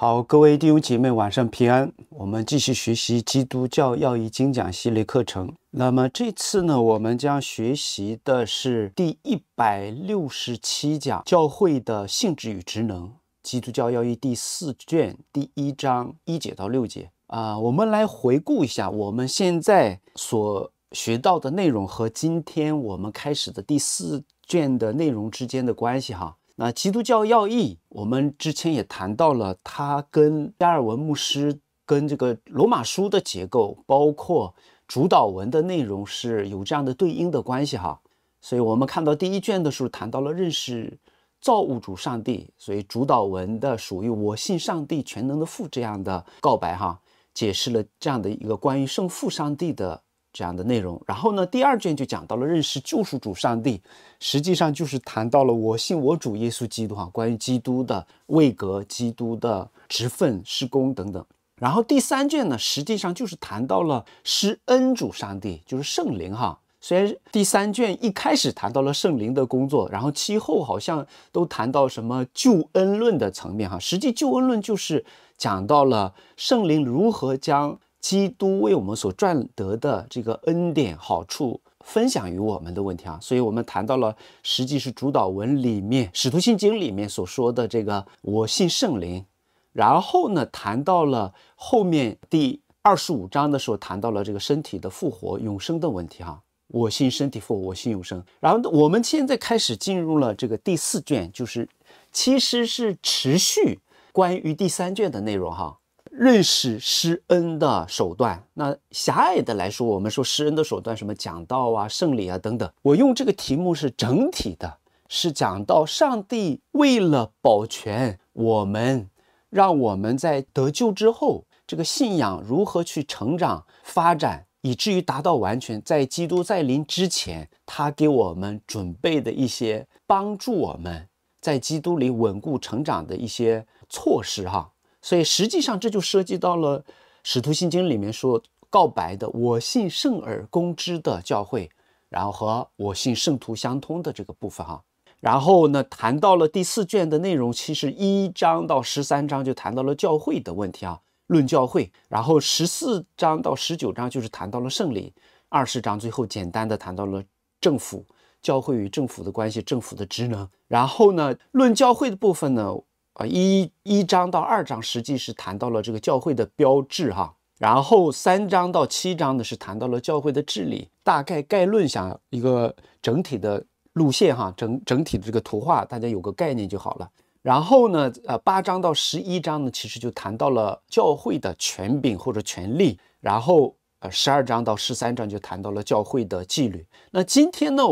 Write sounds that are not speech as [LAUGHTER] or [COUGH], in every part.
好，各位弟兄姐妹，晚上平安。我们继续学习《基督教要义》精讲系列课程。那么这次呢，我们将学习的是第一百六十七讲：教会的性质与职能，《基督教要义》第四卷第一章一节到六节。啊，我们来回顾一下我们现在所学到的内容和今天我们开始的第四卷的内容之间的关系，哈。那《基督教要义》，我们之前也谈到了，它跟加尔文牧师跟这个罗马书的结构，包括主导文的内容是有这样的对应的关系哈。所以我们看到第一卷的时候，谈到了认识造物主上帝，所以主导文的属于“我信上帝全能的父”这样的告白哈，解释了这样的一个关于圣父上帝的。这样的内容，然后呢，第二卷就讲到了认识救赎主上帝，实际上就是谈到了我信我主耶稣基督哈，关于基督的位格、基督的职分、施工等等。然后第三卷呢，实际上就是谈到了施恩主上帝，就是圣灵哈。虽然第三卷一开始谈到了圣灵的工作，然后其后好像都谈到什么救恩论的层面哈。实际救恩论就是讲到了圣灵如何将。基督为我们所赚得的这个恩典好处分享于我们的问题啊，所以我们谈到了实际是主导文里面《使徒信经》里面所说的这个“我信圣灵”，然后呢，谈到了后面第二十五章的时候谈到了这个身体的复活、永生的问题哈，“我信身体复活，我信永生”。然后我们现在开始进入了这个第四卷，就是其实是持续关于第三卷的内容哈。认识施恩的手段。那狭隘的来说，我们说施恩的手段，什么讲道啊、圣礼啊等等。我用这个题目是整体的，是讲到上帝为了保全我们，让我们在得救之后，这个信仰如何去成长、发展，以至于达到完全。在基督再临之前，他给我们准备的一些帮助我们在基督里稳固成长的一些措施，哈。所以实际上这就涉及到了《使徒信经》里面说告白的“我信圣而公之”的教会，然后和“我信圣徒相通”的这个部分哈。然后呢，谈到了第四卷的内容，其实一章到十三章就谈到了教会的问题啊，论教会。然后十四章到十九章就是谈到了圣礼，二十章最后简单的谈到了政府、教会与政府的关系、政府的职能。然后呢，论教会的部分呢。啊，一一章到二章实际是谈到了这个教会的标志哈，然后三章到七章呢是谈到了教会的治理，大概概论想一个整体的路线哈，整整体的这个图画，大家有个概念就好了。然后呢，呃，八章到十一章呢，其实就谈到了教会的权柄或者权力，然后呃，十二章到十三章就谈到了教会的纪律。那今天呢？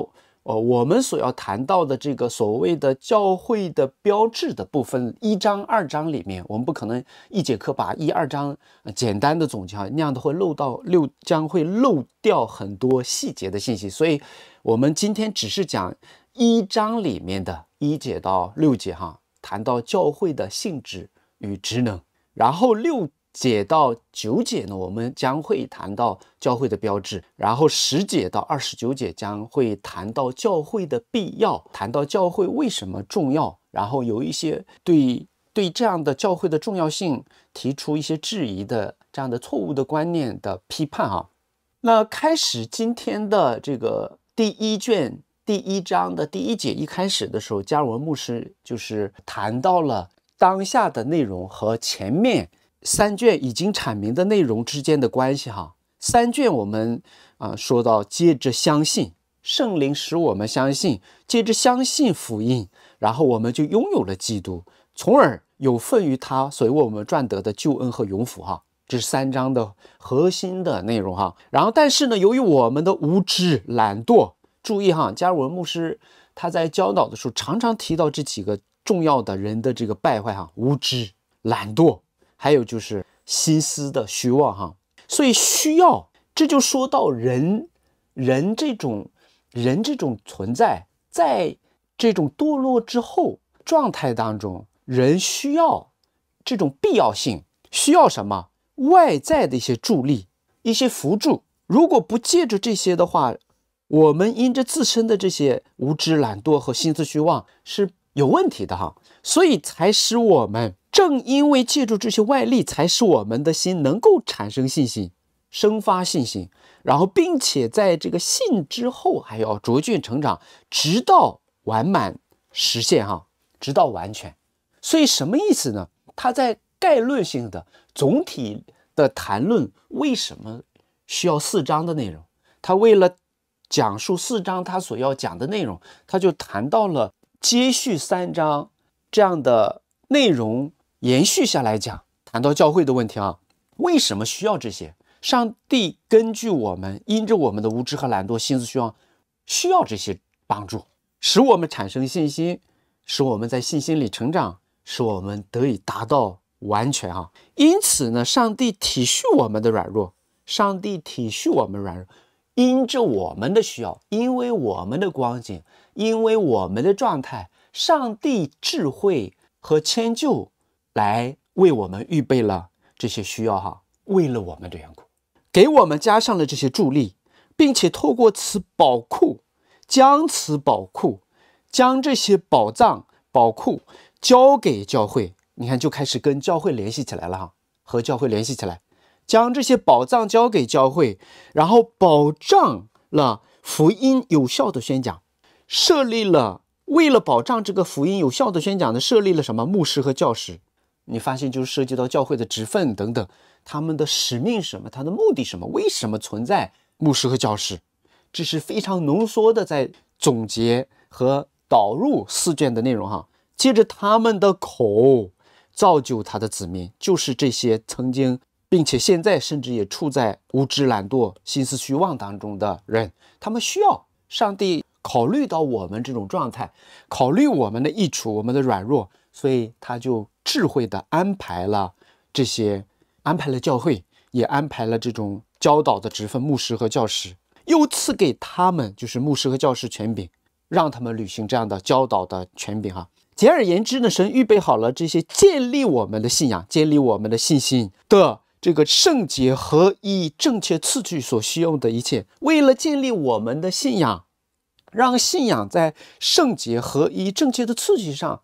呃，我们所要谈到的这个所谓的教会的标志的部分，一章二章里面，我们不可能一节课把一二章简单的总结，那样的会漏到六将会漏掉很多细节的信息，所以，我们今天只是讲一章里面的一节到六节哈，谈到教会的性质与职能，然后六。解到九解呢，我们将会谈到教会的标志；然后十解到二十九解将会谈到教会的必要，谈到教会为什么重要；然后有一些对对这样的教会的重要性提出一些质疑的这样的错误的观念的批判啊。那开始今天的这个第一卷第一章的第一节一开始的时候，加尔文牧师就是谈到了当下的内容和前面。三卷已经阐明的内容之间的关系哈，三卷我们啊说到接着相信圣灵使我们相信接着相信福音，然后我们就拥有了基督，从而有份于他所为我们赚得的救恩和永福哈，这是三章的核心的内容哈。然后但是呢，由于我们的无知懒惰，注意哈，加尔文牧师他在教导的时候常常提到这几个重要的人的这个败坏哈，无知懒惰。还有就是心思的虚妄哈，所以需要这就说到人，人这种人这种存在，在这种堕落之后状态当中，人需要这种必要性，需要什么外在的一些助力、一些辅助。如果不借着这些的话，我们因着自身的这些无知、懒惰和心思虚妄是有问题的哈，所以才使我们。正因为借助这些外力，才使我们的心能够产生信心、生发信心，然后并且在这个信之后还要逐渐成长，直到完满实现哈，直到完全。所以什么意思呢？他在概论性的总体的谈论为什么需要四章的内容？他为了讲述四章他所要讲的内容，他就谈到了接续三章这样的内容。延续下来讲，谈到教会的问题啊，为什么需要这些？上帝根据我们，因着我们的无知和懒惰，心思需要，需要这些帮助，使我们产生信心，使我们在信心里成长，使我们得以达到完全。啊。因此呢，上帝体恤我们的软弱，上帝体恤我们软弱，因着我们的需要，因为我们的光景，因为我们的状态，上帝智慧和迁就。来为我们预备了这些需要哈，为了我们的缘故，给我们加上了这些助力，并且透过此宝库，将此宝库，将这些宝藏宝库交给教会，你看就开始跟教会联系起来了哈，和教会联系起来，将这些宝藏交给教会，然后保障了福音有效的宣讲，设立了为了保障这个福音有效的宣讲呢，设立了什么牧师和教师。你发现就是涉及到教会的职分等等，他们的使命什么，他的目的什么，为什么存在牧师和教师？这是非常浓缩的，在总结和导入试卷的内容哈。借着他们的口，造就他的子民，就是这些曾经并且现在甚至也处在无知、懒惰、心思虚妄当中的人，他们需要上帝考虑到我们这种状态，考虑我们的益处，我们的软弱。所以他就智慧的安排了这些，安排了教会，也安排了这种教导的职分，牧师和教师，又赐给他们就是牧师和教师权柄，让他们履行这样的教导的权柄。啊。简而言之呢，神预备好了这些建立我们的信仰、建立我们的信心的这个圣洁合一正确次序所需要的一切，为了建立我们的信仰，让信仰在圣洁合一正确的次序上。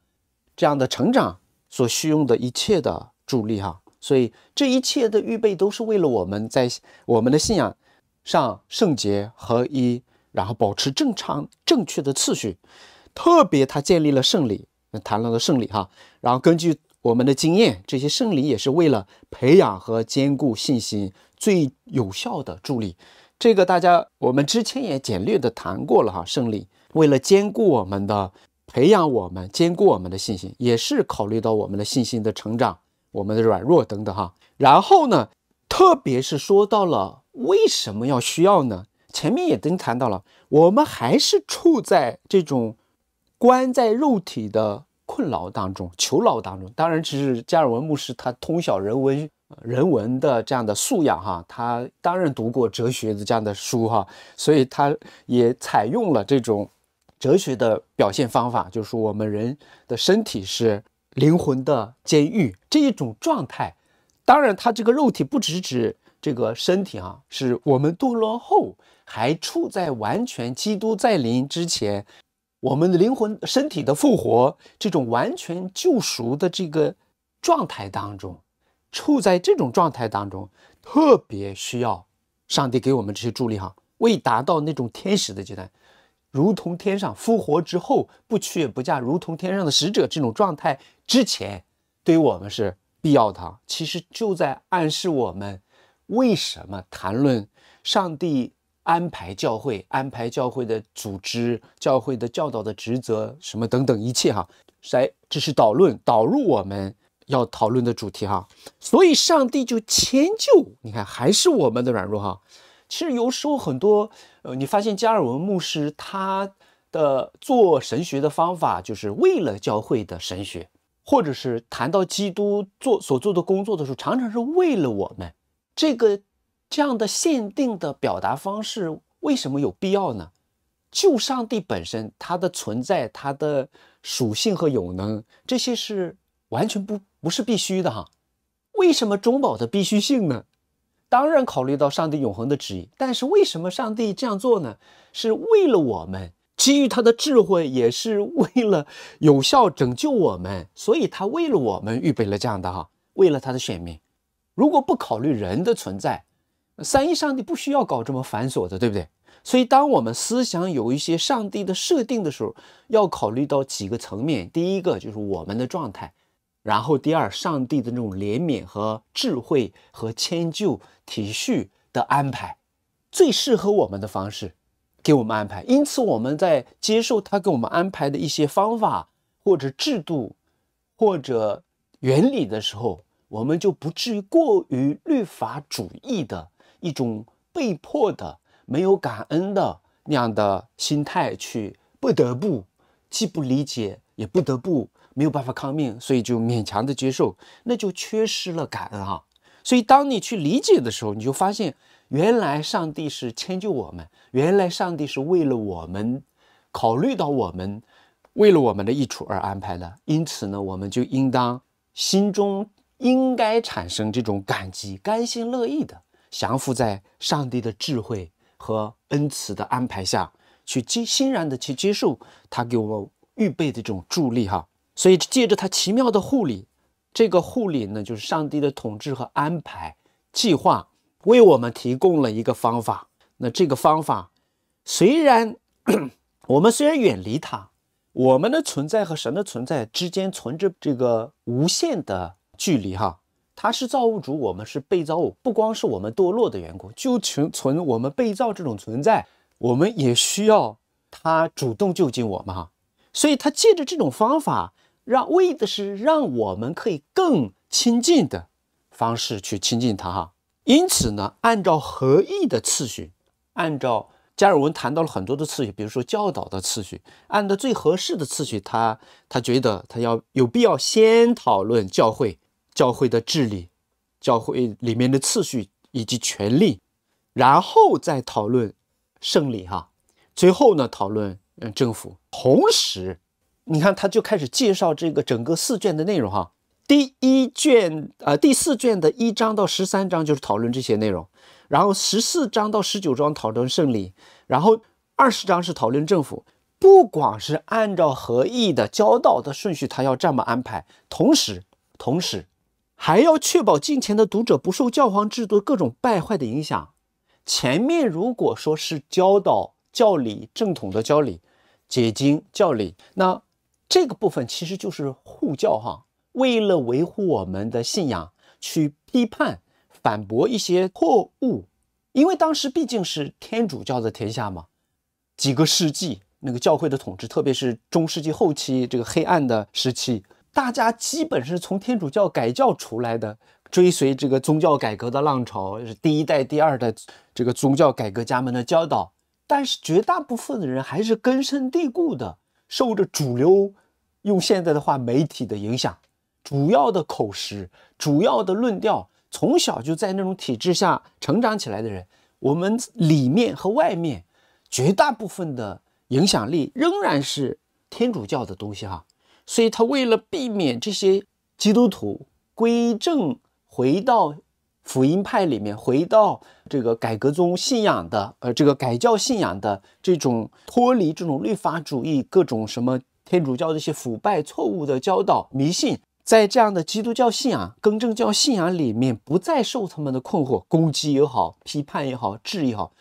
这样的成长所需用的一切的助力哈，所以这一切的预备都是为了我们在我们的信仰上圣洁合一，然后保持正常正确的次序。特别他建立了圣礼，谈论的圣礼哈，然后根据我们的经验，这些圣礼也是为了培养和兼顾信心最有效的助力。这个大家我们之前也简略的谈过了哈，圣礼为了兼顾我们的。培养我们，兼顾我们的信心，也是考虑到我们的信心的成长，我们的软弱等等哈。然后呢，特别是说到了为什么要需要呢？前面也跟谈到了，我们还是处在这种关在肉体的困牢当中、囚牢当中。当然，其实加尔文牧师他通晓人文、人文的这样的素养哈，他当然读过哲学的这样的书哈，所以他也采用了这种。哲学的表现方法，就是说我们人的身体是灵魂的监狱这一种状态。当然，他这个肉体不只指这个身体啊，是我们堕落后还处在完全基督在临之前，我们的灵魂、身体的复活这种完全救赎的这个状态当中，处在这种状态当中，特别需要上帝给我们这些助力哈，为达到那种天使的阶段。如同天上复活之后不娶也不嫁，如同天上的使者这种状态之前，对于我们是必要的。其实就在暗示我们，为什么谈论上帝安排教会、安排教会的组织、教会的教导的职责什么等等一切哈？谁？这是导论，导入我们要讨论的主题哈。所以上帝就迁就，你看还是我们的软弱哈。其实有时候很多。呃，你发现加尔文牧师他的做神学的方法，就是为了教会的神学，或者是谈到基督做所做的工作的时候，常常是为了我们这个这样的限定的表达方式，为什么有必要呢？就上帝本身，它的存在、它的属性和有能，这些是完全不不是必须的哈。为什么中保的必须性呢？当然考虑到上帝永恒的旨意，但是为什么上帝这样做呢？是为了我们，基于他的智慧，也是为了有效拯救我们，所以他为了我们预备了这样的哈，[LAUGHS] 为了他的选民。如果不考虑人的存在，三一上帝不需要搞这么繁琐的，对不对？所以当我们思想有一些上帝的设定的时候，要考虑到几个层面：第一个就是我们的状态，然后第二，上帝的那种怜悯和智慧和迁就。体恤的安排，最适合我们的方式，给我们安排。因此，我们在接受他给我们安排的一些方法或者制度或者原理的时候，我们就不至于过于律法主义的一种被迫的、没有感恩的那样的心态去不得不既不理解，也不得不没有办法抗命，所以就勉强的接受，那就缺失了感恩哈。所以，当你去理解的时候，你就发现，原来上帝是迁就我们，原来上帝是为了我们，考虑到我们，为了我们的益处而安排的。因此呢，我们就应当心中应该产生这种感激，甘心乐意的降服在上帝的智慧和恩慈的安排下，去接欣然的去接受他给我们预备的这种助力哈。所以，借着他奇妙的护理。这个护理呢，就是上帝的统治和安排计划，为我们提供了一个方法。那这个方法，虽然 [CLEARS THROAT] 我们虽然远离他，我们的存在和神的存在之间存着这个无限的距离哈。他是造物主，我们是被造物。不光是我们堕落的缘故，就存存我们被造这种存在，我们也需要他主动救济我们哈。所以，他借着这种方法。让为的是让我们可以更亲近的方式去亲近他哈。因此呢，按照合意的次序，按照加尔文谈到了很多的次序，比如说教导的次序，按照最合适的次序，他他觉得他要有必要先讨论教会、教会的治理、教会里面的次序以及权利，然后再讨论胜利哈，最后呢讨论嗯政府，同时。你看，他就开始介绍这个整个四卷的内容哈。第一卷啊，第四卷的一章到十三章就是讨论这些内容，然后十四章到十九章讨论胜利，然后二十章是讨论政府。不管是按照合意的交道的顺序，他要这么安排，同时同时还要确保近前的读者不受教皇制度各种败坏的影响。前面如果说是教导教理正统的教理，结晶教理，那。这个部分其实就是护教哈，为了维护我们的信仰去批判、反驳一些错误，因为当时毕竟是天主教的天下嘛，几个世纪那个教会的统治，特别是中世纪后期这个黑暗的时期，大家基本是从天主教改教出来的，追随这个宗教改革的浪潮，是第一代、第二代这个宗教改革家们的教导，但是绝大部分的人还是根深蒂固的受着主流。用现在的话，媒体的影响，主要的口实，主要的论调，从小就在那种体制下成长起来的人，我们里面和外面，绝大部分的影响力仍然是天主教的东西哈。所以，他为了避免这些基督徒归正，回到福音派里面，回到这个改革宗信仰的，呃，这个改教信仰的这种脱离这种律法主义，各种什么。天主教这些腐败、错误的教导、迷信，在这样的基督教信仰、更正教信仰里面，不再受他们的困惑、攻击也好、批判也好、质疑好。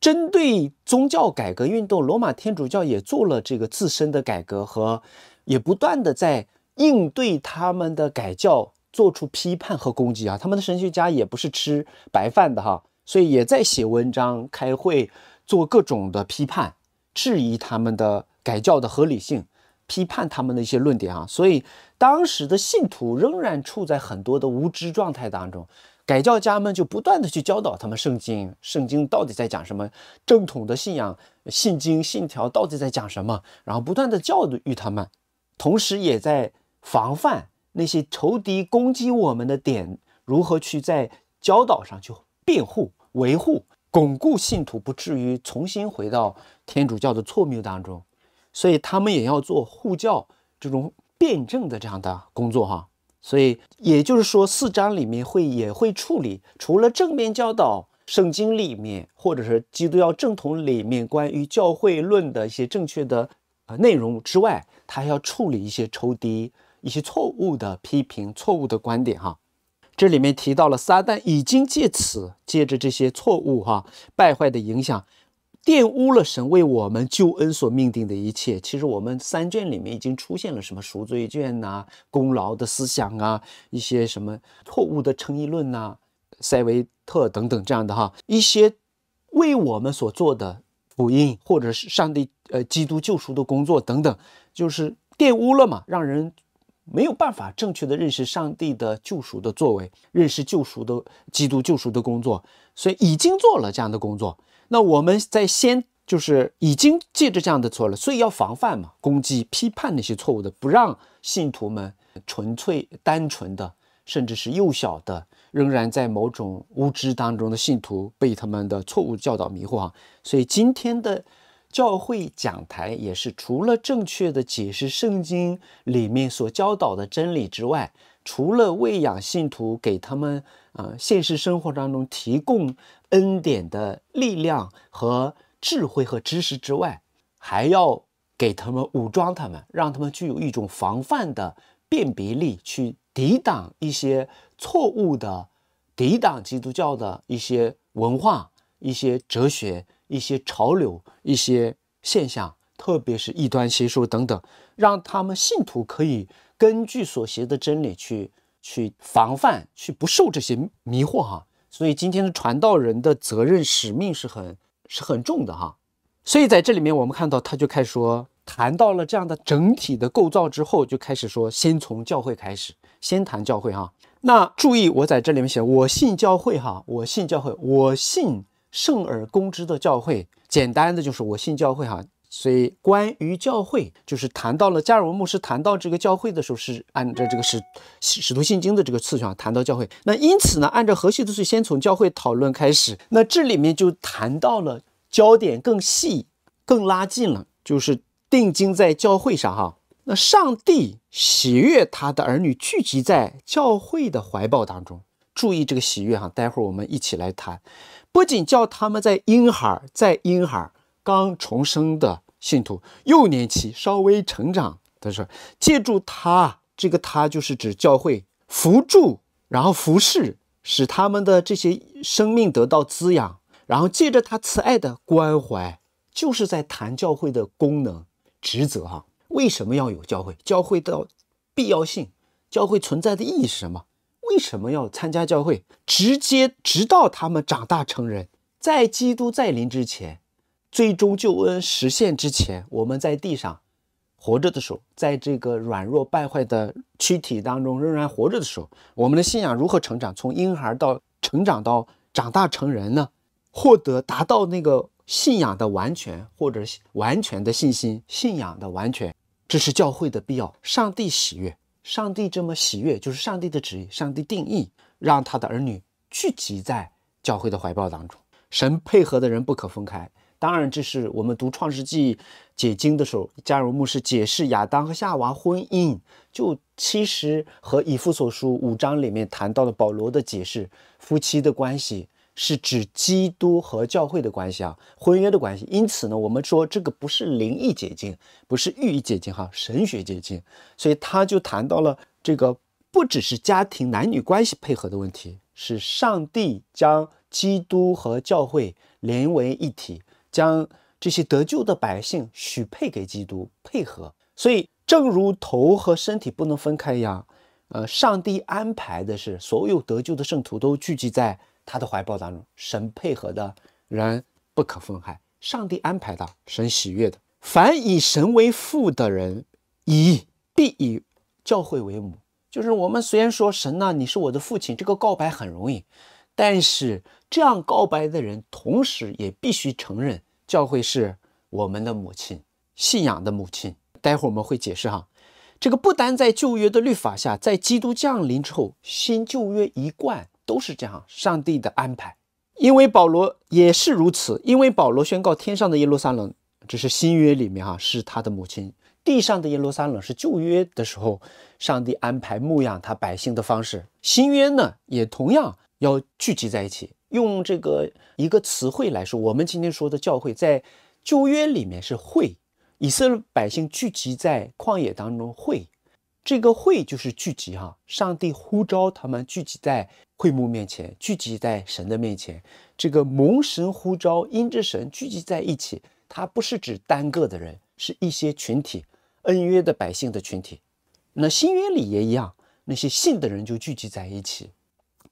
针对宗教改革运动，罗马天主教也做了这个自身的改革和，也不断的在应对他们的改教，做出批判和攻击啊。他们的神学家也不是吃白饭的哈，所以也在写文章、开会、做各种的批判、质疑他们的改教的合理性。批判他们的一些论点啊，所以当时的信徒仍然处在很多的无知状态当中，改教家们就不断的去教导他们圣经，圣经到底在讲什么，正统的信仰、信经、信条到底在讲什么，然后不断的教育他们，同时也在防范那些仇敌攻击我们的点，如何去在教导上去辩护、维护、巩固信徒，不至于重新回到天主教的错谬当中。所以他们也要做护教这种辩证的这样的工作哈。所以也就是说，四章里面会也会处理除了正面教导圣经里面或者是基督教正统里面关于教会论的一些正确的呃内容之外，他还要处理一些抽敌、一些错误的批评、错误的观点哈。这里面提到了撒旦已经借此借着这些错误哈败坏的影响。玷污了神为我们救恩所命定的一切。其实我们三卷里面已经出现了什么赎罪卷呐、功劳的思想啊、一些什么错误的称义论呐、塞维特等等这样的哈，一些为我们所做的福音或者是上帝呃基督救赎的工作等等，就是玷污了嘛，让人没有办法正确的认识上帝的救赎的作为，认识救赎的基督救赎的工作。所以已经做了这样的工作。那我们在先就是已经借着这样的错了，所以要防范嘛，攻击、批判那些错误的，不让信徒们纯粹、单纯的，甚至是幼小的，仍然在某种无知当中的信徒被他们的错误教导迷惑。所以今天的教会讲台也是除了正确的解释圣经里面所教导的真理之外，除了喂养信徒，给他们啊现实生活当中提供。恩典的力量和智慧和知识之外，还要给他们武装他们，让他们具有一种防范的辨别力，去抵挡一些错误的，抵挡基督教的一些文化、一些哲学、一些潮流、一些现象，特别是异端邪说等等，让他们信徒可以根据所学的真理去去防范，去不受这些迷惑哈。所以今天的传道人的责任使命是很是很重的哈，所以在这里面我们看到，他就开始说谈到了这样的整体的构造之后，就开始说先从教会开始，先谈教会哈。那注意我在这里面写我信教会哈，我信教会，我信圣而公之的教会，简单的就是我信教会哈。所以，关于教会，就是谈到了加尔文牧师谈到这个教会的时候，是按照这个使使徒信经的这个次序啊，谈到教会。那因此呢，按照何西的，是先从教会讨论开始。那这里面就谈到了焦点更细、更拉近了，就是定睛在教会上哈。那上帝喜悦他的儿女聚集在教会的怀抱当中，注意这个喜悦哈。待会儿我们一起来谈，不仅叫他们在婴孩，在婴孩。刚重生的信徒，幼年期稍微成长的时候，借助他，这个他就是指教会，扶助，然后服侍，使他们的这些生命得到滋养，然后借着他慈爱的关怀，就是在谈教会的功能、职责哈。为什么要有教会？教会的必要性，教会存在的意义是什么？为什么要参加教会？直接直到他们长大成人，在基督再临之前。最终救恩实现之前，我们在地上活着的时候，在这个软弱败坏的躯体当中仍然活着的时候，我们的信仰如何成长，从婴儿到成长到长大成人呢？获得达到那个信仰的完全，或者完全的信心，信仰的完全，这是教会的必要。上帝喜悦，上帝这么喜悦，就是上帝的旨意，上帝定义，让他的儿女聚集在教会的怀抱当中，神配合的人不可分开。当然，这是我们读《创世纪》解经的时候，加尔牧是解释亚当和夏娃婚姻，就其实和以父所书五章里面谈到的保罗的解释，夫妻的关系是指基督和教会的关系啊，婚约的关系。因此呢，我们说这个不是灵异解经，不是寓意解经，哈，神学解经。所以他就谈到了这个，不只是家庭男女关系配合的问题，是上帝将基督和教会连为一体。将这些得救的百姓许配给基督配合，所以正如头和身体不能分开一样，呃，上帝安排的是所有得救的圣徒都聚集在他的怀抱当中，神配合的人不可分害，上帝安排的，神喜悦的，凡以神为父的人，以必以教会为母，就是我们虽然说神呐，你是我的父亲，这个告白很容易。但是，这样告白的人，同时也必须承认，教会是我们的母亲，信仰的母亲。待会儿我们会解释哈，这个不单在旧约的律法下，在基督降临之后，新旧约一贯都是这样，上帝的安排。因为保罗也是如此，因为保罗宣告天上的耶路撒冷，这是新约里面哈，是他的母亲；地上的耶路撒冷是旧约的时候，上帝安排牧养他百姓的方式。新约呢，也同样。要聚集在一起，用这个一个词汇来说，我们今天说的教会，在旧约里面是会，以色列百姓聚集在旷野当中会，这个会就是聚集哈，上帝呼召他们聚集在会幕面前，聚集在神的面前，这个蒙神呼召因之神聚集在一起，它不是指单个的人，是一些群体恩约的百姓的群体，那新约里也一样，那些信的人就聚集在一起。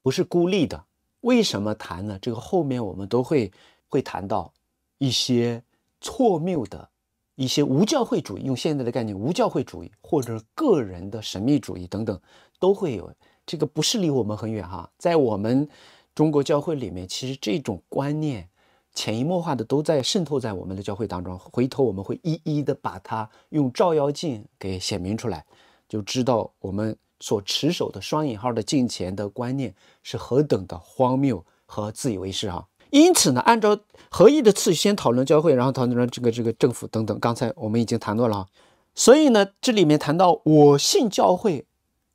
不是孤立的，为什么谈呢？这个后面我们都会会谈到一些错谬的、一些无教会主义，用现在的概念，无教会主义或者个人的神秘主义等等，都会有。这个不是离我们很远哈，在我们中国教会里面，其实这种观念潜移默化的都在渗透在我们的教会当中。回头我们会一一的把它用照妖镜给显明出来，就知道我们。所持守的双引号的金钱的观念是何等的荒谬和自以为是啊！因此呢，按照合意的次序，先讨论教会，然后讨论这个这个政府等等。刚才我们已经谈到了啊，所以呢，这里面谈到我信教会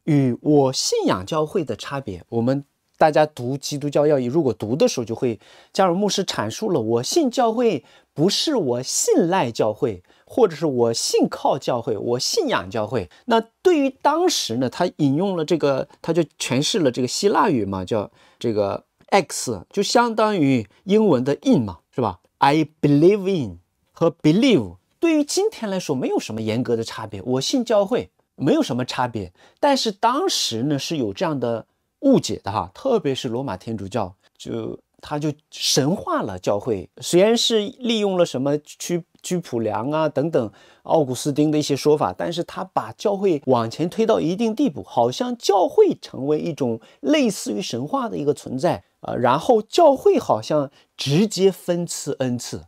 与我信仰教会的差别，我们大家读《基督教要义》，如果读的时候就会，加入牧师阐述了：我信教会不是我信赖教会。或者是我信靠教会，我信仰教会。那对于当时呢，他引用了这个，他就诠释了这个希腊语嘛，叫这个 X，就相当于英文的 in 嘛，是吧？I believe in 和 believe 对于今天来说没有什么严格的差别，我信教会没有什么差别。但是当时呢是有这样的误解的哈，特别是罗马天主教就。他就神化了教会，虽然是利用了什么居居普良啊等等奥古斯丁的一些说法，但是他把教会往前推到一定地步，好像教会成为一种类似于神话的一个存在啊。然后教会好像直接分赐恩赐，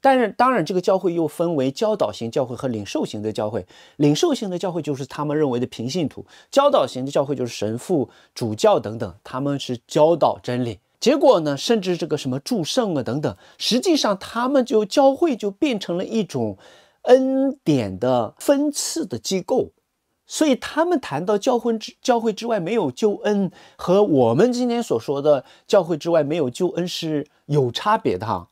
但是当然这个教会又分为教导型教会和领受型的教会。领受型的教会就是他们认为的平信徒，教导型的教会就是神父、主教等等，他们是教导真理。结果呢？甚至这个什么祝圣啊等等，实际上他们就教会就变成了一种恩典的分赐的机构。所以他们谈到教会之教会之外没有救恩，和我们今天所说的教会之外没有救恩是有差别的。哈。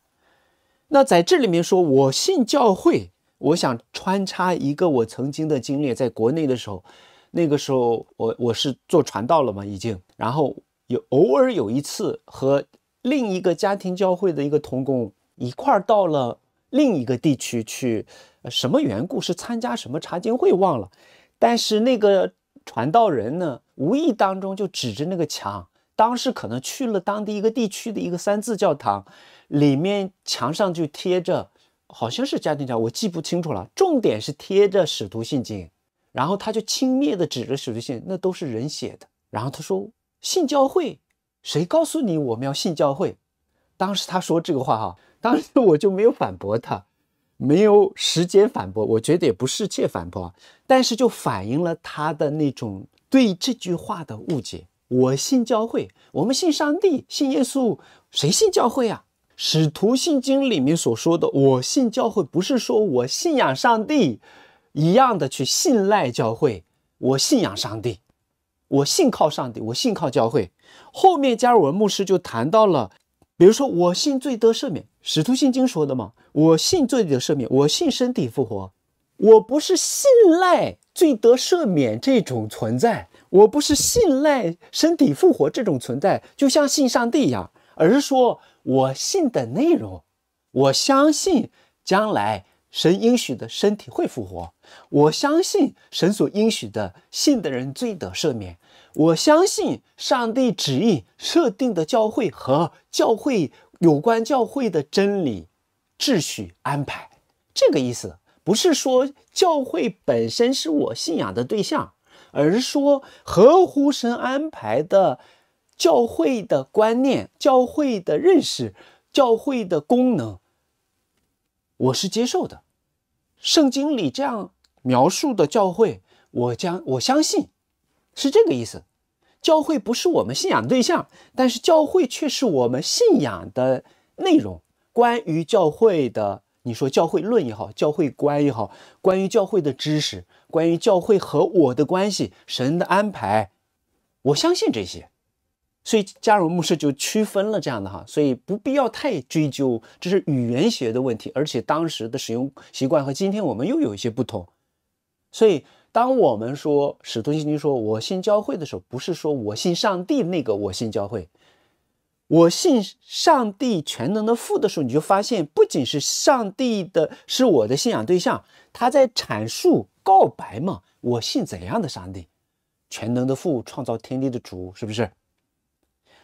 那在这里面说，我信教会，我想穿插一个我曾经的经历，在国内的时候，那个时候我我是做传道了嘛已经，然后。有偶尔有一次和另一个家庭教会的一个同工一块儿到了另一个地区去，什么缘故是参加什么查经会忘了。但是那个传道人呢，无意当中就指着那个墙，当时可能去了当地一个地区的一个三字教堂，里面墙上就贴着，好像是家庭教，我记不清楚了。重点是贴着使徒信经，然后他就轻蔑地指着使徒信，那都是人写的。然后他说。信教会，谁告诉你我们要信教会？当时他说这个话哈，当时我就没有反驳他，没有时间反驳，我觉得也不是切反驳，但是就反映了他的那种对这句话的误解。我信教会，我们信上帝，信耶稣，谁信教会啊？使徒信经里面所说的“我信教会”，不是说我信仰上帝一样的去信赖教会，我信仰上帝。我信靠上帝，我信靠教会。后面加入文牧师就谈到了，比如说我信罪得赦免，使徒信经说的嘛。我信罪得赦免，我信身体复活。我不是信赖罪得赦免这种存在，我不是信赖身体复活这种存在，就像信上帝一样，而是说我信的内容，我相信将来。神应许的身体会复活，我相信神所应许的，信的人罪得赦免。我相信上帝旨意设定的教会和教会有关教会的真理、秩序、安排。这个意思不是说教会本身是我信仰的对象，而是说合乎神安排的教会的观念、教会的认识、教会的功能。我是接受的，圣经里这样描述的教会，我将我相信是这个意思。教会不是我们信仰对象，但是教会却是我们信仰的内容。关于教会的，你说教会论也好，教会观也好，关于教会的知识，关于教会和我的关系、神的安排，我相信这些。所以，加尔默禄就区分了这样的哈，所以不必要太追究，这是语言学的问题，而且当时的使用习惯和今天我们又有一些不同。所以，当我们说使徒行军说“我信教会”的时候，不是说我信上帝那个“我信教会”，我信上帝全能的父的时候，你就发现不仅是上帝的，是我的信仰对象，他在阐述告白嘛，我信怎样的上帝，全能的父，创造天地的主，是不是？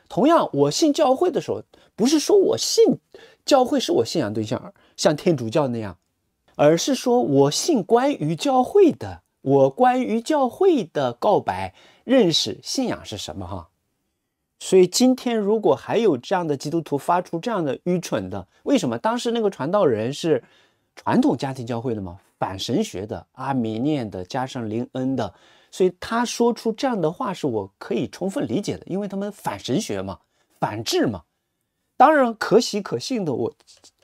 同样，我信教会的时候，不是说我信教会是我信仰对象，像天主教那样，而是说我信关于教会的，我关于教会的告白、认识、信仰是什么哈。所以今天如果还有这样的基督徒发出这样的愚蠢的，为什么当时那个传道人是传统家庭教会的吗？反神学的、阿米念的，加上林恩的。所以他说出这样的话是我可以充分理解的，因为他们反神学嘛，反制嘛，当然可喜可信的。我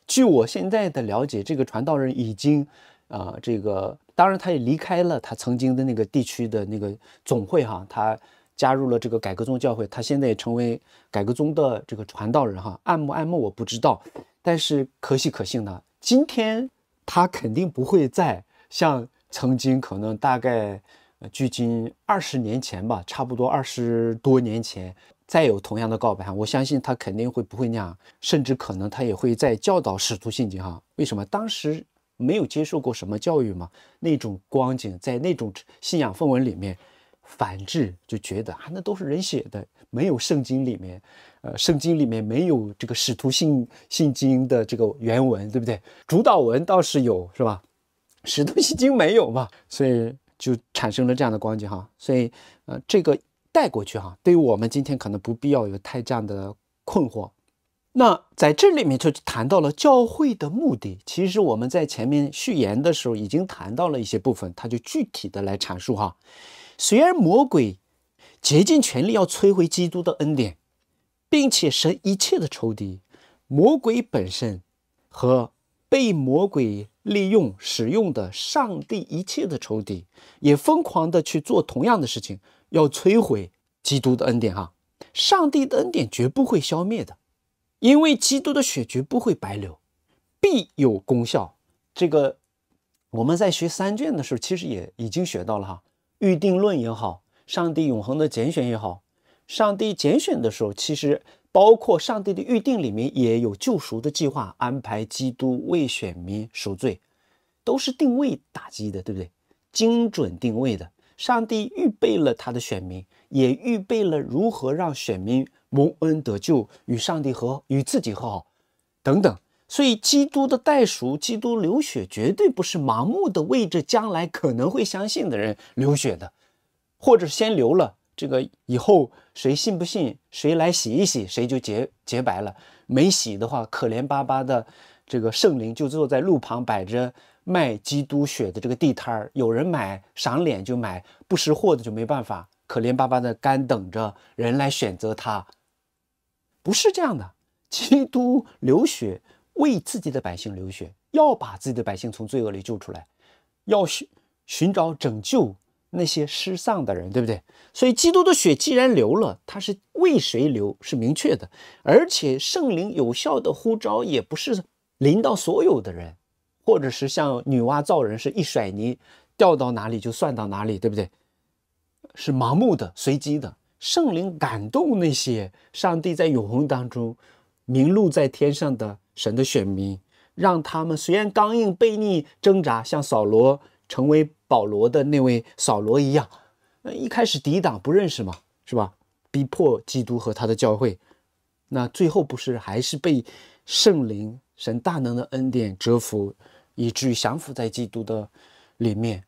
据我现在的了解，这个传道人已经啊，这个当然他也离开了他曾经的那个地区的那个总会哈，他加入了这个改革宗教会，他现在也成为改革宗的这个传道人哈。爱慕爱慕我不知道，但是可喜可信的。今天他肯定不会再像曾经可能大概。距今二十年前吧，差不多二十多年前，再有同样的告白，我相信他肯定会不会那样，甚至可能他也会在教导使徒信经哈？为什么当时没有接受过什么教育嘛？那种光景，在那种信仰氛围里面，反制就觉得啊，那都是人写的，没有圣经里面，呃，圣经里面没有这个使徒信信经的这个原文，对不对？主导文倒是有，是吧？使徒信经没有嘛，所以。就产生了这样的光景哈，所以呃，这个带过去哈，对于我们今天可能不必要有太这样的困惑。那在这里面就谈到了教会的目的，其实我们在前面序言的时候已经谈到了一些部分，他就具体的来阐述哈。虽然魔鬼竭尽全力要摧毁基督的恩典，并且神一切的仇敌，魔鬼本身和被魔鬼。利用使用的上帝一切的仇敌，也疯狂的去做同样的事情，要摧毁基督的恩典。哈，上帝的恩典绝不会消灭的，因为基督的血绝不会白流，必有功效。这个我们在学三卷的时候，其实也已经学到了哈，预定论也好，上帝永恒的拣选也好，上帝拣选的时候，其实。包括上帝的预定里面也有救赎的计划，安排基督为选民赎罪，都是定位打击的，对不对？精准定位的，上帝预备了他的选民，也预备了如何让选民蒙恩得救，与上帝和，与自己和好等等。所以，基督的代赎，基督流血，绝对不是盲目的，为着将来可能会相信的人流血的，或者先流了。这个以后谁信不信，谁来洗一洗，谁就洁洁白了；没洗的话，可怜巴巴的这个圣灵就坐在路旁摆着卖基督血的这个地摊儿，有人买赏脸就买，不识货的就没办法，可怜巴巴的干等着人来选择他。不是这样的，基督流血为自己的百姓流血，要把自己的百姓从罪恶里救出来，要寻寻找拯救。那些失丧的人，对不对？所以基督的血既然流了，他是为谁流是明确的，而且圣灵有效的呼召也不是临到所有的人，或者是像女娲造人是一甩泥掉到哪里就算到哪里，对不对？是盲目的、随机的。圣灵感动那些上帝在永恒当中名录在天上的神的选民，让他们虽然刚硬悖逆挣扎，像扫罗成为。保罗的那位扫罗一样，一开始抵挡不认识嘛，是吧？逼迫基督和他的教会，那最后不是还是被圣灵、神大能的恩典折服，以至于降服在基督的里面，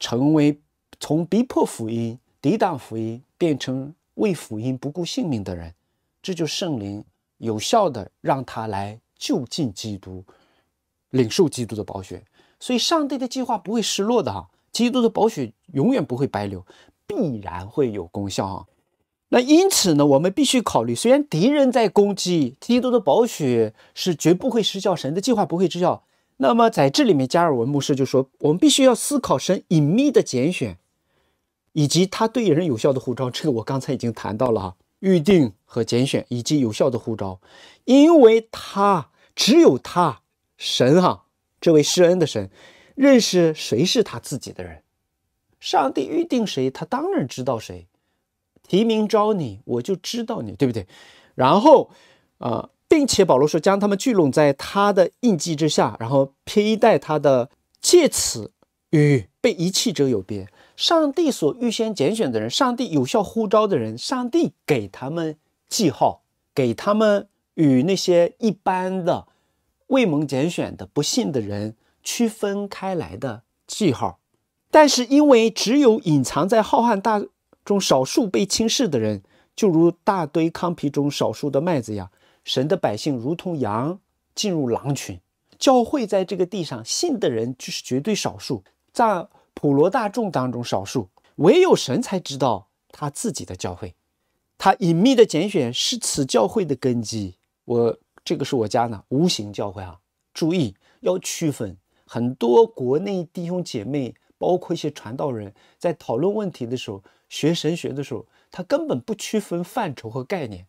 成为从逼迫福音、抵挡福音变成为福音不顾性命的人，这就圣灵有效的让他来就近基督，领受基督的宝血。所以，上帝的计划不会失落的哈。基督的宝血永远不会白流，必然会有功效啊！那因此呢，我们必须考虑，虽然敌人在攻击，基督的宝血是绝不会失效，神的计划不会失效。那么在这里面，加尔文牧师就说，我们必须要思考神隐秘的拣选，以及他对人有效的呼召。这个我刚才已经谈到了啊，预定和拣选以及有效的呼召，因为他只有他神哈，这位施恩的神。认识谁是他自己的人，上帝预定谁，他当然知道谁。提名招你，我就知道你，对不对？然后，啊，并且保罗说，将他们聚拢在他的印记之下，然后披戴他的，借此与被遗弃者有别。上帝所预先拣选的人，上帝有效呼召的人，上帝给他们记号，给他们与那些一般的未蒙拣选的不信的人。区分开来的记号，但是因为只有隐藏在浩瀚大中少数被轻视的人，就如大堆糠皮中少数的麦子一样，神的百姓如同羊进入狼群，教会在这个地上信的人就是绝对少数，在普罗大众当中少数，唯有神才知道他自己的教会，他隐秘的拣选是此教会的根基。我这个是我家呢，无形教会啊，注意要区分。很多国内弟兄姐妹，包括一些传道人，在讨论问题的时候，学神学的时候，他根本不区分范畴和概念，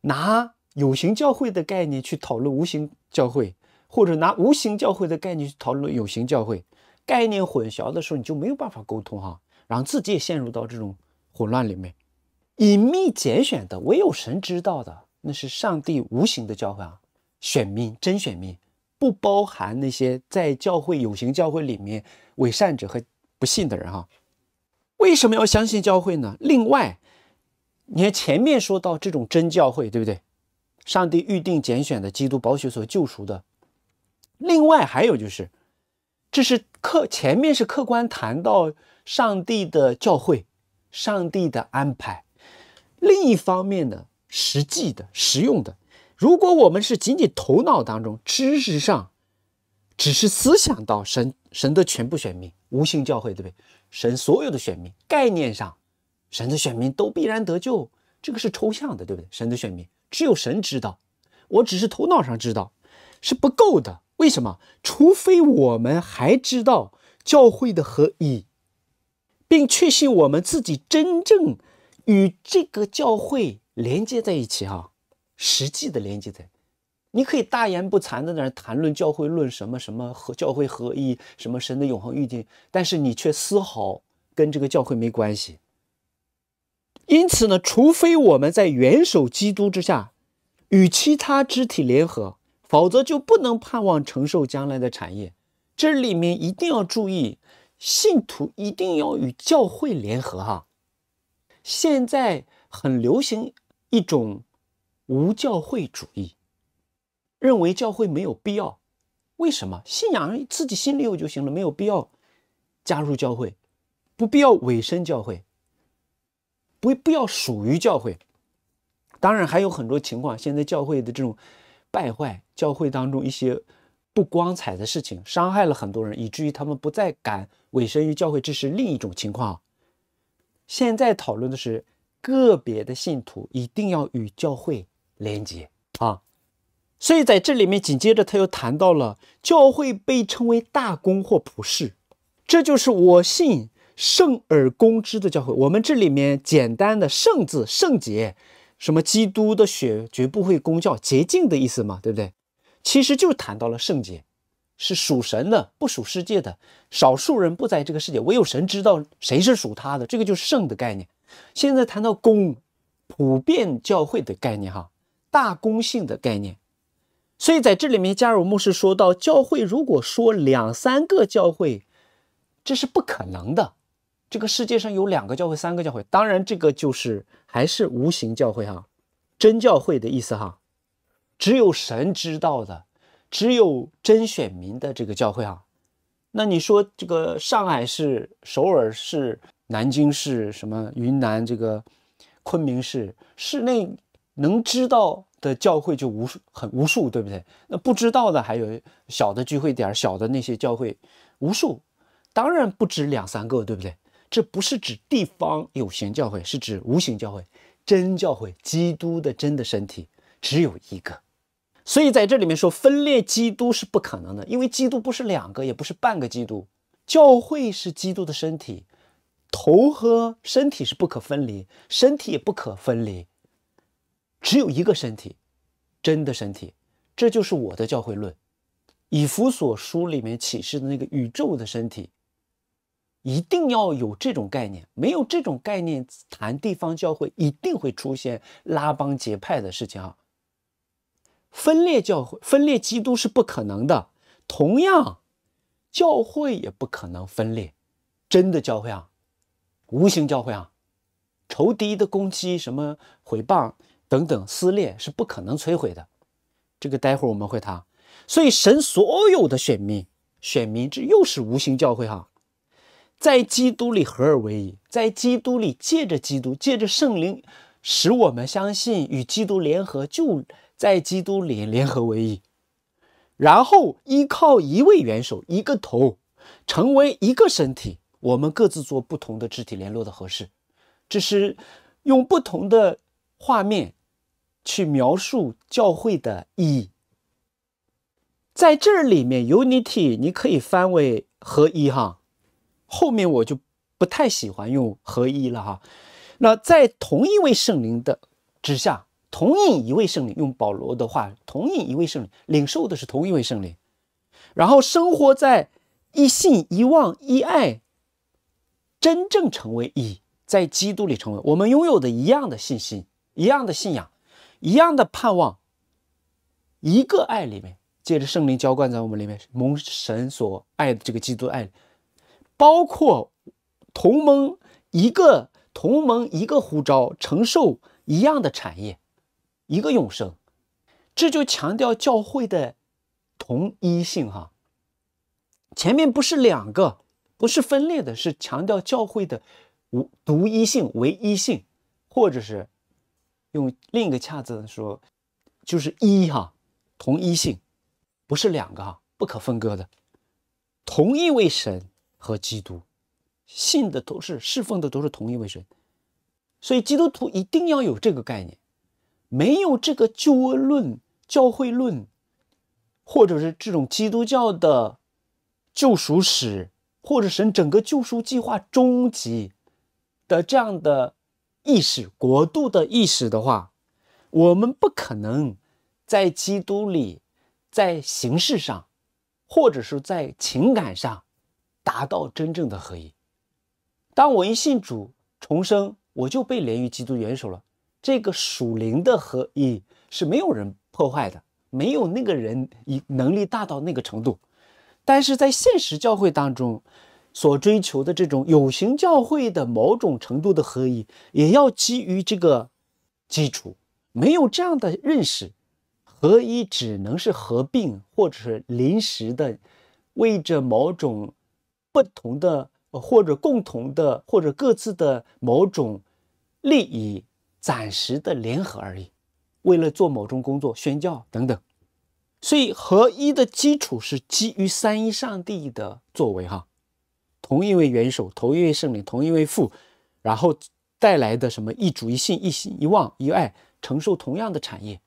拿有形教会的概念去讨论无形教会，或者拿无形教会的概念去讨论有形教会，概念混淆的时候，你就没有办法沟通哈，然后自己也陷入到这种混乱里面。隐秘拣选的，唯有神知道的，那是上帝无形的教会啊，选民真选民。不包含那些在教会有形教会里面伪善者和不信的人哈。为什么要相信教会呢？另外，你看前面说到这种真教会，对不对？上帝预定拣选的，基督宝血所救赎的。另外还有就是，这是客前面是客观谈到上帝的教会、上帝的安排。另一方面呢，实际的、实用的。如果我们是仅仅头脑当中知识上，只是思想到神神的全部选民，无形教会，对不对？神所有的选民概念上，神的选民都必然得救，这个是抽象的，对不对？神的选民只有神知道，我只是头脑上知道是不够的。为什么？除非我们还知道教会的合一，并确信我们自己真正与这个教会连接在一起，哈。实际的连接在，你可以大言不惭的在那谈论教会论什么什么和教会合一，什么神的永恒预定，但是你却丝毫跟这个教会没关系。因此呢，除非我们在元首基督之下与其他肢体联合，否则就不能盼望承受将来的产业。这里面一定要注意，信徒一定要与教会联合哈。现在很流行一种。无教会主义，认为教会没有必要。为什么？信仰自己心里有就行了，没有必要加入教会，不必要委身教会，不不要属于教会。当然还有很多情况，现在教会的这种败坏，教会当中一些不光彩的事情，伤害了很多人，以至于他们不再敢委身于教会，这是另一种情况。现在讨论的是个别的信徒一定要与教会。廉洁啊，所以在这里面，紧接着他又谈到了教会被称为大公或普世，这就是我信圣而公之的教会。我们这里面简单的“圣”字，圣洁，什么基督的血绝不会公教洁净的意思嘛，对不对？其实就谈到了圣洁，是属神的，不属世界的，少数人不在这个世界，唯有神知道谁是属他的。这个就是圣的概念。现在谈到公，普遍教会的概念，哈。大公性的概念，所以在这里面，加尔穆士说到，教会如果说两三个教会，这是不可能的。这个世界上有两个教会、三个教会，当然这个就是还是无形教会哈，真教会的意思哈，只有神知道的，只有真选民的这个教会哈。那你说这个上海市、首尔市、南京市什么、云南这个昆明市，市内能知道？的教会就无数很无数，对不对？那不知道的还有小的聚会点，小的那些教会无数，当然不止两三个，对不对？这不是指地方有形教会，是指无形教会，真教会，基督的真的身体只有一个。所以在这里面说分裂基督是不可能的，因为基督不是两个，也不是半个基督。教会是基督的身体，头和身体是不可分离，身体也不可分离。只有一个身体，真的身体，这就是我的教会论。以弗所书里面启示的那个宇宙的身体，一定要有这种概念。没有这种概念，谈地方教会一定会出现拉帮结派的事情啊。分裂教会、分裂基督是不可能的。同样，教会也不可能分裂。真的教会啊，无形教会啊，仇敌的攻击、什么毁谤。等等，撕裂是不可能摧毁的。这个待会我们会谈。所以神所有的选民，选民这又是无形教会哈，在基督里合而为一，在基督里借着基督，借着圣灵，使我们相信与基督联合，就在基督里联合为一，然后依靠一位元首，一个头，成为一个身体。我们各自做不同的肢体联络的合适，这是用不同的画面。去描述教会的“意义。在这里面，Unity 你可以翻为合一哈。后面我就不太喜欢用合一了哈。那在同一位圣灵的之下，同饮一位圣灵，用保罗的话，同饮一位圣灵领受的是同一位圣灵，然后生活在一信一望一爱，真正成为一，在基督里成为我们拥有的一样的信心，一样的信仰。一样的盼望，一个爱里面，借着圣灵浇灌在我们里面，蒙神所爱的这个基督爱，包括同盟一个同盟一个呼召，承受一样的产业，一个永生，这就强调教会的同一性哈。前面不是两个，不是分裂的，是强调教会的无独一性、唯一性，或者是。用另一个恰字说，就是一哈，同一性，不是两个哈，不可分割的，同一位神和基督，信的都是侍奉的都是同一位神，所以基督徒一定要有这个概念，没有这个救恩论、教会论，或者是这种基督教的救赎史，或者神整个救赎计划终极的这样的。意识国度的意识的话，我们不可能在基督里，在形式上，或者是在情感上，达到真正的合一。当我一信主重生，我就被连于基督元首了。这个属灵的合一是没有人破坏的，没有那个人以能力大到那个程度。但是在现实教会当中，所追求的这种有形教会的某种程度的合一，也要基于这个基础。没有这样的认识，合一只能是合并，或者是临时的，为着某种不同的，或者共同的，或者各自的某种利益，暂时的联合而已。为了做某种工作、宣教等等。所以，合一的基础是基于三一上帝的作为，哈。同一位元首，同一位圣灵，同一位父，然后带来的什么一主一信一心一望一爱，承受同样的产业，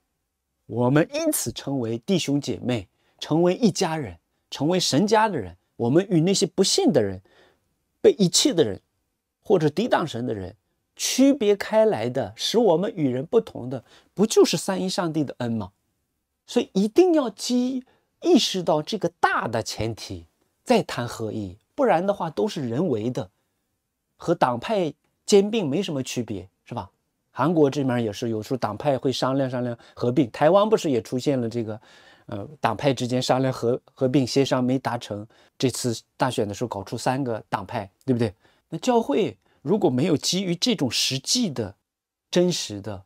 我们因此成为弟兄姐妹，成为一家人，成为神家的人。我们与那些不信的人、被遗弃的人，或者抵挡神的人区别开来的，使我们与人不同的，不就是三一上帝的恩吗？所以一定要积意识到这个大的前提，再谈合一。不然的话都是人为的，和党派兼并没什么区别，是吧？韩国这边也是，有时候党派会商量商量合并。台湾不是也出现了这个，呃，党派之间商量合合并协商没达成，这次大选的时候搞出三个党派，对不对？那教会如果没有基于这种实际的、真实的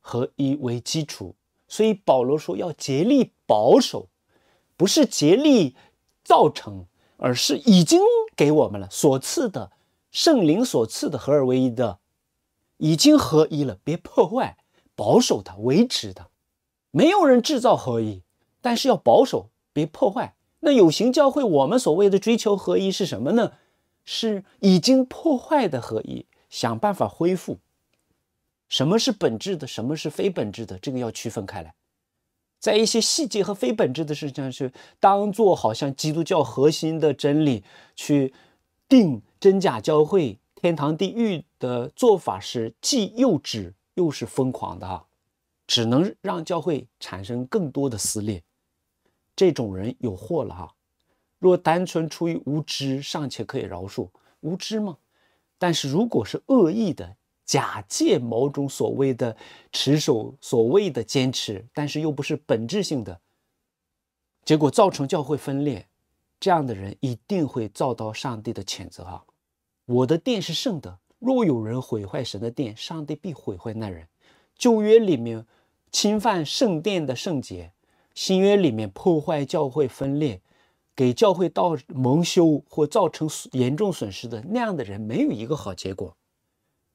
合一为基础，所以保罗说要竭力保守，不是竭力造成。而是已经给我们了所赐的，圣灵所赐的，合而为一的，已经合一了，别破坏，保守它，维持它。没有人制造合一，但是要保守，别破坏。那有形教会我们所谓的追求合一是什么呢？是已经破坏的合一，想办法恢复。什么是本质的？什么是非本质的？这个要区分开来。在一些细节和非本质的事情上，去当做好像基督教核心的真理去定真假教会、天堂地狱的做法是既幼稚又是疯狂的，只能让教会产生更多的撕裂。这种人有祸了哈！若单纯出于无知，尚且可以饶恕无知嘛，但是如果是恶意的。假借某种所谓的持守，所谓的坚持，但是又不是本质性的，结果造成教会分裂，这样的人一定会遭到上帝的谴责。啊！我的殿是圣的，若有人毁坏神的殿，上帝必毁坏那人。旧约里面侵犯圣殿的圣洁，新约里面破坏教会分裂，给教会道蒙羞或造成严重损失的那样的人，没有一个好结果。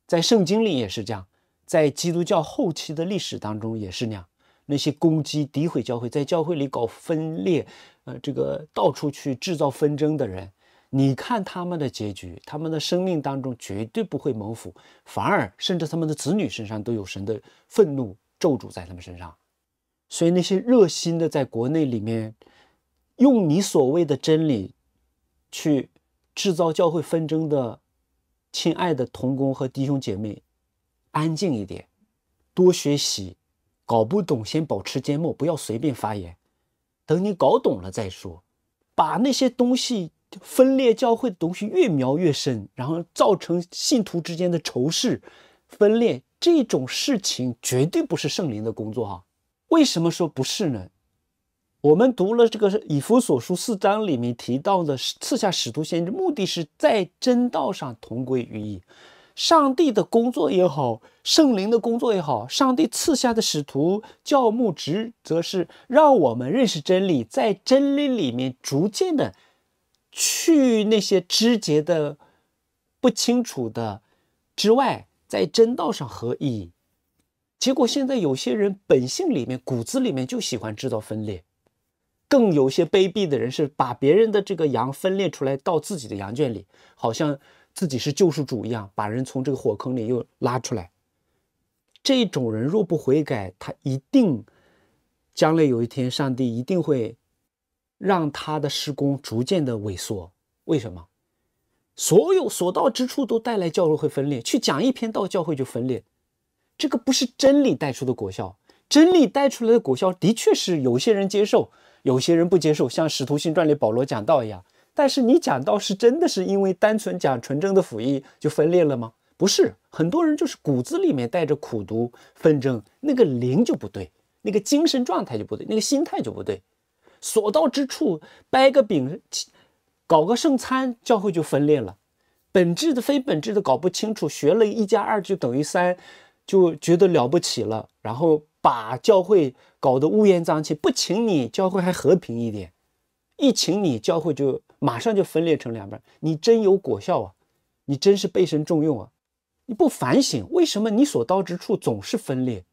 在圣经里也是这样，在基督教后期的历史当中也是那样。那些攻击、诋毁教会，在教会里搞分裂，呃，这个到处去制造纷争的人，你看他们的结局，他们的生命当中绝对不会蒙福，反而甚至他们的子女身上都有神的愤怒咒诅在他们身上。所以那些热心的在国内里面用你所谓的真理去制造教会纷争的。亲爱的同工和弟兄姐妹，安静一点，多学习。搞不懂先保持缄默，不要随便发言。等你搞懂了再说。把那些东西分裂教会的东西越描越深，然后造成信徒之间的仇视、分裂，这种事情绝对不是圣灵的工作啊！为什么说不是呢？我们读了这个《以弗所书》四章里面提到的赐下使徒先知，目的是在真道上同归于一。上帝的工作也好，圣灵的工作也好，上帝赐下的使徒教牧职责是让我们认识真理，在真理里面逐渐的去那些枝节的不清楚的之外，在真道上合一。结果现在有些人本性里面骨子里面就喜欢制造分裂。更有些卑鄙的人是把别人的这个羊分裂出来到自己的羊圈里，好像自己是救世主一样，把人从这个火坑里又拉出来。这种人若不悔改，他一定将来有一天，上帝一定会让他的施工逐渐的萎缩。为什么？所有所到之处都带来教会分裂，去讲一篇道，教会就分裂。这个不是真理带出的果效，真理带出来的果效的确是有些人接受。有些人不接受，像《使徒行传》里保罗讲道一样。但是你讲道是真的是因为单纯讲纯正的福音就分裂了吗？不是，很多人就是骨子里面带着苦读纷争，那个灵就不对，那个精神状态就不对，那个心态就不对。所到之处掰个饼，搞个圣餐，教会就分裂了。本质的非本质的搞不清楚，学了一加二就等于三，就觉得了不起了，然后。把教会搞得乌烟瘴气，不请你教会还和平一点，一请你教会就马上就分裂成两边。你真有果效啊，你真是被神重用啊！你不反省，为什么你所到之处总是分裂？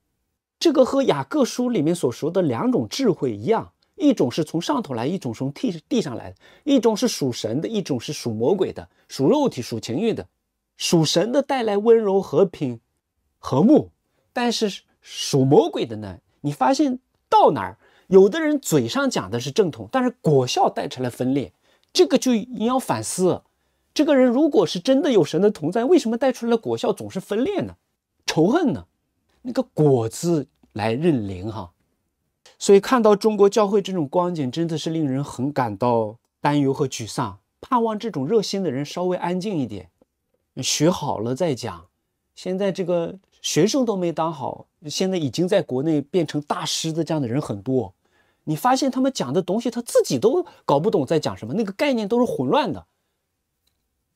这个和雅各书里面所说的两种智慧一样，一种是从上头来，一种从地地上来的，一种是属神的，一种是属魔鬼的，属肉体、属情欲的。属神的带来温柔、和平、和睦，但是。属魔鬼的呢？你发现到哪儿，有的人嘴上讲的是正统，但是果效带出来分裂，这个就你要反思。这个人如果是真的有神的同在，为什么带出来的果效总是分裂呢？仇恨呢？那个果子来认灵哈。所以看到中国教会这种光景，真的是令人很感到担忧和沮丧。盼望这种热心的人稍微安静一点，学好了再讲。现在这个。学生都没当好，现在已经在国内变成大师的这样的人很多。你发现他们讲的东西，他自己都搞不懂在讲什么，那个概念都是混乱的，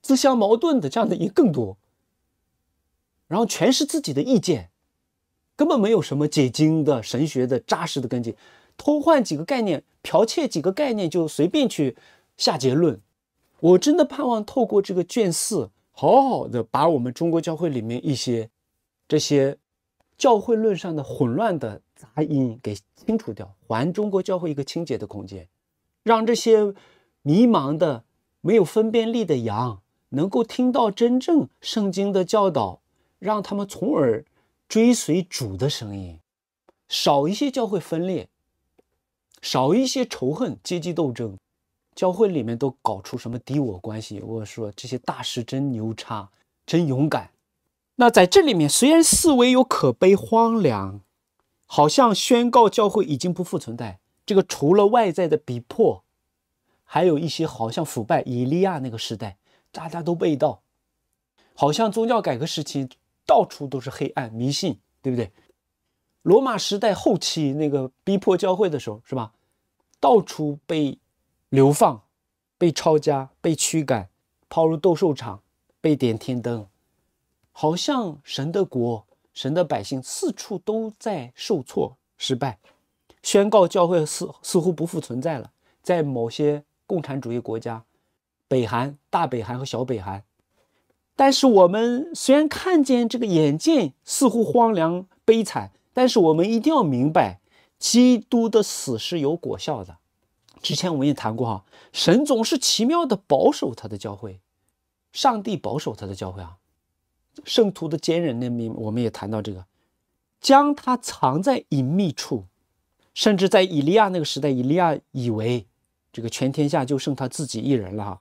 自相矛盾的，这样的也更多。然后全是自己的意见，根本没有什么解经的神学的扎实的根基，偷换几个概念，剽窃几个概念就随便去下结论。我真的盼望透过这个卷四，好好的把我们中国教会里面一些。这些教会论上的混乱的杂音给清除掉，还中国教会一个清洁的空间，让这些迷茫的、没有分辨力的羊能够听到真正圣经的教导，让他们从而追随主的声音，少一些教会分裂，少一些仇恨、阶级斗争，教会里面都搞出什么敌我关系？我说这些大师真牛叉，真勇敢。那在这里面，虽然四维有可悲荒凉，好像宣告教会已经不复存在。这个除了外在的逼迫，还有一些好像腐败。以利亚那个时代，大家都被盗，好像宗教改革时期到处都是黑暗迷信，对不对？罗马时代后期那个逼迫教会的时候，是吧？到处被流放、被抄家、被驱赶、抛入斗兽场、被点天灯。好像神的国、神的百姓四处都在受挫、失败，宣告教会似似乎不复存在了。在某些共产主义国家，北韩、大北韩和小北韩。但是我们虽然看见这个眼见似乎荒凉悲惨，但是我们一定要明白，基督的死是有果效的。之前我们也谈过哈，神总是奇妙的保守他的教会，上帝保守他的教会啊。圣徒的坚韧，那面，我们也谈到这个，将它藏在隐秘处，甚至在以利亚那个时代，以利亚以为这个全天下就剩他自己一人了，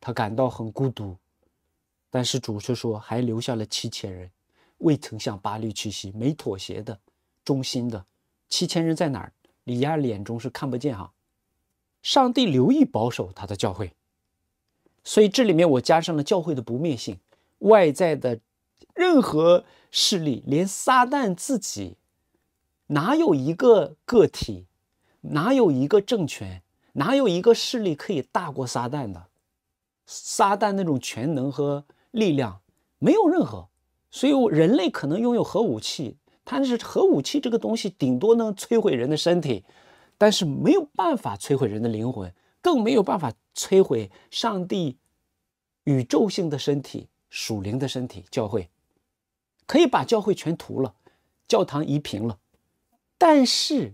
他感到很孤独，但是主却说还留下了七千人，未曾向巴黎屈膝，没妥协的，忠心的。七千人在哪儿？以亚眼中是看不见哈，上帝留意保守他的教会，所以这里面我加上了教会的不灭性，外在的。任何势力，连撒旦自己，哪有一个个体，哪有一个政权，哪有一个势力可以大过撒旦的？撒旦那种全能和力量，没有任何。所以，人类可能拥有核武器，但是核武器这个东西，顶多能摧毁人的身体，但是没有办法摧毁人的灵魂，更没有办法摧毁上帝、宇宙性的身体、属灵的身体、教会。可以把教会全屠了，教堂夷平了，但是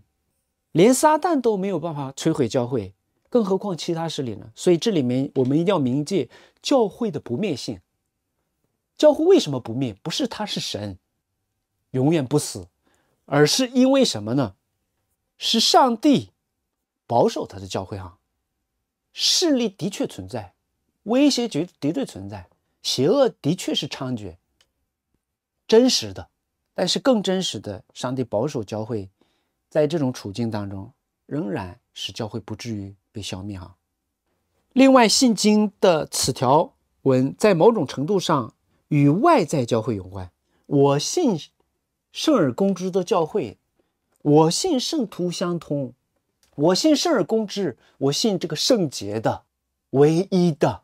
连撒旦都没有办法摧毁教会，更何况其他势力呢？所以这里面我们一定要铭记教会的不灭性。教会为什么不灭？不是他是神，永远不死，而是因为什么呢？是上帝保守他的教会啊！势力的确存在，威胁绝绝对存在，邪恶的确是猖獗。真实的，但是更真实的，上帝保守教会，在这种处境当中，仍然使教会不至于被消灭啊。另外，信经的此条文在某种程度上与外在教会有关。我信圣而公之的教会，我信圣徒相通，我信圣而公之，我信这个圣洁的、唯一的、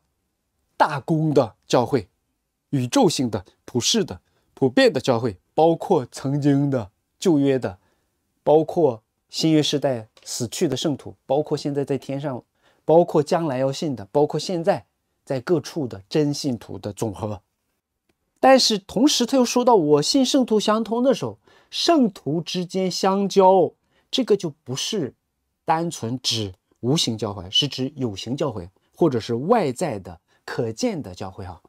大公的教会，宇宙性的、普世的。普遍的教会，包括曾经的旧约的，包括新约时代死去的圣徒，包括现在在天上，包括将来要信的，包括现在在各处的真信徒的总和。但是同时他又说到我信圣徒相通的时候，圣徒之间相交，这个就不是单纯指无形教会，是指有形教会，或者是外在的、可见的教会哈。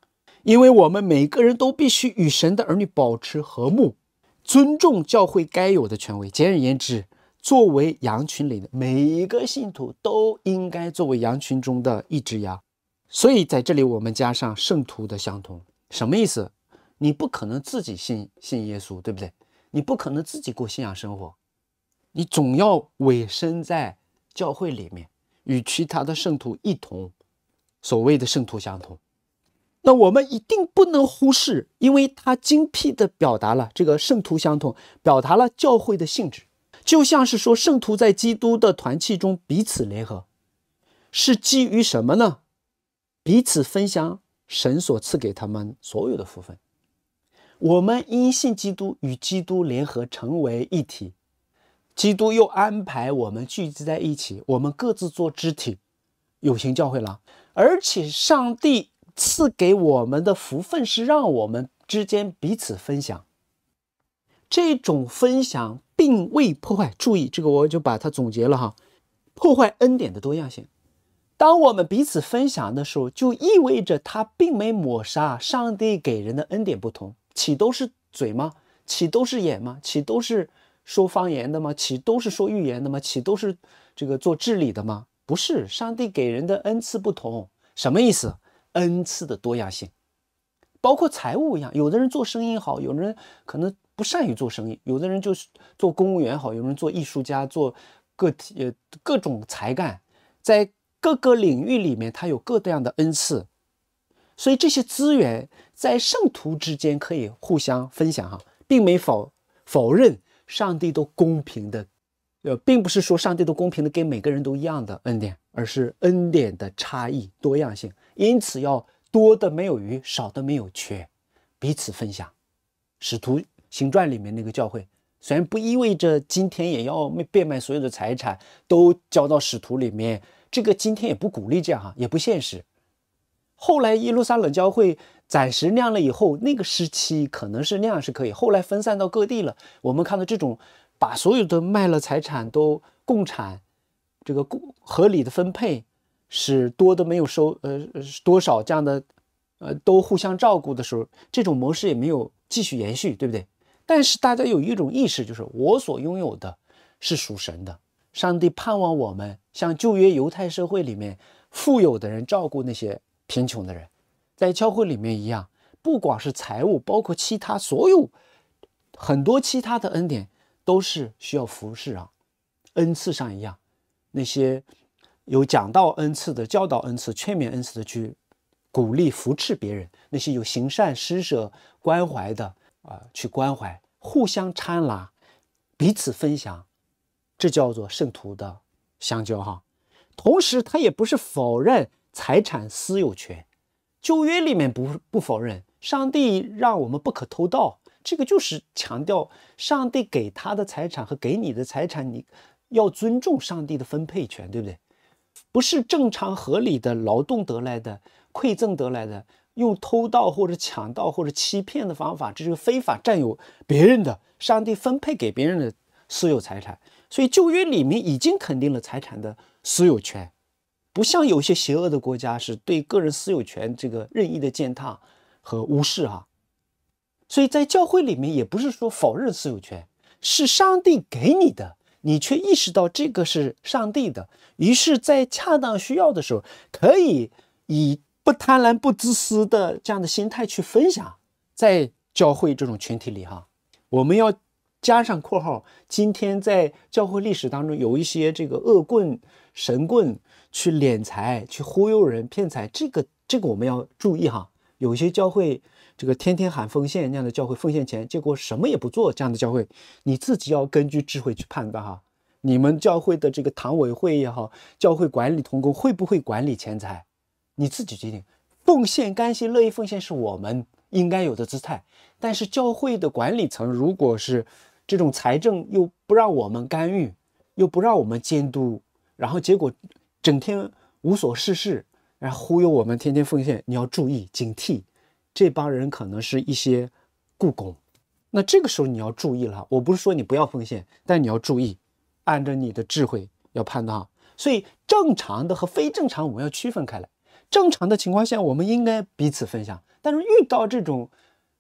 因为我们每个人都必须与神的儿女保持和睦，尊重教会该有的权威。简而言之，作为羊群里的每一个信徒，都应该作为羊群中的一只羊。所以，在这里我们加上圣徒的相同，什么意思？你不可能自己信信耶稣，对不对？你不可能自己过信仰生活，你总要委身在教会里面，与其他的圣徒一同，所谓的圣徒相同。那我们一定不能忽视，因为它精辟地表达了这个圣徒相同，表达了教会的性质，就像是说圣徒在基督的团契中彼此联合，是基于什么呢？彼此分享神所赐给他们所有的福分。我们因信基督与基督联合成为一体，基督又安排我们聚集在一起，我们各自做肢体，有形教会了。而且上帝。赐给我们的福分是让我们之间彼此分享，这种分享并未破坏。注意，这个我就把它总结了哈，破坏恩典的多样性。当我们彼此分享的时候，就意味着它并没抹杀上帝给人的恩典不同。岂都是嘴吗？岂都是眼吗？岂都是说方言的吗？岂都是说预言的吗？岂都是这个做治理的吗？不是，上帝给人的恩赐不同，什么意思？恩赐的多样性，包括财务一样，有的人做生意好，有的人可能不善于做生意，有的人就是做公务员好，有人做艺术家，做个体，呃各种才干，在各个领域里面，他有各样的恩赐，所以这些资源在圣徒之间可以互相分享哈，并没否否认上帝都公平的。呃，并不是说上帝都公平的给每个人都一样的恩典，而是恩典的差异多样性，因此要多的没有余，少的没有缺，彼此分享。使徒行传里面那个教会，虽然不意味着今天也要变卖所有的财产都交到使徒里面，这个今天也不鼓励这样，哈、也不现实。后来耶路撒冷教会暂时亮了以后，那个时期可能是那样是可以，后来分散到各地了，我们看到这种。把所有的卖了财产都共产，这个共合理的分配，使多的没有收，呃，多少这样的，呃，都互相照顾的时候，这种模式也没有继续延续，对不对？但是大家有一种意识，就是我所拥有的是属神的，上帝盼望我们像旧约犹太社会里面富有的人照顾那些贫穷的人，在教会里面一样，不管是财务，包括其他所有很多其他的恩典。都是需要服侍啊，恩赐上一样，那些有讲道恩赐的、教导恩赐、劝勉恩赐的去鼓励扶持别人；那些有行善施舍关怀的啊，去关怀、互相搀拉、彼此分享，这叫做圣徒的相交哈。同时，他也不是否认财产私有权，旧约里面不不否认上帝让我们不可偷盗。这个就是强调上帝给他的财产和给你的财产，你要尊重上帝的分配权，对不对？不是正常合理的劳动得来的、馈赠得来的，用偷盗或者抢盗或者欺骗的方法，这是非法占有别人的上帝分配给别人的私有财产。所以旧约里面已经肯定了财产的私有权，不像有些邪恶的国家是对个人私有权这个任意的践踏和无视哈。所以在教会里面，也不是说否认私有权是上帝给你的，你却意识到这个是上帝的，于是在恰当需要的时候，可以以不贪婪、不自私的这样的心态去分享。在教会这种群体里哈，我们要加上括号。今天在教会历史当中，有一些这个恶棍、神棍去敛财、去忽悠人、骗财，这个这个我们要注意哈。有些教会。这个天天喊奉献那样的教会奉献钱，结果什么也不做，这样的教会你自己要根据智慧去判断哈。你们教会的这个堂委会也好，教会管理同工会不会管理钱财，你自己决定。奉献甘心乐意奉献是我们应该有的姿态，但是教会的管理层如果是这种财政又不让我们干预，又不让我们监督，然后结果整天无所事事，然后忽悠我们天天奉献，你要注意警惕。这帮人可能是一些雇工，那这个时候你要注意了我不是说你不要奉献，但你要注意，按照你的智慧要判断。所以正常的和非正常我们要区分开来。正常的情况下，我们应该彼此分享。但是遇到这种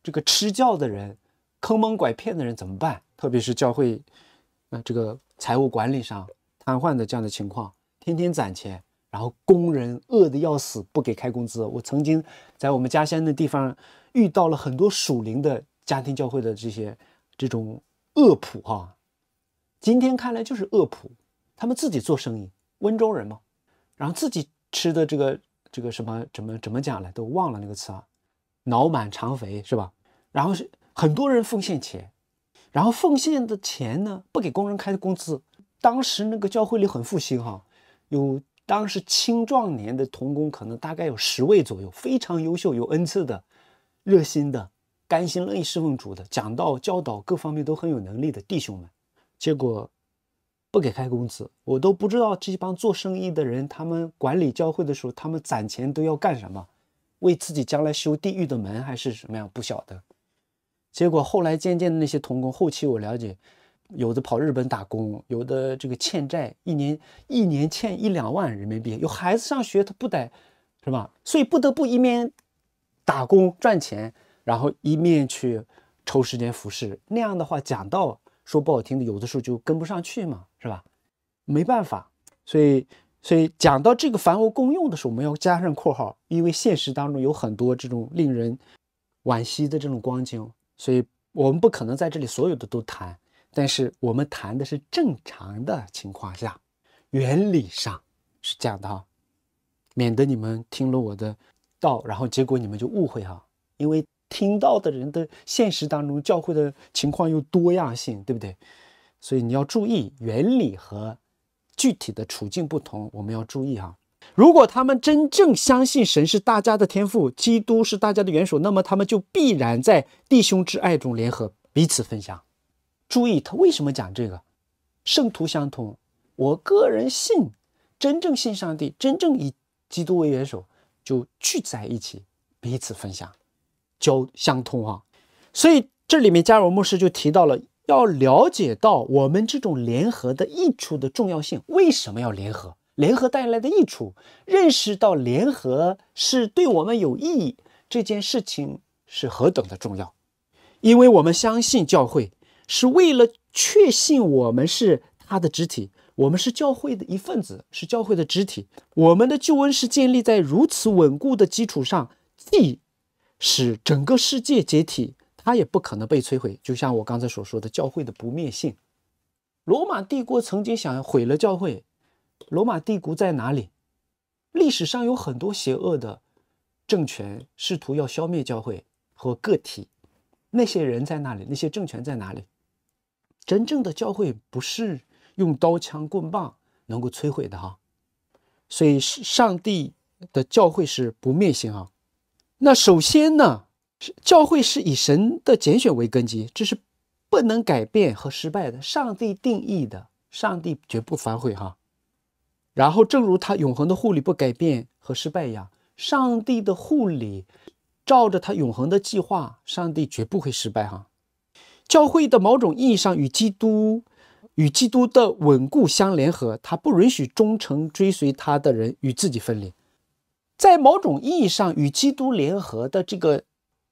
这个吃教的人、坑蒙拐骗的人怎么办？特别是教会啊，这个财务管理上瘫痪的这样的情况，天天攒钱。然后工人饿得要死，不给开工资。我曾经在我们家乡的地方遇到了很多属灵的家庭教会的这些这种恶仆哈。今天看来就是恶仆，他们自己做生意，温州人嘛，然后自己吃的这个这个什么怎么怎么讲了都忘了那个词啊，脑满肠肥是吧？然后是很多人奉献钱，然后奉献的钱呢不给工人开的工资。当时那个教会里很复兴哈，有。当时青壮年的童工可能大概有十位左右，非常优秀、有恩赐的、热心的、甘心乐意侍奉主的、讲道教导各方面都很有能力的弟兄们，结果不给开工资，我都不知道这帮做生意的人，他们管理教会的时候，他们攒钱都要干什么？为自己将来修地狱的门还是什么样？不晓得。结果后来渐渐的那些童工后期我了解。有的跑日本打工，有的这个欠债，一年一年欠一两万人民币，有孩子上学，他不得是吧？所以不得不一面打工赚钱，然后一面去抽时间服侍。那样的话，讲到说不好听的，有的时候就跟不上去嘛，是吧？没办法，所以所以讲到这个房屋共用的时候，我们要加上括号，因为现实当中有很多这种令人惋惜的这种光景，所以我们不可能在这里所有的都谈。但是我们谈的是正常的情况下，原理上是这样的哈，免得你们听了我的道，然后结果你们就误会哈。因为听到的人的现实当中教会的情况又多样性，对不对？所以你要注意原理和具体的处境不同，我们要注意哈。如果他们真正相信神是大家的天赋，基督是大家的元首，那么他们就必然在弟兄之爱中联合，彼此分享。注意，他为什么讲这个？圣徒相通。我个人信，真正信上帝，真正以基督为元首，就聚在一起，彼此分享，交相通啊。所以这里面加尔牧师就提到了，要了解到我们这种联合的益处的重要性。为什么要联合？联合带来的益处，认识到联合是对我们有意义这件事情是何等的重要，因为我们相信教会。是为了确信我们是他的肢体，我们是教会的一份子，是教会的肢体。我们的救恩是建立在如此稳固的基础上，即使整个世界解体，它也不可能被摧毁。就像我刚才所说的，教会的不灭性。罗马帝国曾经想要毁了教会，罗马帝国在哪里？历史上有很多邪恶的政权试图要消灭教会和个体，那些人在哪里？那些政权在哪里？真正的教会不是用刀枪棍棒能够摧毁的哈，所以上帝的教会是不灭性啊。那首先呢，教会是以神的拣选为根基，这是不能改变和失败的。上帝定义的，上帝绝不反悔哈。然后，正如他永恒的护理不改变和失败一样，上帝的护理照着他永恒的计划，上帝绝不会失败哈。教会的某种意义上与基督与基督的稳固相联合，他不允许忠诚追随他的人与自己分离。在某种意义上，与基督联合的这个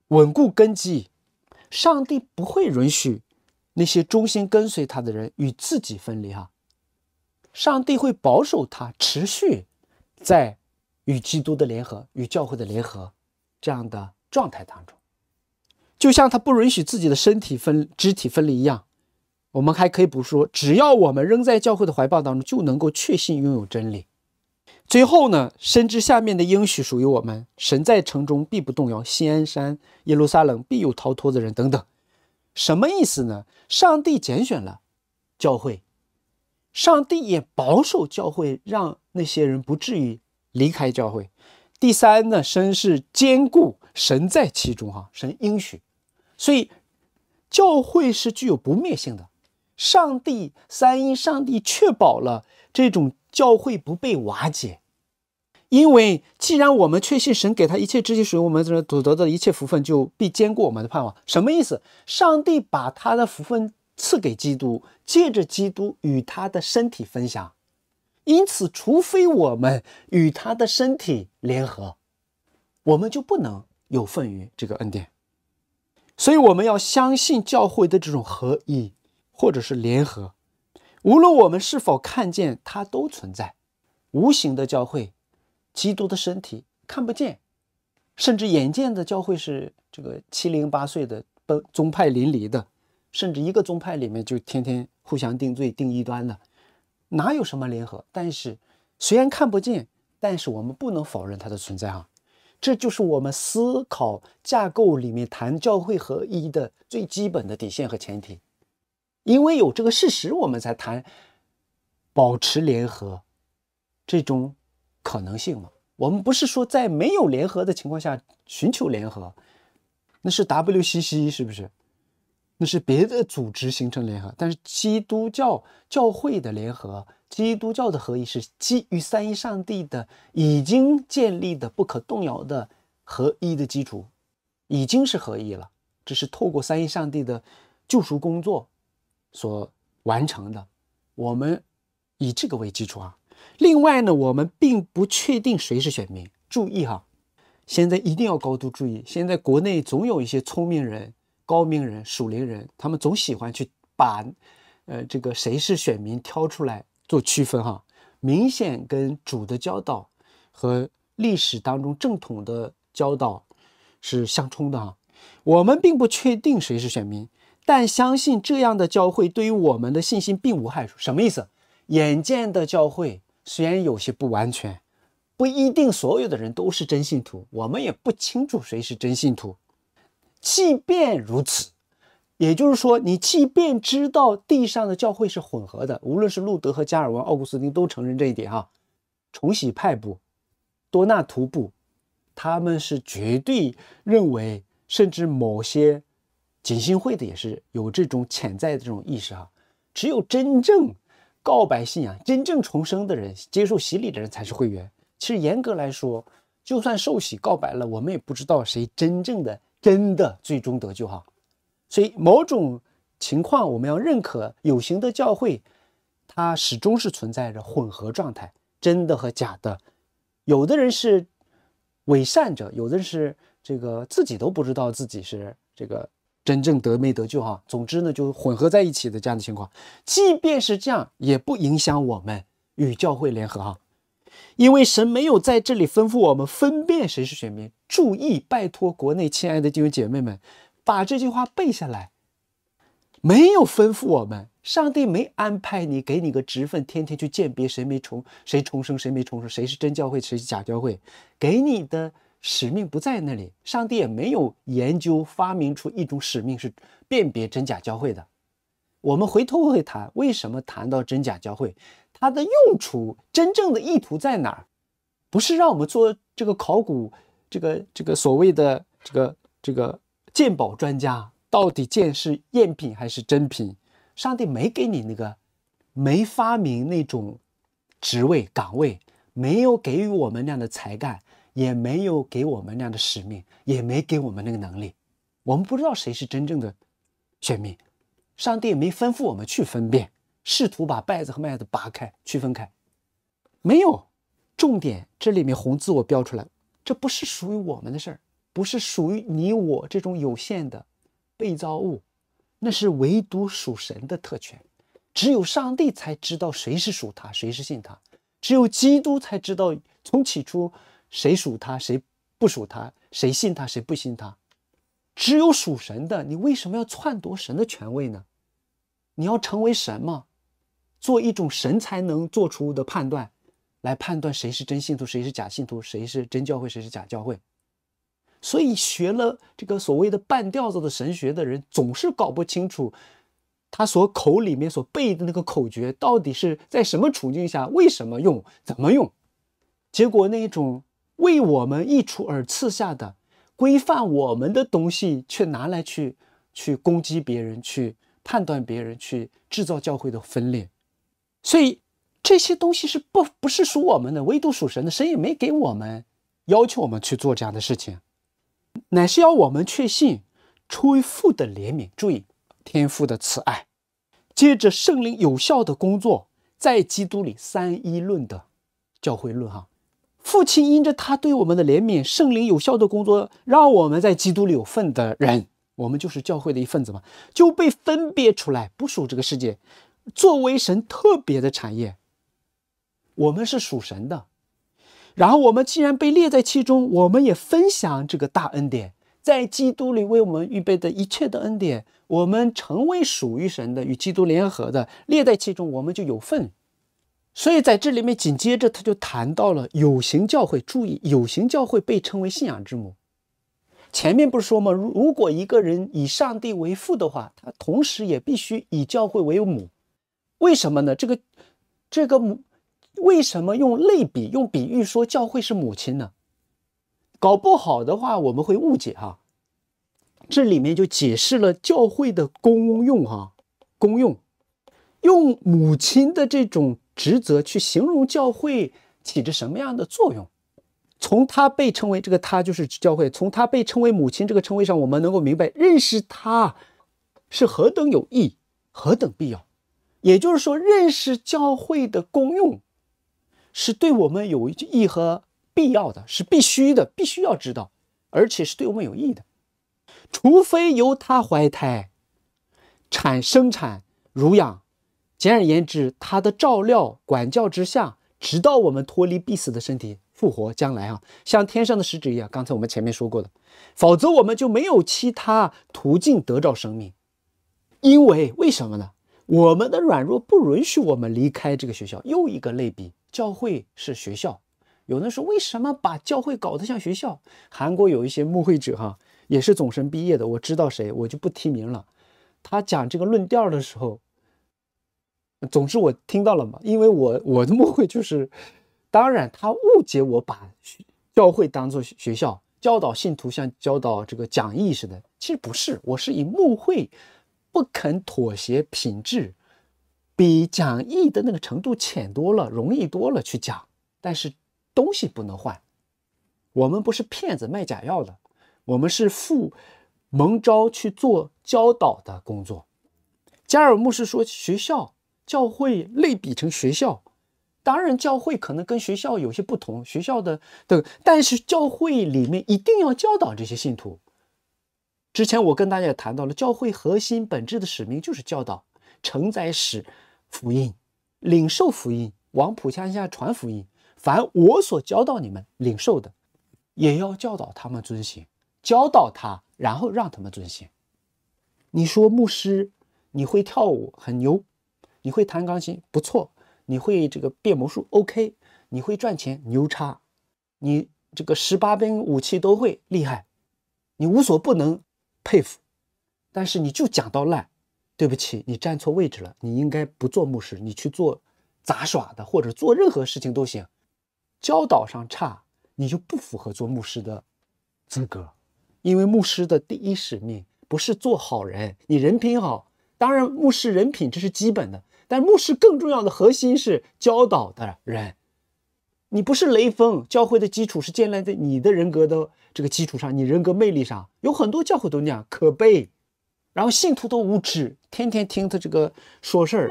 稳固根基，上帝不会允许那些忠心跟随他的人与自己分离。哈，上帝会保守他持续在与基督的联合、与教会的联合这样的状态当中。就像他不允许自己的身体分肢体分离一样，我们还可以补说：只要我们仍在教会的怀抱当中，就能够确信拥有真理。最后呢，深知下面的应许属于我们：神在城中必不动摇，西安山、耶路撒冷必有逃脱的人等等。什么意思呢？上帝拣选了教会，上帝也保守教会，让那些人不至于离开教会。第三呢，身世坚固，神在其中哈，神应许。所以，教会是具有不灭性的。上帝三一，上帝确保了这种教会不被瓦解。因为既然我们确信神给他一切知识属于我们所得的一切福分，就必兼顾我们的盼望。什么意思？上帝把他的福分赐给基督，借着基督与他的身体分享。因此，除非我们与他的身体联合，我们就不能有份于这个恩典。所以，我们要相信教会的这种合一，或者是联合，无论我们是否看见它都存在。无形的教会，基督的身体看不见，甚至眼见的教会是这个七零八碎的、本宗派林立的，甚至一个宗派里面就天天互相定罪、定异端的，哪有什么联合？但是，虽然看不见，但是我们不能否认它的存在啊。这就是我们思考架构里面谈教会合一的最基本的底线和前提，因为有这个事实，我们才谈保持联合这种可能性嘛。我们不是说在没有联合的情况下寻求联合，那是 WCC 是不是？那是别的组织形成联合，但是基督教教会的联合、基督教的合一，是基与三一上帝的已经建立的、不可动摇的合一的基础，已经是合一了。这是透过三一上帝的救赎工作所完成的。我们以这个为基础啊。另外呢，我们并不确定谁是选民。注意哈，现在一定要高度注意。现在国内总有一些聪明人。高明人、属灵人，他们总喜欢去把，呃，这个谁是选民挑出来做区分哈。明显跟主的教导和历史当中正统的教导是相冲的哈。我们并不确定谁是选民，但相信这样的教会对于我们的信心并无害处。什么意思？眼见的教会虽然有些不完全，不一定所有的人都是真信徒，我们也不清楚谁是真信徒。即便如此，也就是说，你即便知道地上的教会是混合的，无论是路德和加尔文、奥古斯丁都承认这一点哈。重洗派部、多纳图部，他们是绝对认为，甚至某些警信会的也是有这种潜在的这种意识哈。只有真正告白信仰、真正重生的人、接受洗礼的人才是会员。其实严格来说，就算受洗告白了，我们也不知道谁真正的。真的最终得救哈，所以某种情况我们要认可有形的教会，它始终是存在着混合状态，真的和假的，有的人是伪善者，有的人是这个自己都不知道自己是这个真正得没得救哈。总之呢，就混合在一起的这样的情况，即便是这样也不影响我们与教会联合哈。因为神没有在这里吩咐我们分辨谁是选民，注意，拜托国内亲爱的弟兄姐妹们，把这句话背下来。没有吩咐我们，上帝没安排你给你个职分，天天去鉴别谁没重谁重生，谁没重生，谁是真教会，谁是假教会。给你的使命不在那里，上帝也没有研究发明出一种使命是辨别真假教会的。我们回头会谈为什么谈到真假教会。它的用处，真正的意图在哪儿？不是让我们做这个考古，这个这个所谓的这个这个鉴宝专家，到底鉴是赝品还是真品？上帝没给你那个，没发明那种职位岗位，没有给予我们那样的才干，也没有给我们那样的使命，也没给我们那个能力。我们不知道谁是真正的选民，上帝也没吩咐我们去分辨。试图把稗子和麦子拔开、区分开，没有重点。这里面红字我标出来，这不是属于我们的事儿，不是属于你我这种有限的被造物，那是唯独属神的特权。只有上帝才知道谁是属他，谁是信他；只有基督才知道从起初谁属他，谁不属他，谁信他，谁不信他。只有属神的，你为什么要篡夺神的权位呢？你要成为神吗？做一种神才能做出的判断，来判断谁是真信徒，谁是假信徒，谁是真教会，谁是假教会。所以学了这个所谓的半吊子的神学的人，总是搞不清楚他所口里面所背的那个口诀，到底是在什么处境下，为什么用，怎么用。结果那种为我们一除而赐下的规范我们的东西，却拿来去去攻击别人，去判断别人，去制造教会的分裂。所以这些东西是不不是属我们的，唯独属神的。神也没给我们要求我们去做这样的事情，乃是要我们确信出于父的怜悯，注意天父的慈爱，借着圣灵有效的工作，在基督里三一论的教会论。哈，父亲因着他对我们的怜悯，圣灵有效的工作，让我们在基督里有份的人，我们就是教会的一份子嘛，就被分别出来，不属这个世界。作为神特别的产业，我们是属神的，然后我们既然被列在其中，我们也分享这个大恩典，在基督里为我们预备的一切的恩典，我们成为属于神的，与基督联合的，列在其中，我们就有份。所以在这里面，紧接着他就谈到了有形教会。注意，有形教会被称为信仰之母。前面不是说吗？如如果一个人以上帝为父的话，他同时也必须以教会为母。为什么呢？这个，这个母为什么用类比、用比喻说教会是母亲呢？搞不好的话，我们会误解哈。这里面就解释了教会的功用哈，功用用母亲的这种职责去形容教会，起着什么样的作用？从他被称为这个他就是教会，从他被称为母亲这个称谓上，我们能够明白认识他是何等有益，何等必要。也就是说，认识教会的功用，是对我们有益和必要的，是必须的，必须要知道，而且是对我们有益的。除非由他怀胎、产生产、乳养，简而言之，他的照料、管教之下，直到我们脱离必死的身体，复活将来啊，像天上的使者一样。刚才我们前面说过的，否则我们就没有其他途径得到生命，因为为什么呢？我们的软弱不允许我们离开这个学校。又一个类比，教会是学校。有人说，为什么把教会搞得像学校？韩国有一些牧会者哈，也是总神毕业的，我知道谁，我就不提名了。他讲这个论调的时候，总之我听到了嘛，因为我我的牧会就是，当然他误解我把教会当做学校，教导信徒像教导这个讲义似的，其实不是，我是以牧会。不肯妥协，品质比讲义的那个程度浅多了，容易多了去讲，但是东西不能换。我们不是骗子卖假药的，我们是赴蒙召去做教导的工作。加尔木牧师说，学校、教会类比成学校，当然教会可能跟学校有些不同，学校的的，但是教会里面一定要教导这些信徒。之前我跟大家也谈到了，教会核心本质的使命就是教导、承载使、福音、领受福音、往普天下传福音。凡我所教导你们领受的，也要教导他们遵行；教导他，然后让他们遵行。你说牧师，你会跳舞很牛，你会弹钢琴不错，你会这个变魔术 OK，你会赚钱牛叉，你这个十八般武器都会厉害，你无所不能。佩服，但是你就讲到烂，对不起，你站错位置了。你应该不做牧师，你去做杂耍的或者做任何事情都行。教导上差，你就不符合做牧师的资格，因为牧师的第一使命不是做好人。你人品好，当然牧师人品这是基本的，但牧师更重要的核心是教导的人。你不是雷锋，教会的基础是建立在你的人格的。这个基础上，你人格魅力上有很多教会都那样可悲，然后信徒都无知，天天听他这个说事儿，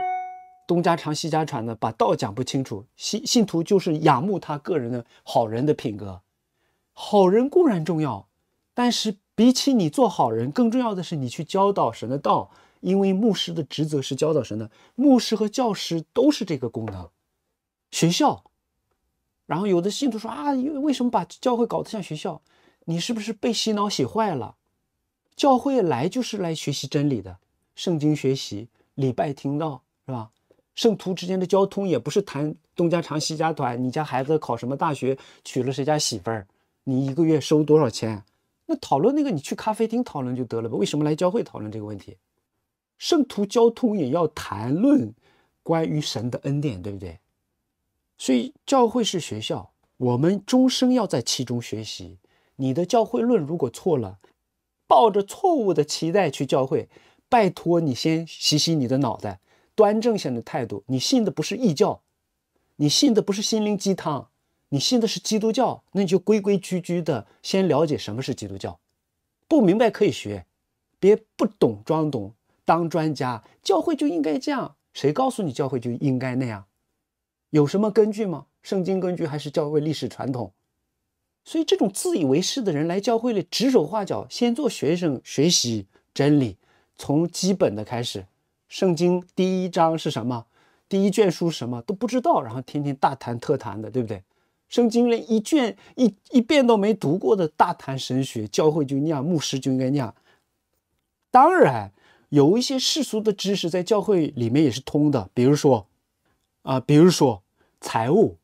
东家长西家传的，把道讲不清楚。信信徒就是仰慕他个人的好人的品格，好人固然重要，但是比起你做好人，更重要的是你去教导神的道，因为牧师的职责是教导神的，牧师和教师都是这个功能，学校。然后有的信徒说啊，为什么把教会搞得像学校？你是不是被洗脑洗坏了？教会来就是来学习真理的，圣经学习、礼拜听到是吧？圣徒之间的交通也不是谈东家长西家短，你家孩子考什么大学，娶了谁家媳妇儿，你一个月收多少钱？那讨论那个，你去咖啡厅讨论就得了吧？为什么来教会讨论这个问题？圣徒交通也要谈论关于神的恩典，对不对？所以教会是学校，我们终生要在其中学习。你的教会论如果错了，抱着错误的期待去教会，拜托你先洗洗你的脑袋，端正下你的态度。你信的不是异教，你信的不是心灵鸡汤，你信的是基督教，那你就规规矩矩的先了解什么是基督教。不明白可以学，别不懂装懂当专家。教会就应该这样，谁告诉你教会就应该那样？有什么根据吗？圣经根据还是教会历史传统？所以，这种自以为是的人来教会里指手画脚，先做学生学习真理，从基本的开始。圣经第一章是什么？第一卷书什么都不知道，然后天天大谈特谈的，对不对？圣经连一卷一一遍都没读过的大谈神学，教会就念，牧师就应该念。当然，有一些世俗的知识在教会里面也是通的，比如说，啊，比如说财务。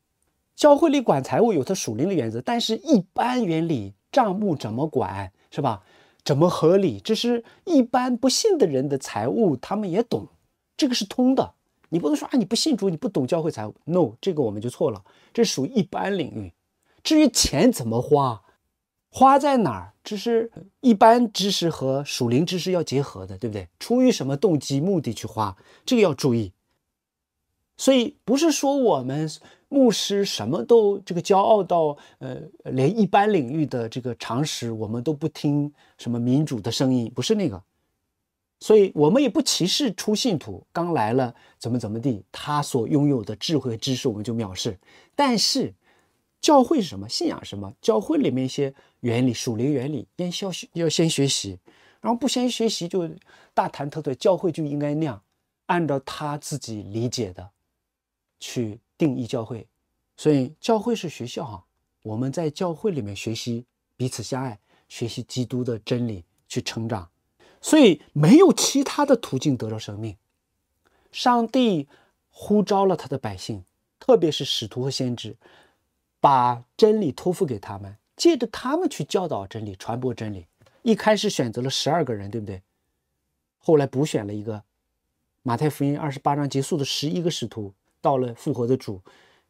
教会里管财务有它属灵的原则，但是一般原理账目怎么管是吧？怎么合理？这是一般不信的人的财务，他们也懂，这个是通的。你不能说啊，你不信主，你不懂教会财务。No，这个我们就错了。这属于一般领域。至于钱怎么花，花在哪儿，这是一般知识和属灵知识要结合的，对不对？出于什么动机、目的去花，这个要注意。所以不是说我们。牧师什么都这个骄傲到呃，连一般领域的这个常识我们都不听，什么民主的声音不是那个，所以我们也不歧视初信徒刚来了怎么怎么地，他所拥有的智慧和知识我们就藐视。但是，教会是什么，信仰什么？教会里面一些原理、属灵原理，先学要先学习，然后不先学习就大谈特谈，教会就应该那样，按照他自己理解的去。定义教会，所以教会是学校啊，我们在教会里面学习彼此相爱，学习基督的真理，去成长。所以没有其他的途径得到生命。上帝呼召了他的百姓，特别是使徒和先知，把真理托付给他们，借着他们去教导真理、传播真理。一开始选择了十二个人，对不对？后来补选了一个，马太福音二十八章结束的十一个使徒。到了复活的主，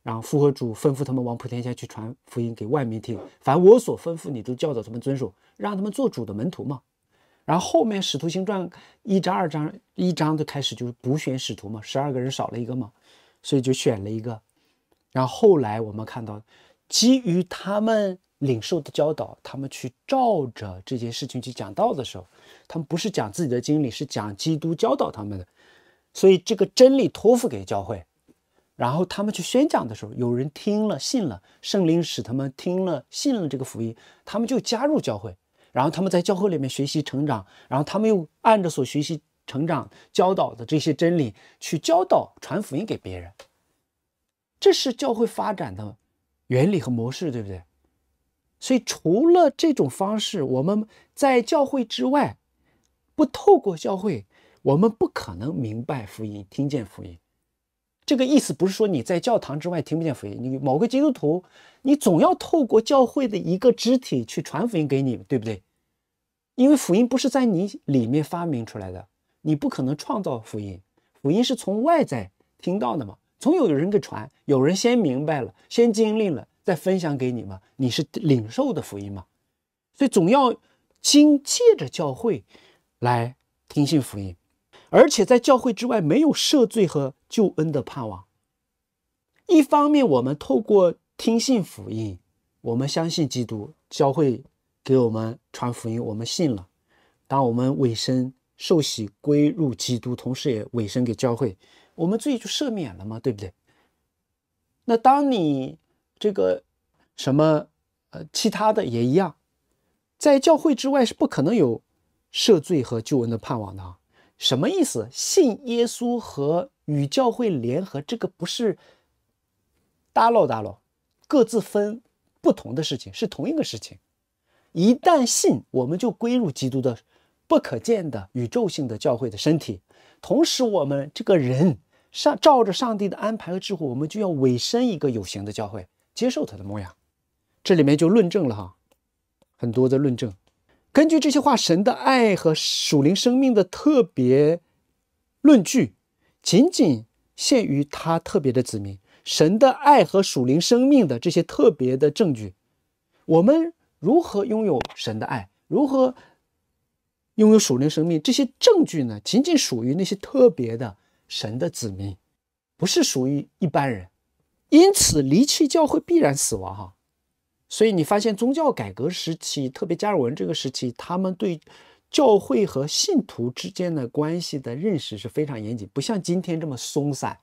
然后复活主吩咐他们往普天下去传福音给外面听。反正我所吩咐你都教导他们遵守，让他们做主的门徒嘛。然后后面使徒行传一章、二章、一章的开始就是补选使徒嘛，十二个人少了一个嘛，所以就选了一个。然后后来我们看到，基于他们领受的教导，他们去照着这件事情去讲道的时候，他们不是讲自己的经历，是讲基督教导他们的，所以这个真理托付给教会。然后他们去宣讲的时候，有人听了信了，圣灵使他们听了信了这个福音，他们就加入教会。然后他们在教会里面学习成长，然后他们又按着所学习成长教导的这些真理去教导传福音给别人。这是教会发展的原理和模式，对不对？所以除了这种方式，我们在教会之外，不透过教会，我们不可能明白福音、听见福音。这个意思不是说你在教堂之外听不见福音，你某个基督徒，你总要透过教会的一个肢体去传福音给你，对不对？因为福音不是在你里面发明出来的，你不可能创造福音，福音是从外在听到的嘛，总有人给传，有人先明白了，先经历了，再分享给你嘛，你是领受的福音嘛，所以总要先借着教会来听信福音。而且在教会之外没有赦罪和救恩的盼望。一方面，我们透过听信福音，我们相信基督教会给我们传福音，我们信了。当我们委身受洗归入基督，同时也委身给教会，我们罪就赦免了嘛，对不对？那当你这个什么呃其他的也一样，在教会之外是不可能有赦罪和救恩的盼望的啊。什么意思？信耶稣和与教会联合，这个不是打捞打捞，各自分不同的事情，是同一个事情。一旦信，我们就归入基督的不可见的宇宙性的教会的身体，同时我们这个人上照着上帝的安排和智慧，我们就要委身一个有形的教会，接受他的模样。这里面就论证了哈，很多的论证。根据这些话，神的爱和属灵生命的特别论据，仅仅限于他特别的子民。神的爱和属灵生命的这些特别的证据，我们如何拥有神的爱，如何拥有属灵生命？这些证据呢？仅仅属于那些特别的神的子民，不是属于一般人。因此，离弃教会必然死亡。哈。所以你发现宗教改革时期，特别加尔文这个时期，他们对教会和信徒之间的关系的认识是非常严谨，不像今天这么松散。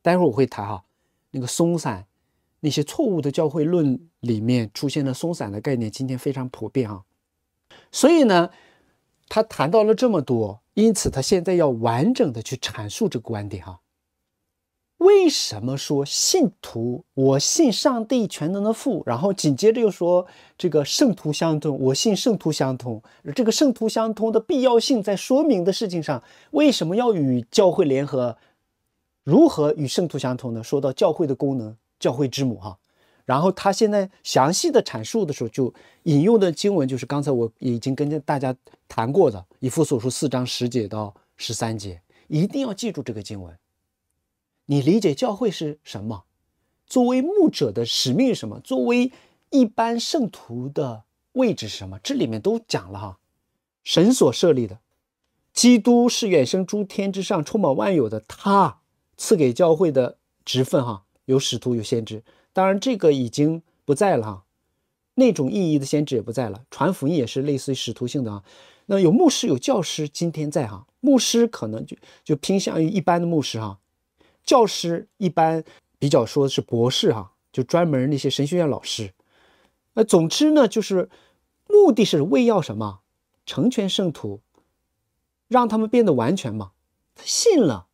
待会儿我会谈哈，那个松散，那些错误的教会论里面出现的松散的概念，今天非常普遍啊。所以呢，他谈到了这么多，因此他现在要完整的去阐述这个观点哈。为什么说信徒我信上帝全能的父，然后紧接着又说这个圣徒相通，我信圣徒相通。这个圣徒相通的必要性在说明的事情上，为什么要与教会联合？如何与圣徒相通呢？说到教会的功能，教会之母哈。然后他现在详细的阐述的时候，就引用的经文就是刚才我已经跟大家谈过的以父所书四章十节到十三节，一定要记住这个经文。你理解教会是什么？作为牧者的使命是什么？作为一般圣徒的位置是什么？这里面都讲了哈，神所设立的，基督是远生诸天之上，充满万有的，他赐给教会的职分哈，有使徒，有先知，当然这个已经不在了哈，那种意义的先知也不在了，传福音也是类似于使徒性的啊。那有牧师，有教师，今天在哈，牧师可能就就偏向于一般的牧师哈。教师一般比较说的是博士哈，就专门那些神学院老师。那总之呢，就是目的是为要什么成全圣徒，让他们变得完全嘛。他信了，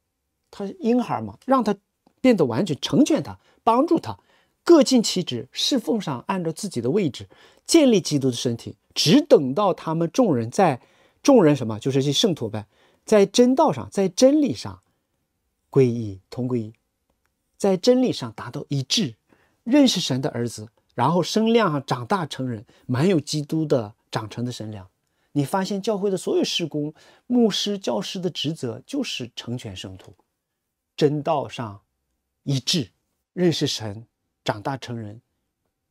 他是婴孩嘛，让他变得完全，成全他，帮助他，各尽其职，侍奉上按照自己的位置，建立基督的身体。只等到他们众人在众人什么，就是这圣徒呗，在真道上，在真理上。归一，同归一，在真理上达到一致，认识神的儿子，然后身量长大成人，满有基督的长成的身量。你发现教会的所有事工、牧师、教师的职责就是成全圣徒，真道上一致，认识神，长大成人，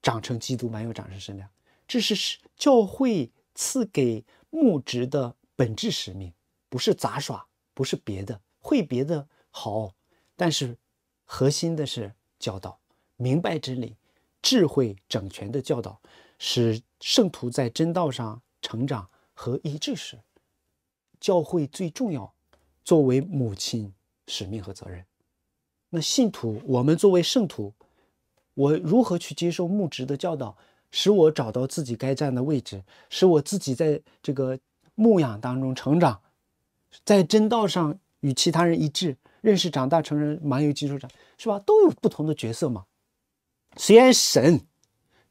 长成基督满有长成身量。这是教会赐给牧职的本质使命，不是杂耍，不是别的，会别的。好，但是核心的是教导，明白真理，智慧整全的教导，使圣徒在真道上成长和一致时，教会最重要，作为母亲使命和责任。那信徒，我们作为圣徒，我如何去接受牧职的教导，使我找到自己该站的位置，使我自己在这个牧养当中成长，在真道上与其他人一致。认识长大成人，忙有基础长，是吧？都有不同的角色嘛。虽然神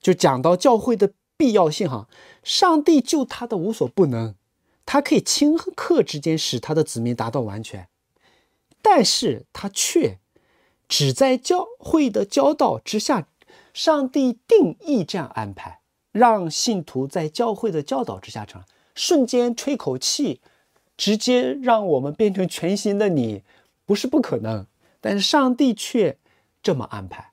就讲到教会的必要性，哈，上帝救他的无所不能，他可以顷刻之间使他的子民达到完全，但是他却只在教会的教导之下，上帝定义这样安排，让信徒在教会的教导之下成瞬间吹口气，直接让我们变成全新的你。不是不可能，但是上帝却这么安排，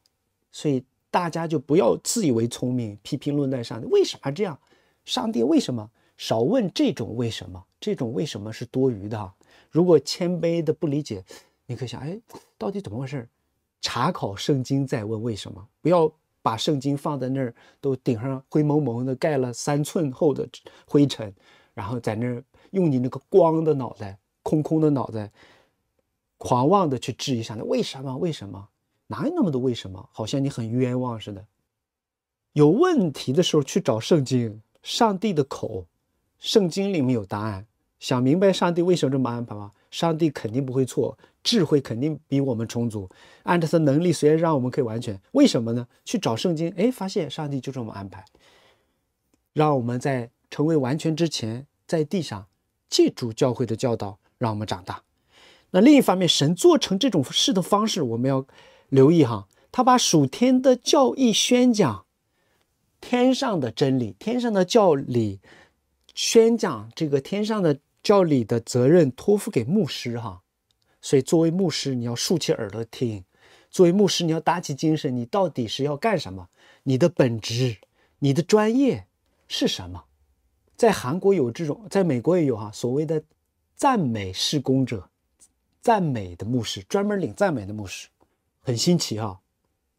所以大家就不要自以为聪明，批评论断上帝为啥这样？上帝为什么少问这种为什么？这种为什么是多余的。如果谦卑的不理解，你可以想：哎，到底怎么回事？查考圣经再问为什么。不要把圣经放在那儿，都顶上灰蒙蒙的，盖了三寸厚的灰尘，然后在那儿用你那个光的脑袋，空空的脑袋。狂妄的去质疑上帝，为什么？为什么？哪有那么多为什么？好像你很冤枉似的。有问题的时候去找圣经，上帝的口，圣经里面有答案。想明白上帝为什么这么安排吗？上帝肯定不会错，智慧肯定比我们充足。按他的能力虽然让我们可以完全，为什么呢？去找圣经，哎，发现上帝就这么安排，让我们在成为完全之前，在地上借助教会的教导，让我们长大。那另一方面，神做成这种事的方式，我们要留意哈。他把属天的教义宣讲、天上的真理、天上的教理宣讲，这个天上的教理的责任托付给牧师哈。所以，作为牧师，你要竖起耳朵听；作为牧师，你要打起精神。你到底是要干什么？你的本职、你的专业是什么？在韩国有这种，在美国也有哈，所谓的赞美施工者。赞美的牧师，专门领赞美的牧师，很新奇啊，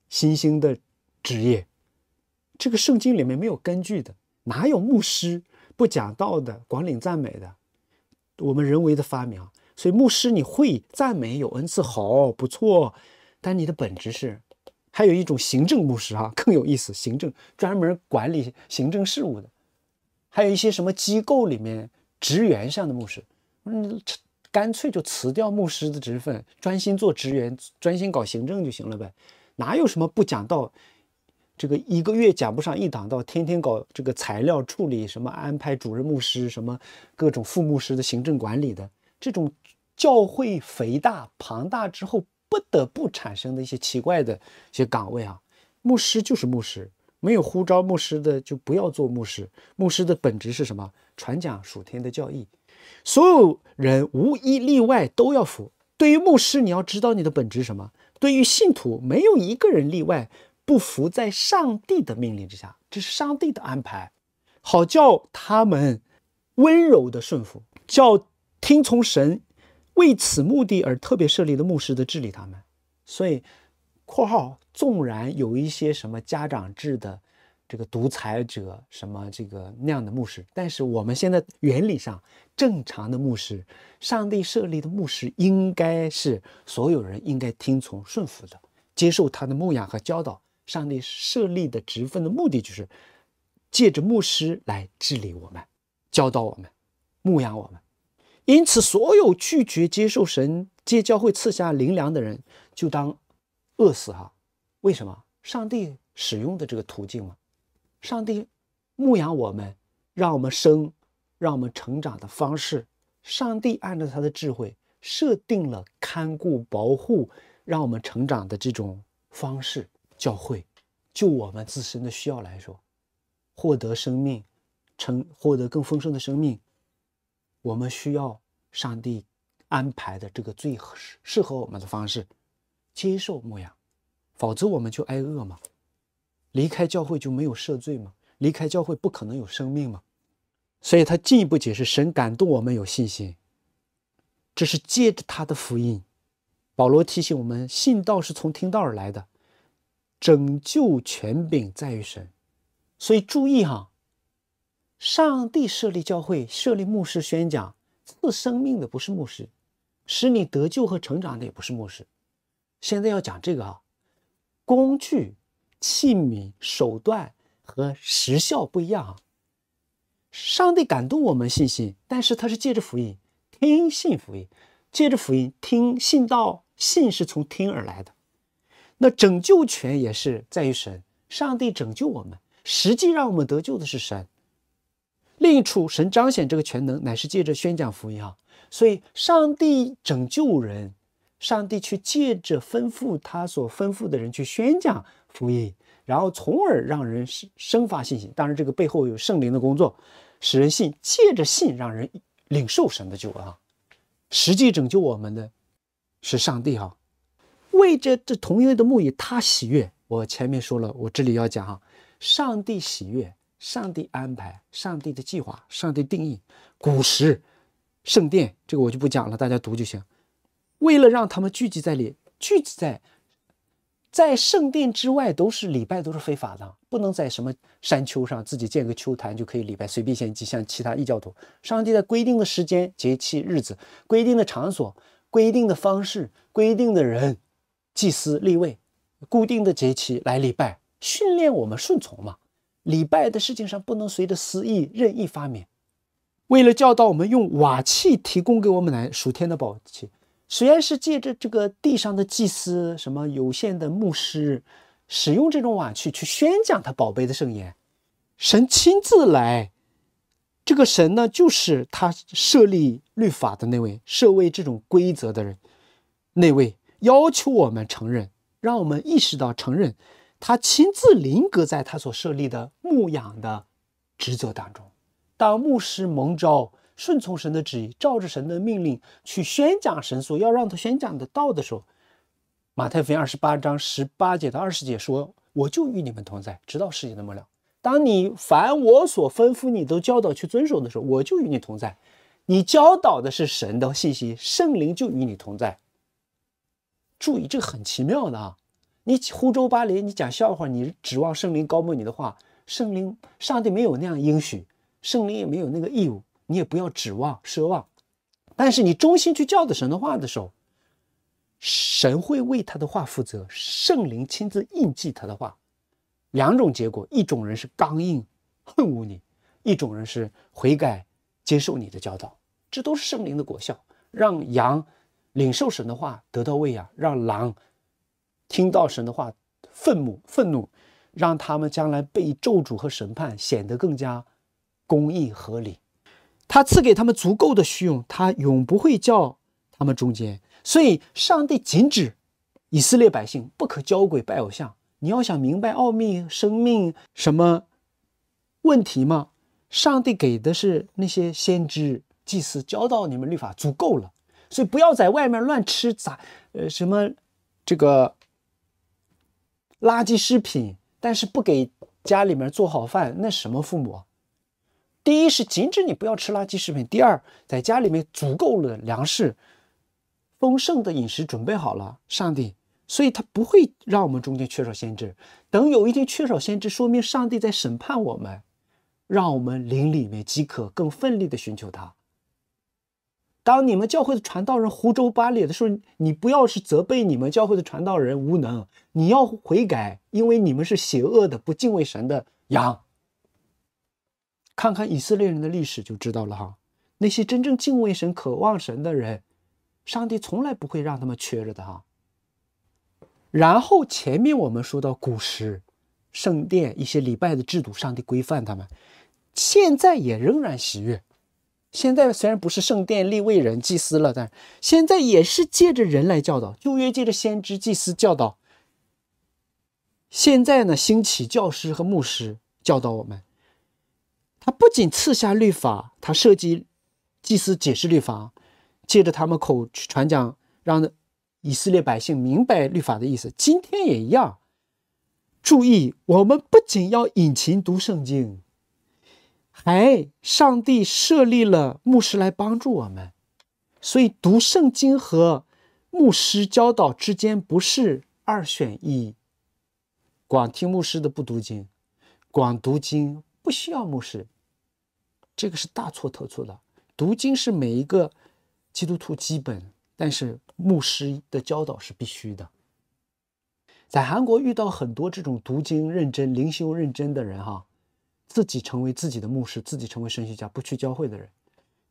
新兴的职业。这个圣经里面没有根据的，哪有牧师不讲道的，管领赞美的？我们人为的发明。所以牧师你会赞美有恩赐好不错，但你的本质是。还有一种行政牧师啊，更有意思，行政专门管理行政事务的，还有一些什么机构里面职员上的牧师，嗯。干脆就辞掉牧师的职分，专心做职员，专心搞行政就行了呗。哪有什么不讲道？这个一个月讲不上一堂道，天天搞这个材料处理，什么安排主任牧师，什么各种副牧师的行政管理的，这种教会肥大庞大之后不得不产生的一些奇怪的一些岗位啊。牧师就是牧师，没有呼召牧师的就不要做牧师。牧师的本质是什么？传讲属天的教义。所有人无一例外都要服。对于牧师，你要知道你的本职什么。对于信徒，没有一个人例外不服在上帝的命令之下，这是上帝的安排，好叫他们温柔的顺服，叫听从神为此目的而特别设立的牧师的治理他们。所以，括号纵然有一些什么家长制的。这个独裁者什么这个那样的牧师，但是我们现在原理上正常的牧师，上帝设立的牧师应该是所有人应该听从顺服的，接受他的牧养和教导。上帝设立的职分的目的就是借着牧师来治理我们，教导我们，牧养我们。因此，所有拒绝接受神借教会赐下灵粮的人，就当饿死哈。为什么？上帝使用的这个途径吗？上帝牧养我们，让我们生，让我们成长的方式，上帝按照他的智慧设定了看顾、保护，让我们成长的这种方式。教会，就我们自身的需要来说，获得生命，成获得更丰盛的生命，我们需要上帝安排的这个最合适、适合我们的方式，接受牧养，否则我们就挨饿嘛。离开教会就没有赦罪吗？离开教会不可能有生命吗？所以他进一步解释：神感动我们有信心，这是接着他的福音。保罗提醒我们，信道是从听道而来的，拯救权柄在于神。所以注意哈，上帝设立教会、设立牧师宣讲赐生命的不是牧师，使你得救和成长的也不是牧师。现在要讲这个啊，工具。器皿手段和时效不一样。上帝感动我们信心，但是他是借着福音听信福音，借着福音听信道，信是从听而来的。那拯救权也是在于神，上帝拯救我们，实际让我们得救的是神。另一处神彰显这个全能，乃是借着宣讲福音啊。所以上帝拯救人，上帝去借着吩咐他所吩咐的人去宣讲。注意，然后从而让人生发信心。当然，这个背后有圣灵的工作，使人信，借着信让人领受神的救啊。实际拯救我们的是上帝哈，为这这同样的木养他喜悦。我前面说了，我这里要讲哈，上帝喜悦，上帝安排，上帝的计划，上帝定义。古时圣殿，这个我就不讲了，大家读就行。为了让他们聚集在里，聚集在。在圣殿之外都是礼拜，都是非法的，不能在什么山丘上自己建个丘坛就可以礼拜，随便献祭，像其他异教徒，上帝在规定的时间、节气、日子，规定的场所、规定的方式、规定的人，祭司立位，固定的节气来礼拜，训练我们顺从嘛。礼拜的事情上不能随着私意任意发明，为了教导我们用瓦器提供给我们来数天的宝器。虽然是借着这个地上的祭司、什么有限的牧师，使用这种碗去去宣讲他宝贝的圣言，神亲自来，这个神呢，就是他设立律法的那位，设为这种规则的人，那位要求我们承认，让我们意识到承认，他亲自临格在他所设立的牧养的职责当中，当牧师蒙召。顺从神的旨意，照着神的命令去宣讲神所要让他宣讲的道的时候，《马太福音》二十八章十八节到二十节说：“我就与你们同在，直到世界的末了。当你凡我所吩咐你都教导去遵守的时候，我就与你同在。你教导的是神的信息，圣灵就与你同在。注意，这个很奇妙的啊！你湖州、巴黎，你讲笑话，你指望圣灵高墨你的话，圣灵、上帝没有那样应许，圣灵也没有那个义务。”你也不要指望奢望，但是你衷心去教导神的话的时候，神会为他的话负责，圣灵亲自印记他的话。两种结果：一种人是刚硬恨恶你，一种人是悔改接受你的教导。这都是圣灵的果效。让羊领受神的话得到喂养，让狼听到神的话愤怒愤怒，让他们将来被咒诅和审判显得更加公义合理。他赐给他们足够的虚荣，他永不会叫他们中间。所以上帝禁止以色列百姓不可交鬼拜偶像。你要想明白奥秘、生命什么问题吗？上帝给的是那些先知、祭司教到你们律法足够了，所以不要在外面乱吃杂呃什么这个垃圾食品，但是不给家里面做好饭，那什么父母？第一是禁止你不要吃垃圾食品。第二，在家里面足够的粮食、丰盛的饮食准备好了，上帝，所以他不会让我们中间缺少先知。等有一天缺少先知，说明上帝在审判我们，让我们灵里面饥渴，更奋力的寻求他。当你们教会的传道人胡诌八咧的时候，你不要是责备你们教会的传道人无能，你要悔改，因为你们是邪恶的、不敬畏神的羊。看看以色列人的历史就知道了哈，那些真正敬畏神、渴望神的人，上帝从来不会让他们缺着的哈。然后前面我们说到古时圣殿一些礼拜的制度，上帝规范他们，现在也仍然喜悦。现在虽然不是圣殿立位人祭司了，但现在也是借着人来教导，旧约借着先知、祭司教导，现在呢兴起教师和牧师教导我们。他不仅赐下律法，他设计祭司解释律法，借着他们口传讲，让以色列百姓明白律法的意思。今天也一样，注意，我们不仅要引擎读圣经，还上帝设立了牧师来帮助我们，所以读圣经和牧师教导之间不是二选一，光听牧师的不读经，光读经不需要牧师。这个是大错特错的。读经是每一个基督徒基本，但是牧师的教导是必须的。在韩国遇到很多这种读经认真、灵修认真的人，哈，自己成为自己的牧师，自己成为神学家，不去教会的人。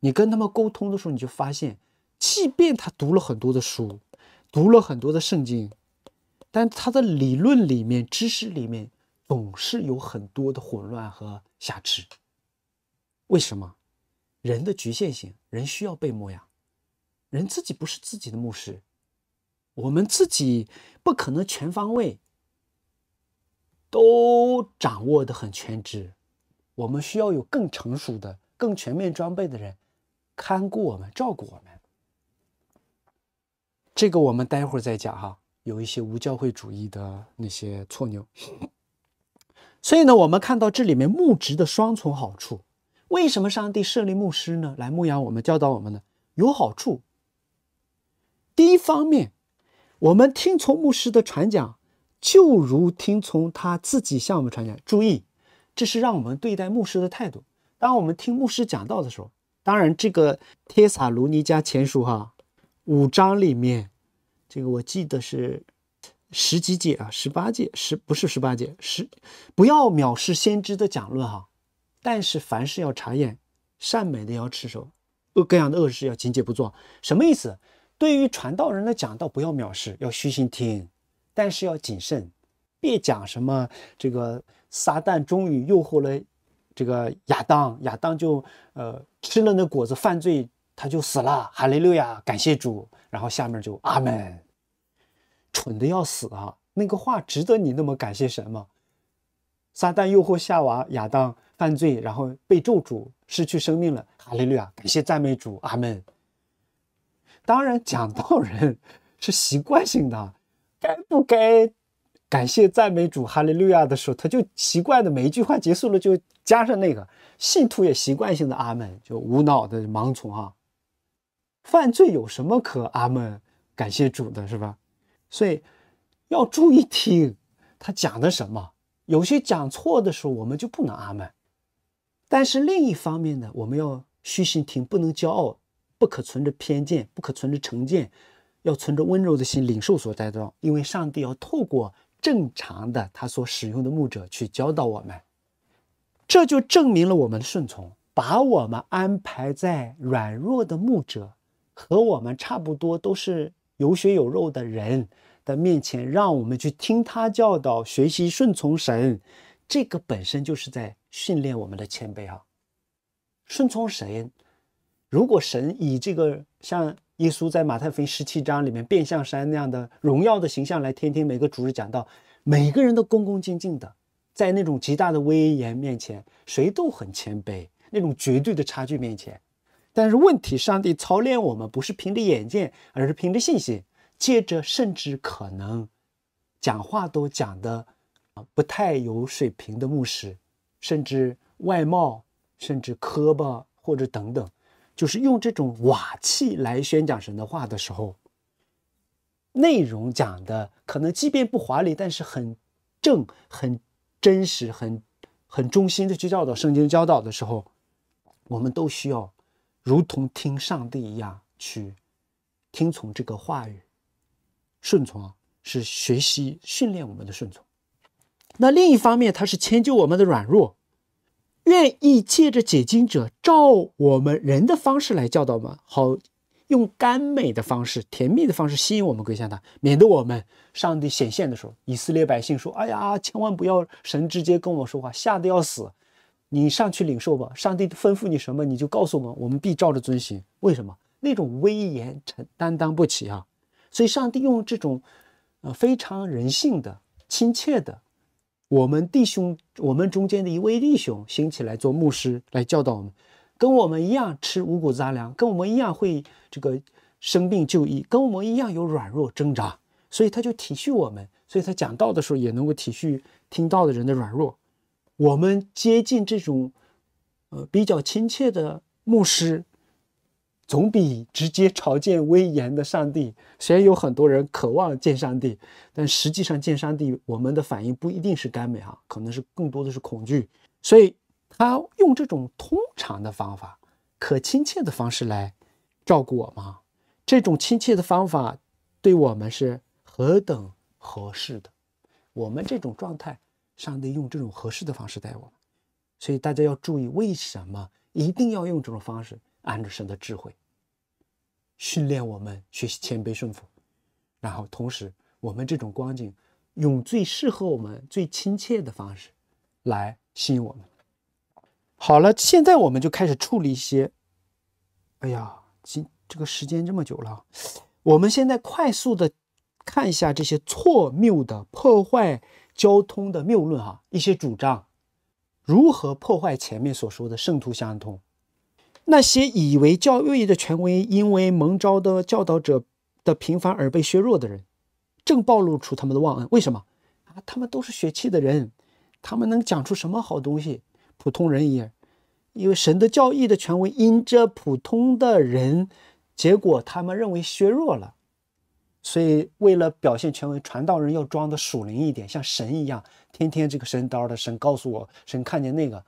你跟他们沟通的时候，你就发现，即便他读了很多的书，读了很多的圣经，但他的理论里面、知识里面，总是有很多的混乱和瑕疵。为什么人的局限性？人需要被牧养，人自己不是自己的牧师，我们自己不可能全方位都掌握的很全知，我们需要有更成熟的、更全面装备的人看顾我们、照顾我们。这个我们待会儿再讲哈，有一些无教会主义的那些错谬。[LAUGHS] 所以呢，我们看到这里面牧职的双重好处。为什么上帝设立牧师呢？来牧养我们，教导我们呢？有好处。第一方面，我们听从牧师的传讲，就如听从他自己向我们传讲。注意，这是让我们对待牧师的态度。当我们听牧师讲道的时候，当然这个《帖撒罗尼迦前书》哈，五章里面，这个我记得是十几节啊，十八节十不是十八节十，不要藐视先知的讲论哈。但是凡事要查验，善美的要持守，各样的恶事要谨戒不做。什么意思？对于传道人来讲，倒不要藐视，要虚心听，但是要谨慎，别讲什么这个撒旦终于诱惑了这个亚当，亚当就呃吃了那果子犯罪，他就死了，哈利路亚，感谢主。然后下面就阿门，蠢的要死啊！那个话值得你那么感谢神吗？撒旦诱惑夏娃、亚当。犯罪，然后被咒诅失去生命了。哈利路亚，感谢赞美主，阿门。当然，讲道人是习惯性的，该不该感谢赞美主哈利路亚的时候，他就习惯的每一句话结束了就加上那个信徒也习惯性的阿门，就无脑的盲从啊。犯罪有什么可阿门感谢主的，是吧？所以要注意听他讲的什么，有些讲错的时候，我们就不能阿门。但是另一方面呢，我们要虚心听，不能骄傲，不可存着偏见，不可存着成见，要存着温柔的心领受所带的，因为上帝要透过正常的他所使用的牧者去教导我们，这就证明了我们的顺从，把我们安排在软弱的牧者和我们差不多都是有血有肉的人的面前，让我们去听他教导，学习顺从神，这个本身就是在。训练我们的谦卑啊，顺从神。如果神以这个像耶稣在马太福音十七章里面变相山那样的荣耀的形象来，天天每个主日讲道，每个人都恭恭敬敬的，在那种极大的威严面前，谁都很谦卑。那种绝对的差距面前，但是问题，上帝操练我们不是凭着眼见，而是凭着信心。接着，甚至可能讲话都讲的啊不太有水平的牧师。甚至外貌，甚至磕巴或者等等，就是用这种瓦器来宣讲神的话的时候，内容讲的可能即便不华丽，但是很正、很真实、很很忠心的去教导圣经教导的时候，我们都需要如同听上帝一样去听从这个话语，顺从是学习训练我们的顺从。那另一方面，他是迁就我们的软弱，愿意借着解经者照我们人的方式来教导我们，好用甘美的方式、甜蜜的方式吸引我们归向他，免得我们上帝显现的时候，以色列百姓说：“哎呀，千万不要神直接跟我说话，吓得要死，你上去领受吧。上帝吩咐你什么，你就告诉我们，我们必照着遵行。为什么？那种威严承担当不起啊！所以上帝用这种呃非常人性的、亲切的。”我们弟兄，我们中间的一位弟兄兴起来做牧师，来教导我们，跟我们一样吃五谷杂粮，跟我们一样会这个生病就医，跟我们一样有软弱挣扎，所以他就体恤我们，所以他讲道的时候也能够体恤听到的人的软弱。我们接近这种，呃，比较亲切的牧师。总比直接朝见威严的上帝。虽然有很多人渴望见上帝，但实际上见上帝，我们的反应不一定是甘美啊，可能是更多的是恐惧。所以他用这种通常的方法，可亲切的方式来照顾我们。这种亲切的方法对我们是何等合适的！我们这种状态，上帝用这种合适的方式待我们。所以大家要注意，为什么一定要用这种方式？安德森的智慧，训练我们学习谦卑顺服，然后同时，我们这种光景，用最适合我们、最亲切的方式，来吸引我们。好了，现在我们就开始处理一些。哎呀，今这个时间这么久了，我们现在快速的看一下这些错谬的、破坏交通的谬论哈，一些主张如何破坏前面所说的圣徒相通。那些以为教义的权威因为蒙招的教导者的平凡而被削弱的人，正暴露出他们的忘恩。为什么啊？他们都是血气的人，他们能讲出什么好东西？普通人也，因为神的教义的权威因着普通的人，结果他们认为削弱了，所以为了表现权威，传道人要装的属灵一点，像神一样，天天这个神叨的神告诉我，神看见那个，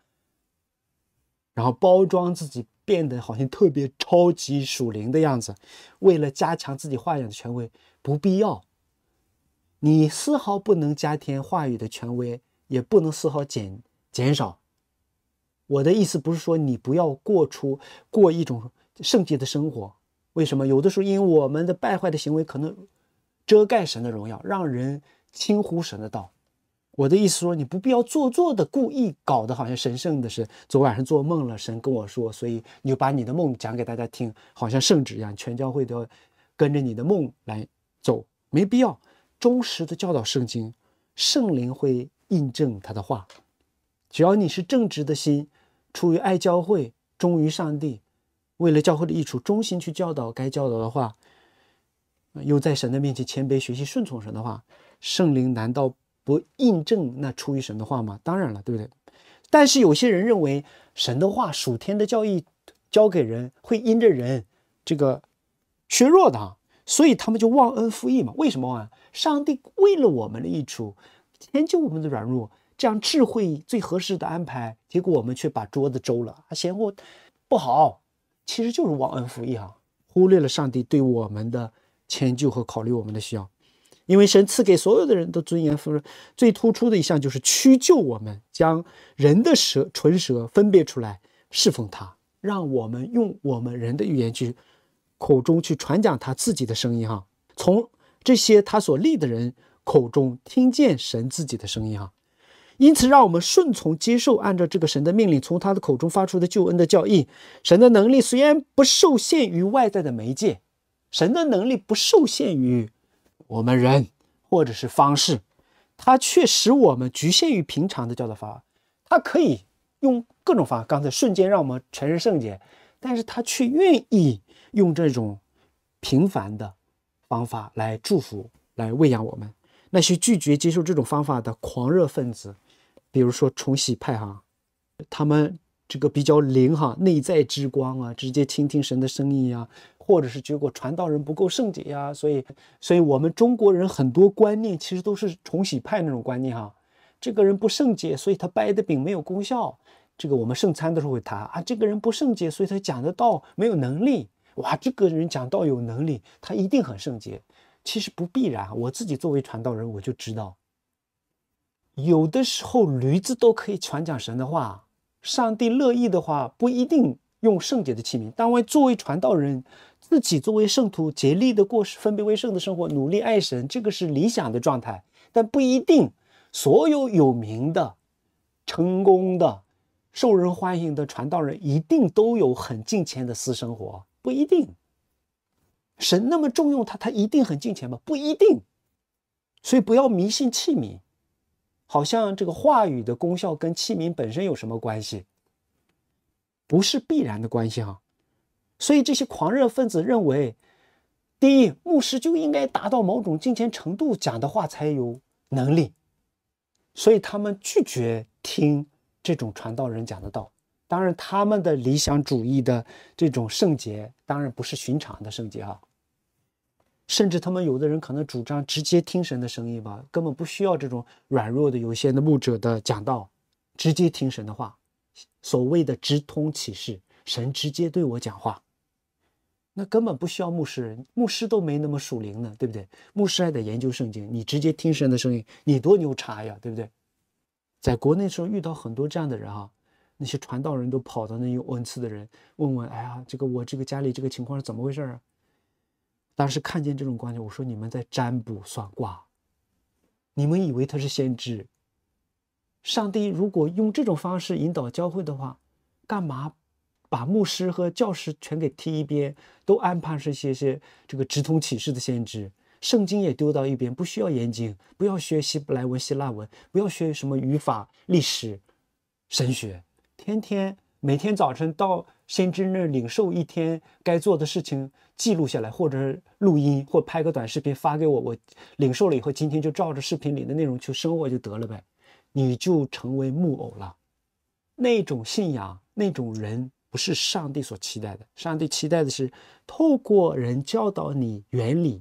然后包装自己。变得好像特别超级属灵的样子，为了加强自己话语的权威，不必要。你丝毫不能加添话语的权威，也不能丝毫减减少。我的意思不是说你不要过出过一种圣洁的生活。为什么？有的时候，因为我们的败坏的行为可能遮盖神的荣耀，让人轻忽神的道。我的意思说，你不必要做作的故意搞得好像神圣的，是昨晚上做梦了，神跟我说，所以你就把你的梦讲给大家听，好像圣旨一样，全教会都要跟着你的梦来走，没必要。忠实的教导圣经，圣灵会印证他的话，只要你是正直的心，出于爱教会，忠于上帝，为了教会的益处，忠心去教导该教导的话，又在神的面前谦卑学习顺从神的话，圣灵难道？不印证那出于神的话吗？当然了，对不对？但是有些人认为神的话属天的教义交给人会因着人这个削弱的，所以他们就忘恩负义嘛？为什么忘？上帝为了我们的益处迁就我们的软弱，这样智慧最合适的安排，结果我们却把桌子周了，嫌我不好，其实就是忘恩负义啊，忽略了上帝对我们的迁就和考虑我们的需要。因为神赐给所有的人都尊严，最突出的一项就是屈就我们，将人的舌唇舌分别出来侍奉他，让我们用我们人的语言去口中去传讲他自己的声音哈，从这些他所立的人口中听见神自己的声音哈，因此让我们顺从接受，按照这个神的命令，从他的口中发出的救恩的教义。神的能力虽然不受限于外在的媒介，神的能力不受限于。我们人或者是方式，它却使我们局限于平常的叫做方法。它可以用各种方法，刚才瞬间让我们成人圣洁，但是它却愿意用这种平凡的方法来祝福、来喂养我们。那些拒绝接受这种方法的狂热分子，比如说重洗派哈，他们这个比较灵哈，内在之光啊，直接倾听神的声音啊。或者是结果传道人不够圣洁呀，所以，所以我们中国人很多观念其实都是重喜派那种观念哈。这个人不圣洁，所以他掰的饼没有功效。这个我们圣餐的时候会谈啊。这个人不圣洁，所以他讲的道没有能力。哇，这个人讲道有能力，他一定很圣洁。其实不必然。我自己作为传道人，我就知道，有的时候驴子都可以传讲神的话。上帝乐意的话，不一定用圣洁的器皿。但为作为传道人。自己作为圣徒，竭力的过分别为圣的生活，努力爱神，这个是理想的状态。但不一定，所有有名的、成功的、受人欢迎的传道人，一定都有很近前的私生活？不一定。神那么重用他，他一定很近前吗？不一定。所以不要迷信器皿，好像这个话语的功效跟器皿本身有什么关系？不是必然的关系哈。所以这些狂热分子认为，第一，牧师就应该达到某种金钱程度，讲的话才有能力。所以他们拒绝听这种传道人讲的道。当然，他们的理想主义的这种圣洁，当然不是寻常的圣洁啊。甚至他们有的人可能主张直接听神的声音吧，根本不需要这种软弱的有限的牧者的讲道，直接听神的话，所谓的直通启示，神直接对我讲话。那根本不需要牧师，牧师都没那么属灵呢，对不对？牧师还得研究圣经，你直接听神的声音，你多牛叉呀，对不对？在国内时候遇到很多这样的人啊，那些传道人都跑到那有恩赐的人问问，哎呀，这个我这个家里这个情况是怎么回事啊？当时看见这种观点，我说你们在占卜算卦，你们以为他是先知？上帝如果用这种方式引导教会的话，干嘛？把牧师和教师全给踢一边，都安排是些些这个直通启示的先知，圣经也丢到一边，不需要研经，不要学希伯来文希腊文，不要学什么语法、历史、神学。天天每天早晨到先知那领受一天该做的事情，记录下来，或者录音，或拍个短视频发给我。我领受了以后，今天就照着视频里的内容去生活就得了呗。你就成为木偶了。那种信仰，那种人。不是上帝所期待的。上帝期待的是，透过人教导你原理、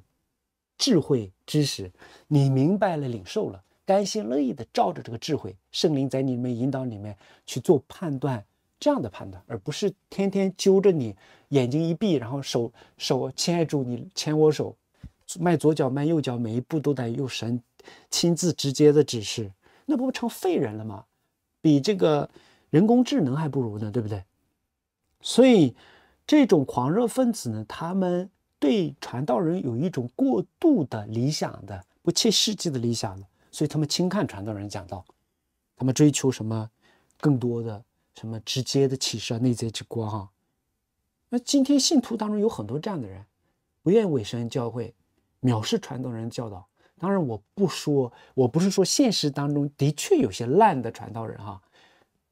智慧、知识，你明白了、领受了，甘心乐意的照着这个智慧，圣灵在里面引导里面去做判断，这样的判断，而不是天天揪着你，眼睛一闭，然后手手牵着住你，牵我手，迈左脚迈右脚，每一步都得有神亲自直接的指示，那不成废人了吗？比这个人工智能还不如呢，对不对？所以，这种狂热分子呢，他们对传道人有一种过度的理想，的不切实际的理想，所以他们轻看传道人讲道，他们追求什么更多的什么直接的启示啊，内在之光哈。那今天信徒当中有很多这样的人，不愿委身教会，藐视传道人教导。当然，我不说，我不是说现实当中的确有些烂的传道人哈，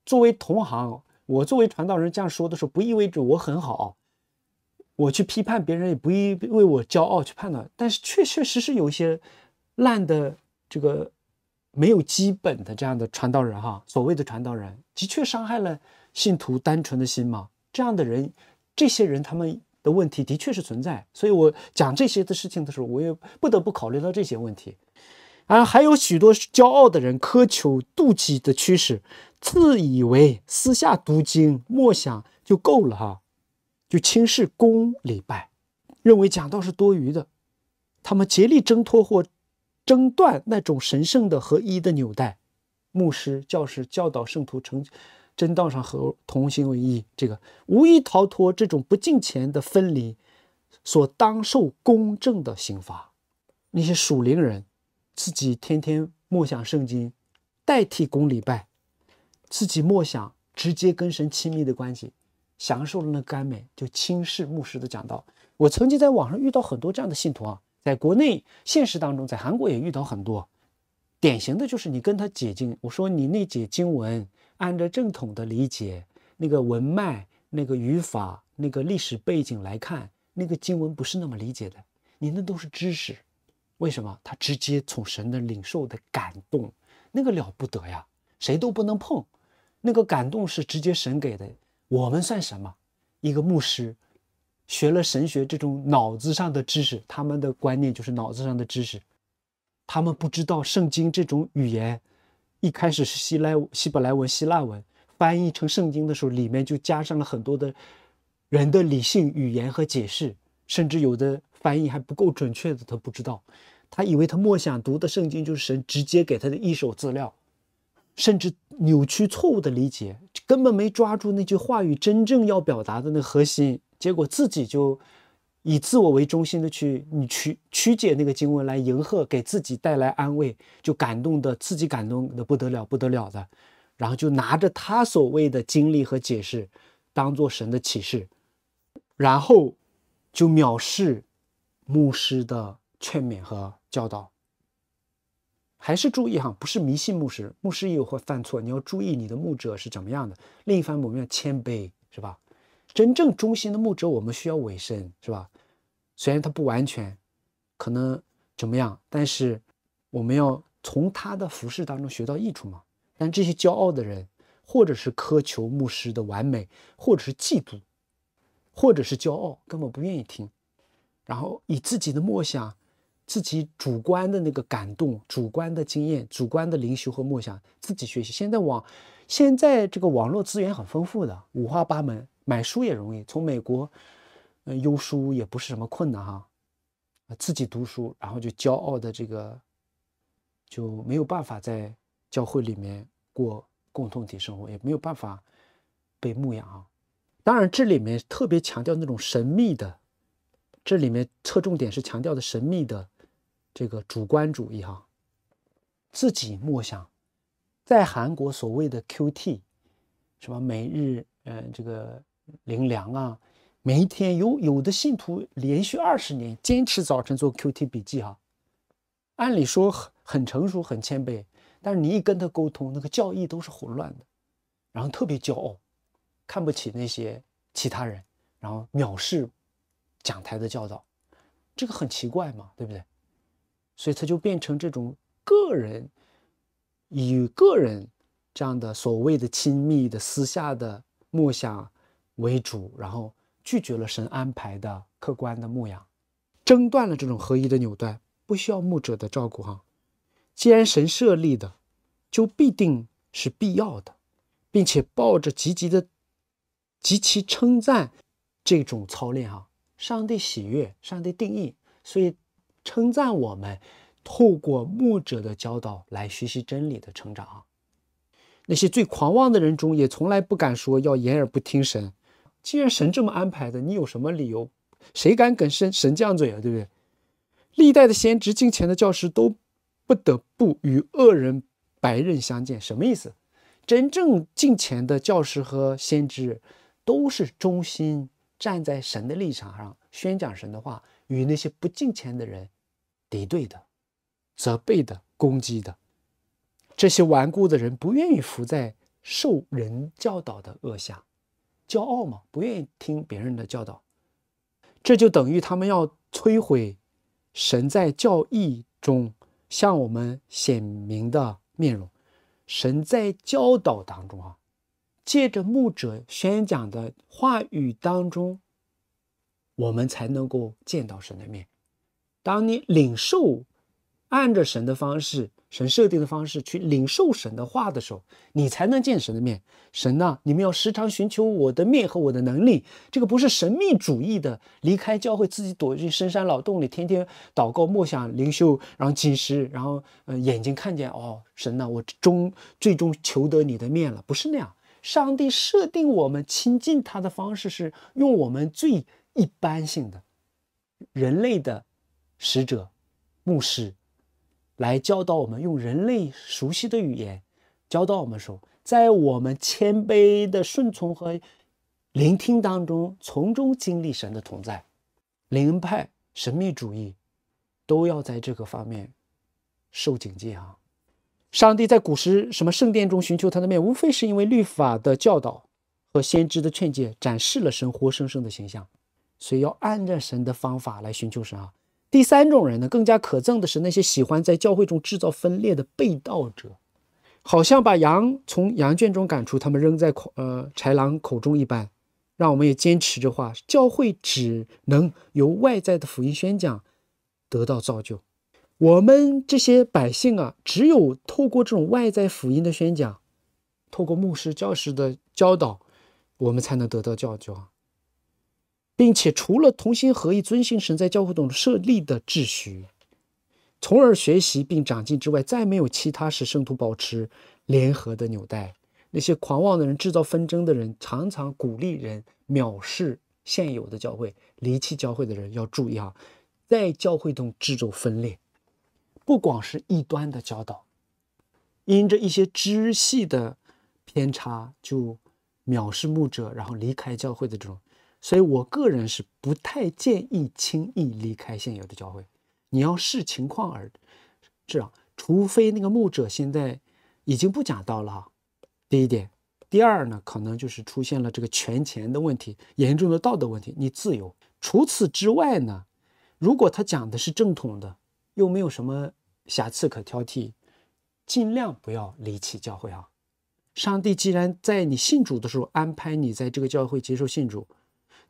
作为同行。我作为传道人这样说的时候，不意味着我很好，我去批判别人也不意为我骄傲去判断。但是确确实实有一些烂的这个没有基本的这样的传道人哈，所谓的传道人的确伤害了信徒单纯的心嘛。这样的人，这些人他们的问题的确是存在。所以我讲这些的事情的时候，我也不得不考虑到这些问题。啊，还有许多骄傲的人、苛求、妒忌的驱使。自以为私下读经默想就够了哈，就轻视公礼拜，认为讲道是多余的。他们竭力挣脱或挣断那种神圣的合一的纽带。牧师、教师、教导圣徒成真道上和同行为一，这个无意逃脱这种不敬虔的分离所当受公正的刑罚。那些属灵人自己天天默想圣经，代替公礼拜。自己默想直接跟神亲密的关系，享受了那甘美，就轻视牧师的讲道。我曾经在网上遇到很多这样的信徒啊，在国内现实当中，在韩国也遇到很多。典型的就是你跟他解经，我说你那解经文，按照正统的理解，那个文脉、那个语法、那个历史背景来看，那个经文不是那么理解的。你那都是知识，为什么？他直接从神那领受的感动，那个了不得呀，谁都不能碰。那个感动是直接神给的，我们算什么？一个牧师学了神学这种脑子上的知识，他们的观念就是脑子上的知识，他们不知道圣经这种语言一开始是希来希伯来文、希腊文翻译成圣经的时候，里面就加上了很多的人的理性语言和解释，甚至有的翻译还不够准确的，他不知道，他以为他默想读的圣经就是神直接给他的一手资料。甚至扭曲、错误的理解，根本没抓住那句话语真正要表达的那核心，结果自己就以自我为中心的去你曲曲解那个经文，来迎合、给自己带来安慰，就感动的自己感动的不得了、不得了的，然后就拿着他所谓的经历和解释，当做神的启示，然后就藐视牧师的劝勉和教导。还是注意哈，不是迷信牧师，牧师也有会犯错，你要注意你的牧者是怎么样的。另一方面，我们要谦卑，是吧？真正忠心的牧者，我们需要委身，是吧？虽然他不完全，可能怎么样，但是我们要从他的服饰当中学到益处嘛。但这些骄傲的人，或者是苛求牧师的完美，或者是嫉妒，或者是骄傲，根本不愿意听，然后以自己的梦想。自己主观的那个感动、主观的经验、主观的灵修和梦想，自己学习。现在网，现在这个网络资源很丰富的，五花八门，买书也容易。从美国嗯、优书也不是什么困难哈。自己读书，然后就骄傲的这个，就没有办法在教会里面过共同体生活，也没有办法被牧养。当然，这里面特别强调那种神秘的，这里面侧重点是强调的神秘的。这个主观主义哈，自己默想，在韩国所谓的 QT，什么每日呃这个灵粮啊，每一天有有的信徒连续二十年坚持早晨做 QT 笔记哈，按理说很很成熟很谦卑，但是你一跟他沟通，那个教义都是混乱的，然后特别骄傲，看不起那些其他人，然后藐视讲台的教导，这个很奇怪嘛，对不对？所以他就变成这种个人与个人这样的所谓的亲密的私下的默想为主，然后拒绝了神安排的客观的牧养，挣断了这种合一的纽带，不需要牧者的照顾哈。既然神设立的，就必定是必要的，并且抱着积极的极其称赞这种操练哈，上帝喜悦，上帝定义，所以。称赞我们透过牧者的教导来学习真理的成长。那些最狂妄的人中，也从来不敢说要掩耳不听神。既然神这么安排的，你有什么理由？谁敢跟神神犟嘴啊？对不对？历代的先知、敬前的教师都不得不与恶人白刃相见。什么意思？真正敬前的教师和先知都是忠心站在神的立场上宣讲神的话，与那些不敬虔的人。敌对的、责备的、攻击的，这些顽固的人不愿意伏在受人教导的恶下，骄傲嘛，不愿意听别人的教导，这就等于他们要摧毁神在教义中向我们显明的面容。神在教导当中啊，借着牧者宣讲的话语当中，我们才能够见到神的面。当你领受按着神的方式、神设定的方式去领受神的话的时候，你才能见神的面。神呐，你们要时常寻求我的面和我的能力。这个不是神秘主义的，离开教会自己躲进深山老洞里，天天祷告默想灵修，然后进食，然后呃眼睛看见哦，神呐，我终最终求得你的面了。不是那样。上帝设定我们亲近他的方式是用我们最一般性的人类的。使者、牧师来教导我们，用人类熟悉的语言教导我们说，在我们谦卑的顺从和聆听当中，从中经历神的同在。灵恩派、神秘主义都要在这个方面受警戒啊！上帝在古时什么圣殿中寻求他的面，无非是因为律法的教导和先知的劝诫展示了神活生生的形象，所以要按照神的方法来寻求神啊！第三种人呢，更加可憎的是那些喜欢在教会中制造分裂的被盗者，好像把羊从羊圈中赶出，他们扔在口呃豺狼口中一般。让我们也坚持着话：教会只能由外在的福音宣讲得到造就。我们这些百姓啊，只有透过这种外在福音的宣讲，透过牧师、教师的教导，我们才能得到教教。并且除了同心合一、遵循神在教会中设立的秩序，从而学习并长进之外，再没有其他使圣徒保持联合的纽带。那些狂妄的人、制造纷争的人，常常鼓励人藐视现有的教会、离弃教会的人要注意啊，在教会中制造分裂，不光是异端的教导，因着一些知系的偏差就藐视牧者，然后离开教会的这种。所以，我个人是不太建议轻易离开现有的教会，你要视情况而治啊。除非那个牧者现在已经不讲道了，第一点；第二呢，可能就是出现了这个权钱的问题，严重的道德问题。你自由。除此之外呢，如果他讲的是正统的，又没有什么瑕疵可挑剔，尽量不要离弃教会啊。上帝既然在你信主的时候安排你在这个教会接受信主。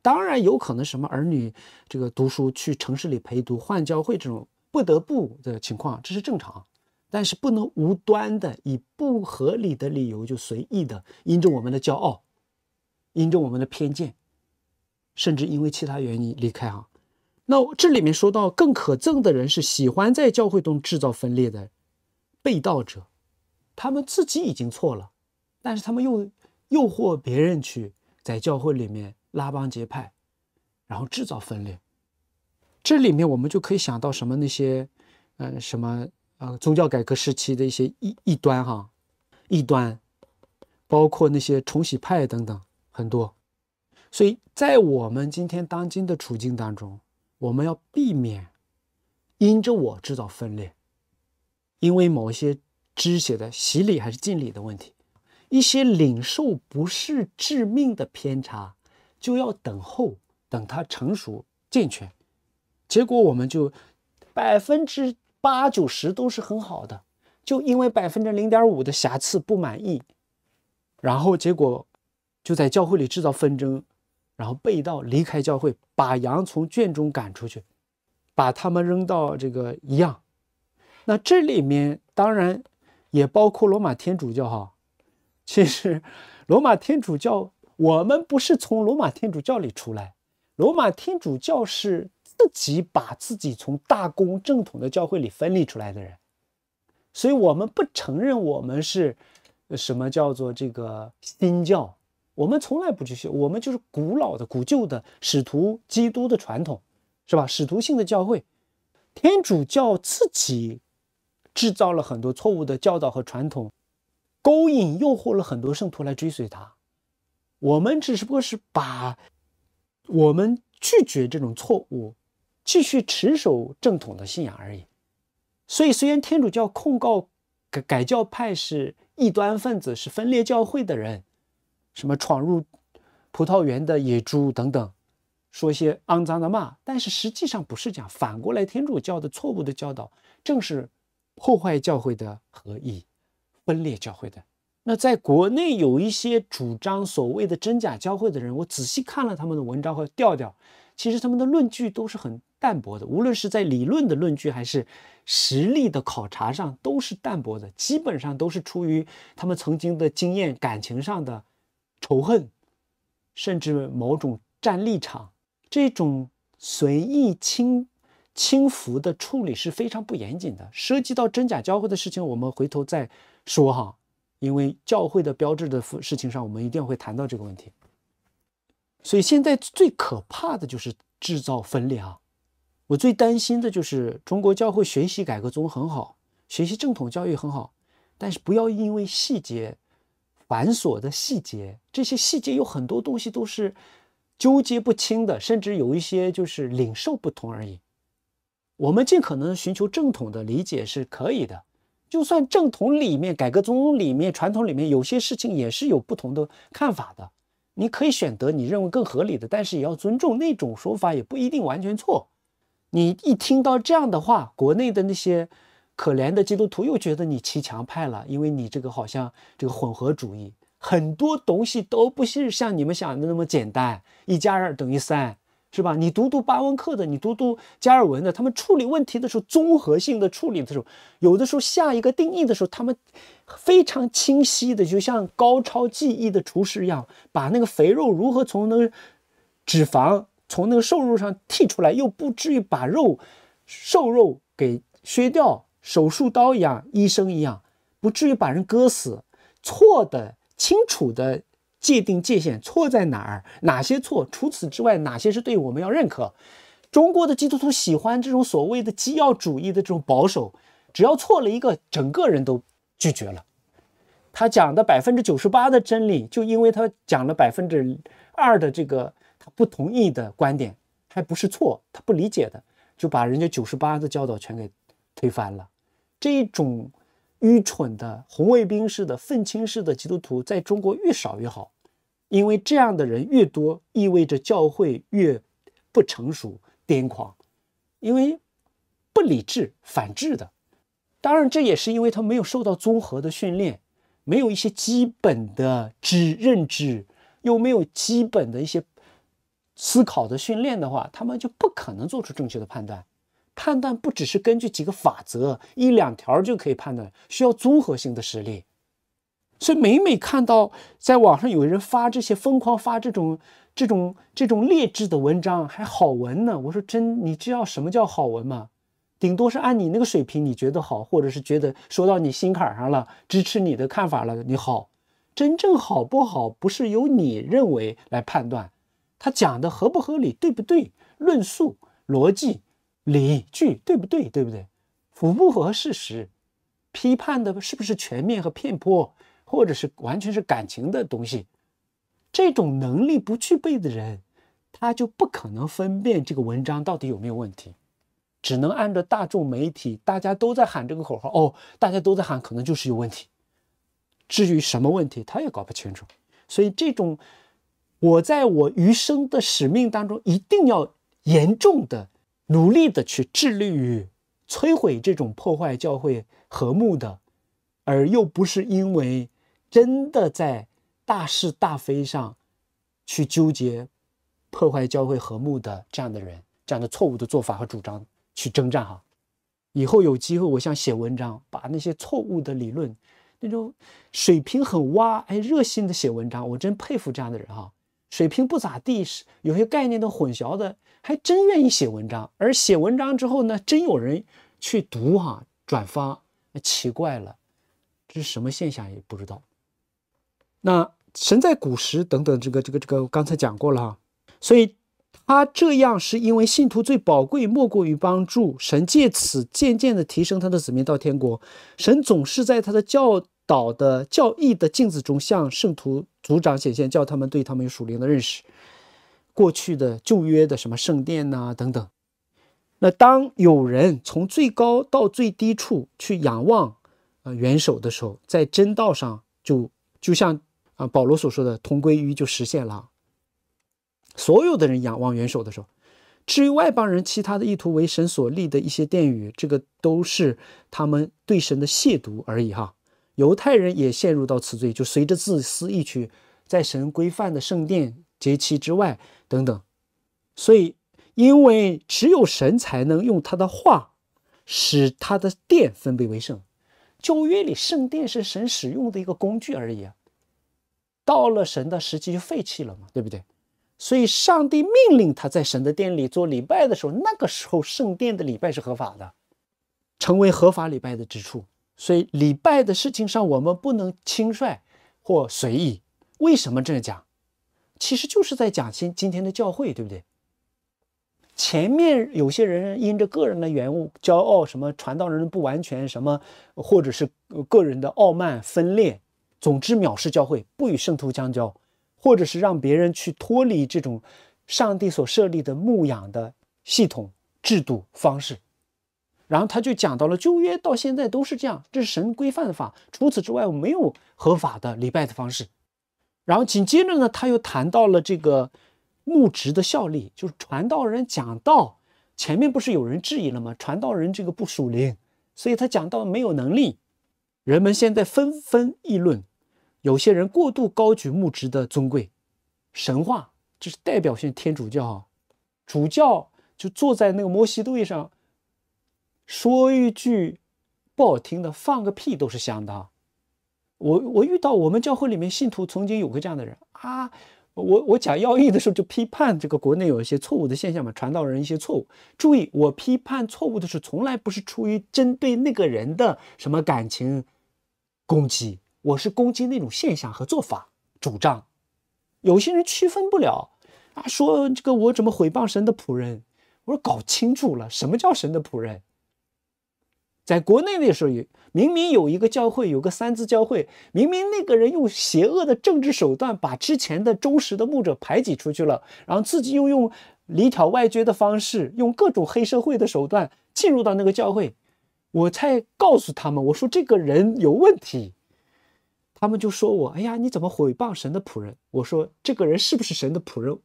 当然有可能，什么儿女这个读书去城市里陪读换教会这种不得不的情况，这是正常。但是不能无端的以不合理的理由就随意的因着我们的骄傲，因着我们的偏见，甚至因为其他原因离开啊。那这里面说到更可憎的人是喜欢在教会中制造分裂的被盗者，他们自己已经错了，但是他们又诱惑别人去在教会里面。拉帮结派，然后制造分裂，这里面我们就可以想到什么？那些，嗯，什么，呃，宗教改革时期的一些异异端哈，异端，包括那些重洗派等等很多。所以在我们今天当今的处境当中，我们要避免因着我制造分裂，因为某些肢写的洗礼还是敬礼的问题，一些领受不是致命的偏差。就要等候，等它成熟健全，结果我们就百分之八九十都是很好的，就因为百分之零点五的瑕疵不满意，然后结果就在教会里制造纷争，然后背道离开教会，把羊从圈中赶出去，把他们扔到这个一样。那这里面当然也包括罗马天主教哈，其实罗马天主教。我们不是从罗马天主教里出来，罗马天主教是自己把自己从大公正统的教会里分离出来的人，所以我们不承认我们是什么叫做这个新教，我们从来不去学，我们就是古老的、古旧的使徒基督的传统，是吧？使徒性的教会，天主教自己制造了很多错误的教导和传统，勾引诱惑了很多圣徒来追随他。我们只是不过是把我们拒绝这种错误，继续持守正统的信仰而已。所以，虽然天主教控告改改教派是异端分子，是分裂教会的人，什么闯入葡萄园的野猪等等，说些肮脏的骂，但是实际上不是这样。反过来，天主教的错误的教导正是破坏教会的合一，分裂教会的。那在国内有一些主张所谓的真假交汇的人，我仔细看了他们的文章和调调，其实他们的论据都是很淡薄的，无论是在理论的论据还是实力的考察上都是淡薄的，基本上都是出于他们曾经的经验、感情上的仇恨，甚至某种站立场这种随意轻轻浮的处理是非常不严谨的。涉及到真假交汇的事情，我们回头再说哈。因为教会的标志的事情上，我们一定会谈到这个问题。所以现在最可怕的就是制造分裂啊！我最担心的就是中国教会学习改革中很好，学习正统教育很好，但是不要因为细节、繁琐的细节，这些细节有很多东西都是纠结不清的，甚至有一些就是领受不同而已。我们尽可能寻求正统的理解是可以的。就算正统里面、改革中里面、传统里面，有些事情也是有不同的看法的。你可以选择你认为更合理的，但是也要尊重那种说法，也不一定完全错。你一听到这样的话，国内的那些可怜的基督徒又觉得你骑墙派了，因为你这个好像这个混合主义，很多东西都不是像你们想的那么简单，一加二等于三。是吧？你读读巴温克的，你读读加尔文的，他们处理问题的时候，综合性的处理的时候，有的时候下一个定义的时候，他们非常清晰的，就像高超技艺的厨师一样，把那个肥肉如何从那个脂肪从那个瘦肉上剔出来，又不至于把肉瘦肉给削掉，手术刀一样，医生一样，不至于把人割死，错的清楚的。界定界限错在哪儿？哪些错？除此之外，哪些是对我们要认可？中国的基督徒喜欢这种所谓的基要主义的这种保守，只要错了一个，整个人都拒绝了。他讲的百分之九十八的真理，就因为他讲了百分之二的这个他不同意的观点，还不是错，他不理解的，就把人家九十八的教导全给推翻了。这种愚蠢的红卫兵式的愤青式的基督徒，在中国越少越好。因为这样的人越多，意味着教会越不成熟、癫狂，因为不理智、反智的。当然，这也是因为他没有受到综合的训练，没有一些基本的知认知，又没有基本的一些思考的训练的话，他们就不可能做出正确的判断。判断不只是根据几个法则、一两条就可以判断，需要综合性的实力。所以每每看到在网上有人发这些疯狂发这种这种这种劣质的文章，还好文呢？我说真，你知道什么叫好文吗？顶多是按你那个水平你觉得好，或者是觉得说到你心坎上了，支持你的看法了，你好。真正好不好不是由你认为来判断，他讲的合不合理，对不对？论述逻辑、理据对不对？对不对？符不符合事实？批判的是不是全面和偏颇？或者是完全是感情的东西，这种能力不具备的人，他就不可能分辨这个文章到底有没有问题，只能按照大众媒体大家都在喊这个口号哦，大家都在喊，可能就是有问题。至于什么问题，他也搞不清楚。所以，这种我在我余生的使命当中，一定要严重的、努力的去致力于摧毁这种破坏教会和睦的，而又不是因为。真的在大是大非上，去纠结，破坏教会和睦的这样的人，这样的错误的做法和主张去征战哈。以后有机会，我想写文章，把那些错误的理论，那种水平很洼哎，热心的写文章，我真佩服这样的人哈。水平不咋地，是有些概念都混淆的，还真愿意写文章。而写文章之后呢，真有人去读哈，转发，奇怪了，这是什么现象也不知道。那神在古时等等，这个这个这个，刚才讲过了哈，所以他这样是因为信徒最宝贵莫过于帮助神借此渐渐的提升他的子民到天国。神总是在他的教导的教义的镜子中向圣徒族长显现，叫他们对他们有属灵的认识。过去的旧约的什么圣殿呐等等。那当有人从最高到最低处去仰望呃，元首的时候，在真道上就就像。啊，保罗所说的“同归于”就实现了。所有的人仰望元首的时候，至于外邦人其他的意图为神所立的一些殿宇，这个都是他们对神的亵渎而已。哈，犹太人也陷入到此罪，就随着自私意趣，在神规范的圣殿、节期之外等等。所以，因为只有神才能用他的话使他的殿分别为圣。旧约里圣殿是神使用的一个工具而已。到了神的时期就废弃了嘛，对不对？所以上帝命令他在神的殿里做礼拜的时候，那个时候圣殿的礼拜是合法的，成为合法礼拜的之处。所以礼拜的事情上，我们不能轻率或随意。为什么这样讲？其实就是在讲今今天的教会，对不对？前面有些人因着个人的缘故、骄傲，什么传道人不完全，什么或者是个人的傲慢分裂。总之，藐视教会，不与圣徒相交，或者是让别人去脱离这种上帝所设立的牧养的系统制度方式。然后他就讲到了旧约到现在都是这样，这是神规范的法。除此之外，我没有合法的礼拜的方式。然后紧接着呢，他又谈到了这个牧职的效力，就是传道人讲道。前面不是有人质疑了吗？传道人这个不属灵，所以他讲到没有能力。人们现在纷纷议论。有些人过度高举牧职的尊贵神话，这是代表性天主教，主教就坐在那个摩西座上，说一句不好听的，放个屁都是香的。我我遇到我们教会里面信徒曾经有个这样的人啊，我我讲要义的时候就批判这个国内有一些错误的现象嘛，传道人一些错误。注意，我批判错误的时候从来不是出于针对那个人的什么感情攻击。我是攻击那种现象和做法、主张，有些人区分不了啊，说这个我怎么毁谤神的仆人？我说搞清楚了，什么叫神的仆人？在国内那时候，有明明有一个教会，有个三字教会，明明那个人用邪恶的政治手段把之前的忠实的牧者排挤出去了，然后自己又用里挑外撅的方式，用各种黑社会的手段进入到那个教会，我才告诉他们，我说这个人有问题。他们就说我，哎呀，你怎么毁谤神的仆人？我说这个人是不是神的仆人，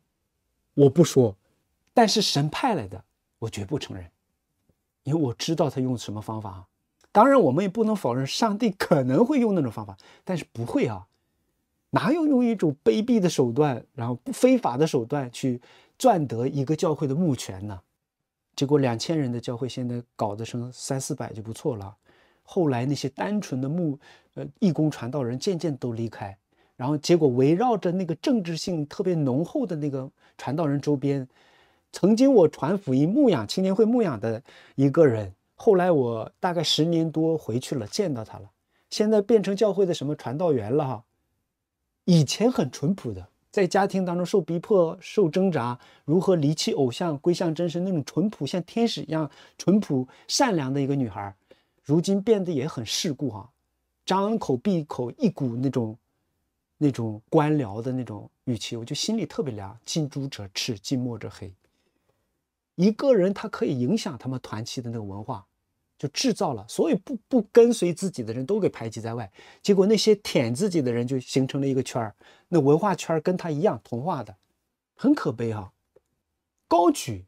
我不说，但是神派来的，我绝不承认。因为我知道他用什么方法啊。当然，我们也不能否认上帝可能会用那种方法，但是不会啊。哪有用一种卑鄙的手段，然后非法的手段去赚得一个教会的牧权呢？结果两千人的教会现在搞得成三四百就不错了。后来那些单纯的牧呃义工传道人渐渐都离开，然后结果围绕着那个政治性特别浓厚的那个传道人周边，曾经我传福音牧养青年会牧养的一个人，后来我大概十年多回去了见到他了，现在变成教会的什么传道员了哈，以前很淳朴的，在家庭当中受逼迫受挣扎，如何离弃偶像归向真神，那种淳朴像天使一样淳朴善良的一个女孩。如今变得也很世故哈，张口闭口一股那种，那种官僚的那种语气，我就心里特别凉。近朱者赤，近墨者黑。一个人他可以影响他们团契的那个文化，就制造了，所以不不跟随自己的人都给排挤在外，结果那些舔自己的人就形成了一个圈儿，那文化圈跟他一样同化的，很可悲哈。高举，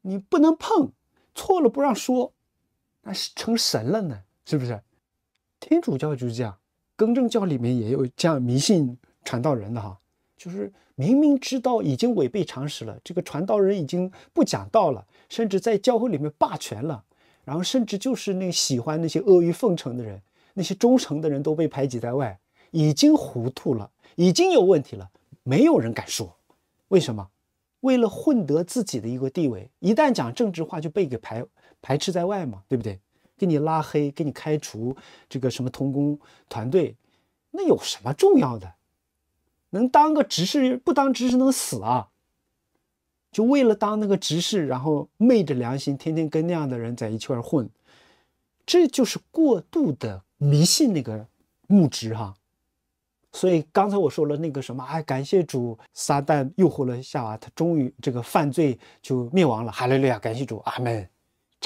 你不能碰，错了不让说。那是成神了呢，是不是？天主教就是这样，更正教里面也有这样迷信传道人的哈，就是明明知道已经违背常识了，这个传道人已经不讲道了，甚至在教会里面霸权了，然后甚至就是那喜欢那些阿谀奉承的人，那些忠诚的人都被排挤在外，已经糊涂了，已经有问题了，没有人敢说，为什么？为了混得自己的一个地位，一旦讲政治话就被给排。排斥在外嘛，对不对？给你拉黑，给你开除，这个什么童工团队，那有什么重要的？能当个执事，不当执事能死啊？就为了当那个执事，然后昧着良心天天跟那样的人在一块混，这就是过度的迷信那个牧职哈。所以刚才我说了那个什么，哎，感谢主，撒旦诱惑了夏娃，他终于这个犯罪就灭亡了。哈利路亚，感谢主，阿门。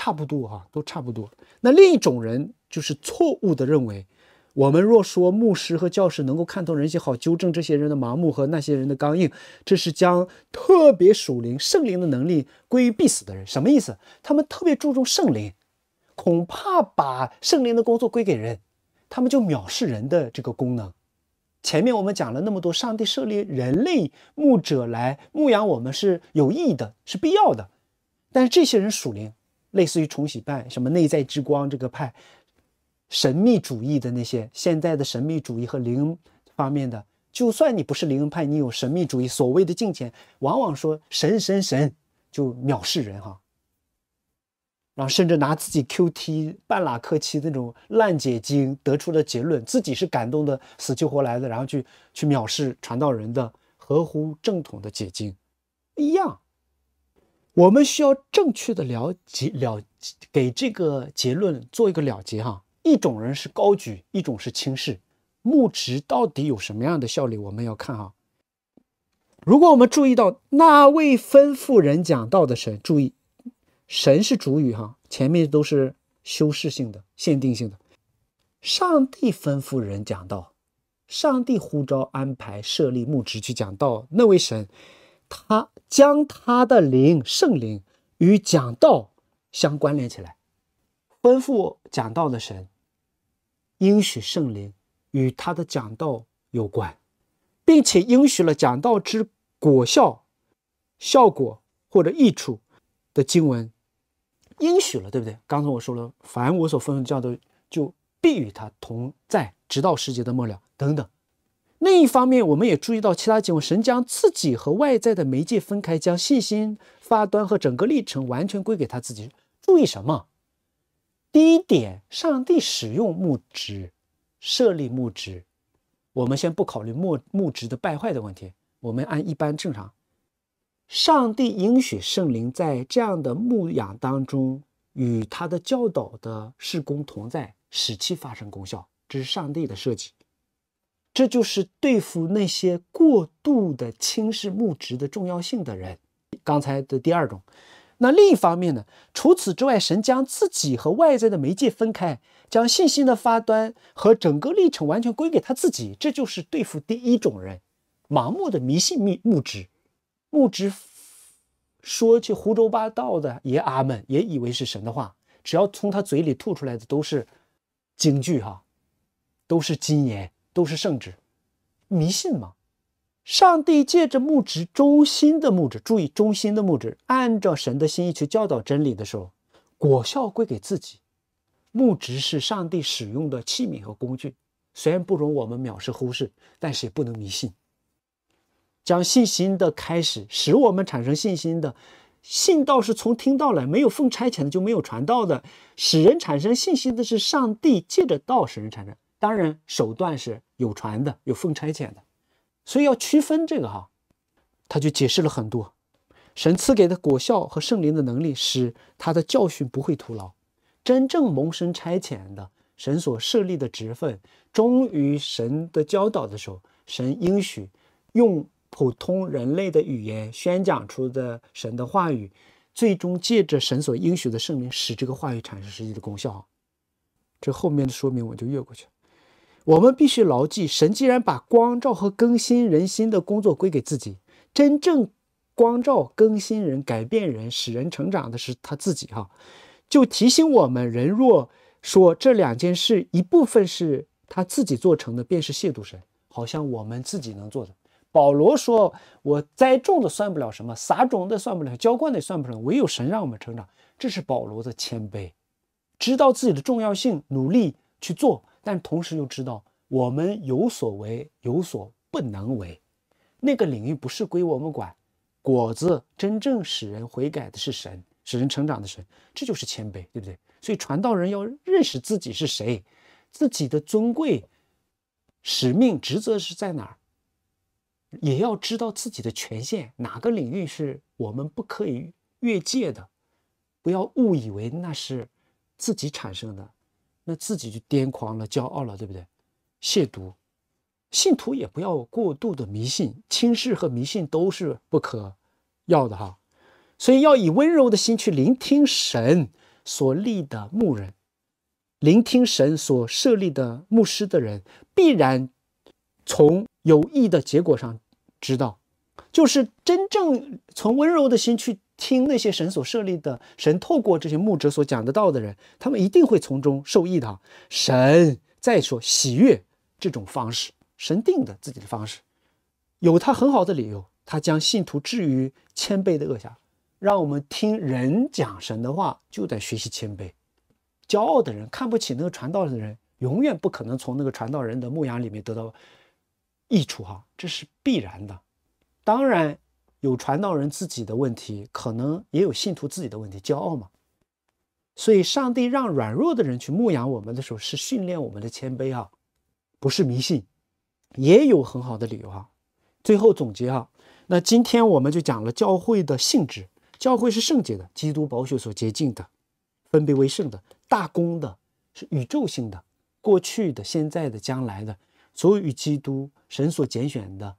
差不多哈，都差不多。那另一种人就是错误的认为，我们若说牧师和教师能够看透人性，好纠正这些人的盲目和那些人的刚硬，这是将特别属灵圣灵的能力归于必死的人，什么意思？他们特别注重圣灵，恐怕把圣灵的工作归给人，他们就藐视人的这个功能。前面我们讲了那么多，上帝设立人类牧者来牧养我们是有意义的，是必要的。但是这些人属灵。类似于重洗派、什么内在之光这个派，神秘主义的那些，现在的神秘主义和灵方面的，就算你不是灵恩派，你有神秘主义，所谓的敬虔，往往说神神神就藐视人哈，然后甚至拿自己 QT 半拉克奇那种烂解经得出的结论，自己是感动的死去活来的，然后去去藐视传道人的合乎正统的解经，一样。我们需要正确的了结了，给这个结论做一个了结哈。一种人是高举，一种是轻视，牧直到底有什么样的效力？我们要看哈。如果我们注意到那位吩咐人讲道的神，注意，神是主语哈，前面都是修饰性的、限定性的。上帝吩咐人讲道，上帝呼召、安排、设立牧职去讲道，那位神。他将他的灵圣灵与讲道相关联起来，吩咐讲道的神，应许圣灵与他的讲道有关，并且应许了讲道之果效、效果或者益处的经文，应许了，对不对？刚才我说了，凡我所吩咐教导，就必与他同在，直到世界的末了，等等。另一方面，我们也注意到其他情况，神将自己和外在的媒介分开，将信心发端和整个历程完全归给他自己。注意什么？第一点，上帝使用牧职，设立牧职。我们先不考虑牧牧职的败坏的问题。我们按一般正常，上帝允许圣灵在这样的牧养当中与他的教导的事工同在，使其发生功效。这是上帝的设计。这就是对付那些过度的轻视木质的重要性的人，刚才的第二种。那另一方面呢？除此之外，神将自己和外在的媒介分开，将信心的发端和整个历程完全归给他自己。这就是对付第一种人，盲目的迷信木木质，木质说些胡诌八道的，也阿们也以为是神的话，只要从他嘴里吐出来的都是京剧哈，都是金言。都是圣旨，迷信吗？上帝借着牧职中心的牧职，注意中心的牧职，按照神的心意去教导真理的时候，果效归给自己。牧职是上帝使用的器皿和工具，虽然不容我们藐视忽视，但是也不能迷信。将信心的开始，使我们产生信心的信道是从听到来，没有奉差遣的就没有传道的，使人产生信心的是上帝借着道使人产生。当然，手段是有传的，有奉差遣的，所以要区分这个哈。他就解释了很多，神赐给的果效和圣灵的能力，使他的教训不会徒劳。真正蒙神差遣的，神所设立的职分，忠于神的教导的时候，神应许用普通人类的语言宣讲出的神的话语，最终借着神所应许的圣灵，使这个话语产生实际的功效。这后面的说明我就越过去了。我们必须牢记，神既然把光照和更新人心的工作归给自己，真正光照、更新人、改变人、使人成长的是他自己。哈，就提醒我们，人若说这两件事一部分是他自己做成的，便是亵渎神，好像我们自己能做的。保罗说：“我栽种的算不了什么，撒种的算不了，浇灌的算不了，唯有神让我们成长。”这是保罗的谦卑，知道自己的重要性，努力去做。但同时又知道我们有所为，有所不能为，那个领域不是归我们管。果子真正使人悔改的是神，使人成长的神，这就是谦卑，对不对？所以传道人要认识自己是谁，自己的尊贵、使命、职责是在哪儿，也要知道自己的权限，哪个领域是我们不可以越界的，不要误以为那是自己产生的。那自己就癫狂了，骄傲了，对不对？亵渎，信徒也不要过度的迷信，轻视和迷信都是不可要的哈。所以要以温柔的心去聆听神所立的牧人，聆听神所设立的牧师的人，必然从有益的结果上知道，就是真正从温柔的心去。听那些神所设立的，神透过这些牧者所讲的道的人，他们一定会从中受益的。神再说喜悦这种方式，神定的自己的方式，有他很好的理由，他将信徒置于谦卑的恶下。让我们听人讲神的话，就得学习谦卑。骄傲的人看不起那个传道的人，永远不可能从那个传道人的牧羊里面得到益处哈，这是必然的。当然。有传道人自己的问题，可能也有信徒自己的问题，骄傲嘛。所以，上帝让软弱的人去牧养我们的时候，是训练我们的谦卑啊，不是迷信，也有很好的理由哈。最后总结啊，那今天我们就讲了教会的性质，教会是圣洁的，基督保守所洁净的，分别为圣的，大公的，是宇宙性的，过去的、现在的、将来的，所有与基督神所拣选的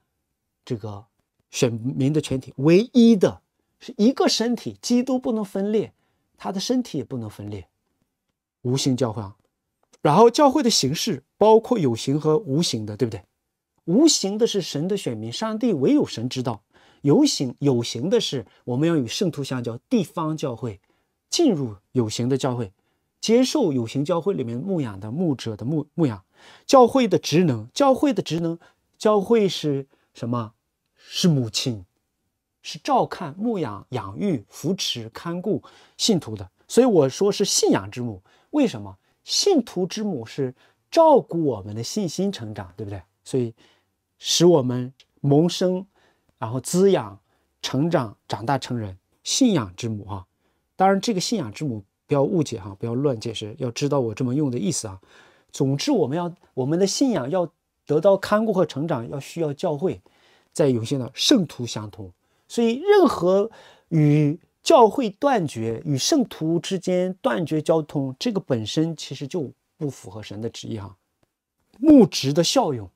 这个。选民的全体，唯一的，是一个身体，基督不能分裂，他的身体也不能分裂，无形教会啊。然后教会的形式包括有形和无形的，对不对？无形的是神的选民，上帝唯有神知道。有形有形的是我们要与圣徒相交，地方教会，进入有形的教会，接受有形教会里面牧养的牧者的牧牧养。教会的职能，教会的职能，教会是什么？是母亲，是照看、牧养、养育、扶持、看顾信徒的，所以我说是信仰之母。为什么？信徒之母是照顾我们的信心成长，对不对？所以使我们萌生，然后滋养、成长、长大成人，信仰之母啊！当然，这个信仰之母不要误解哈，不要乱解释，要知道我这么用的意思啊。总之，我们要我们的信仰要得到看顾和成长，要需要教会。在有限的圣徒相通，所以任何与教会断绝、与圣徒之间断绝交通，这个本身其实就不符合神的旨意哈。牧职的效用，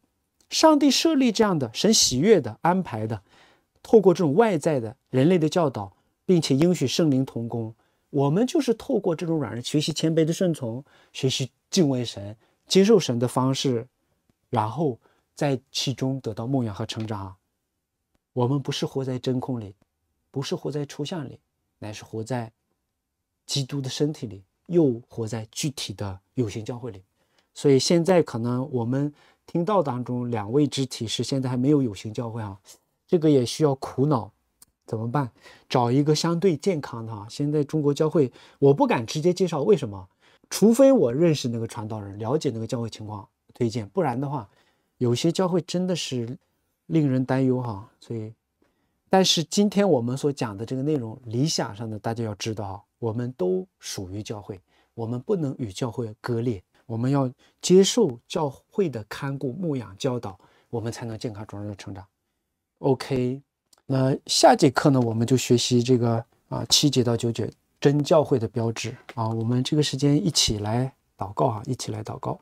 上帝设立这样的神喜悦的安排的，透过这种外在的人类的教导，并且应许圣灵同工，我们就是透过这种软弱学习谦卑的顺从，学习敬畏神、接受神的方式，然后在其中得到牧养和成长我们不是活在真空里，不是活在抽象里，乃是活在基督的身体里，又活在具体的有形教会里。所以现在可能我们听到当中两位肢体是现在还没有有形教会啊，这个也需要苦恼，怎么办？找一个相对健康的。现在中国教会，我不敢直接介绍，为什么？除非我认识那个传道人，了解那个教会情况推荐，不然的话，有些教会真的是。令人担忧哈，所以，但是今天我们所讲的这个内容，理想上的大家要知道，我们都属于教会，我们不能与教会割裂，我们要接受教会的看顾、牧养、教导，我们才能健康茁壮的成长。OK，那下节课呢，我们就学习这个啊七节到九节真教会的标志啊，我们这个时间一起来祷告啊，一起来祷告。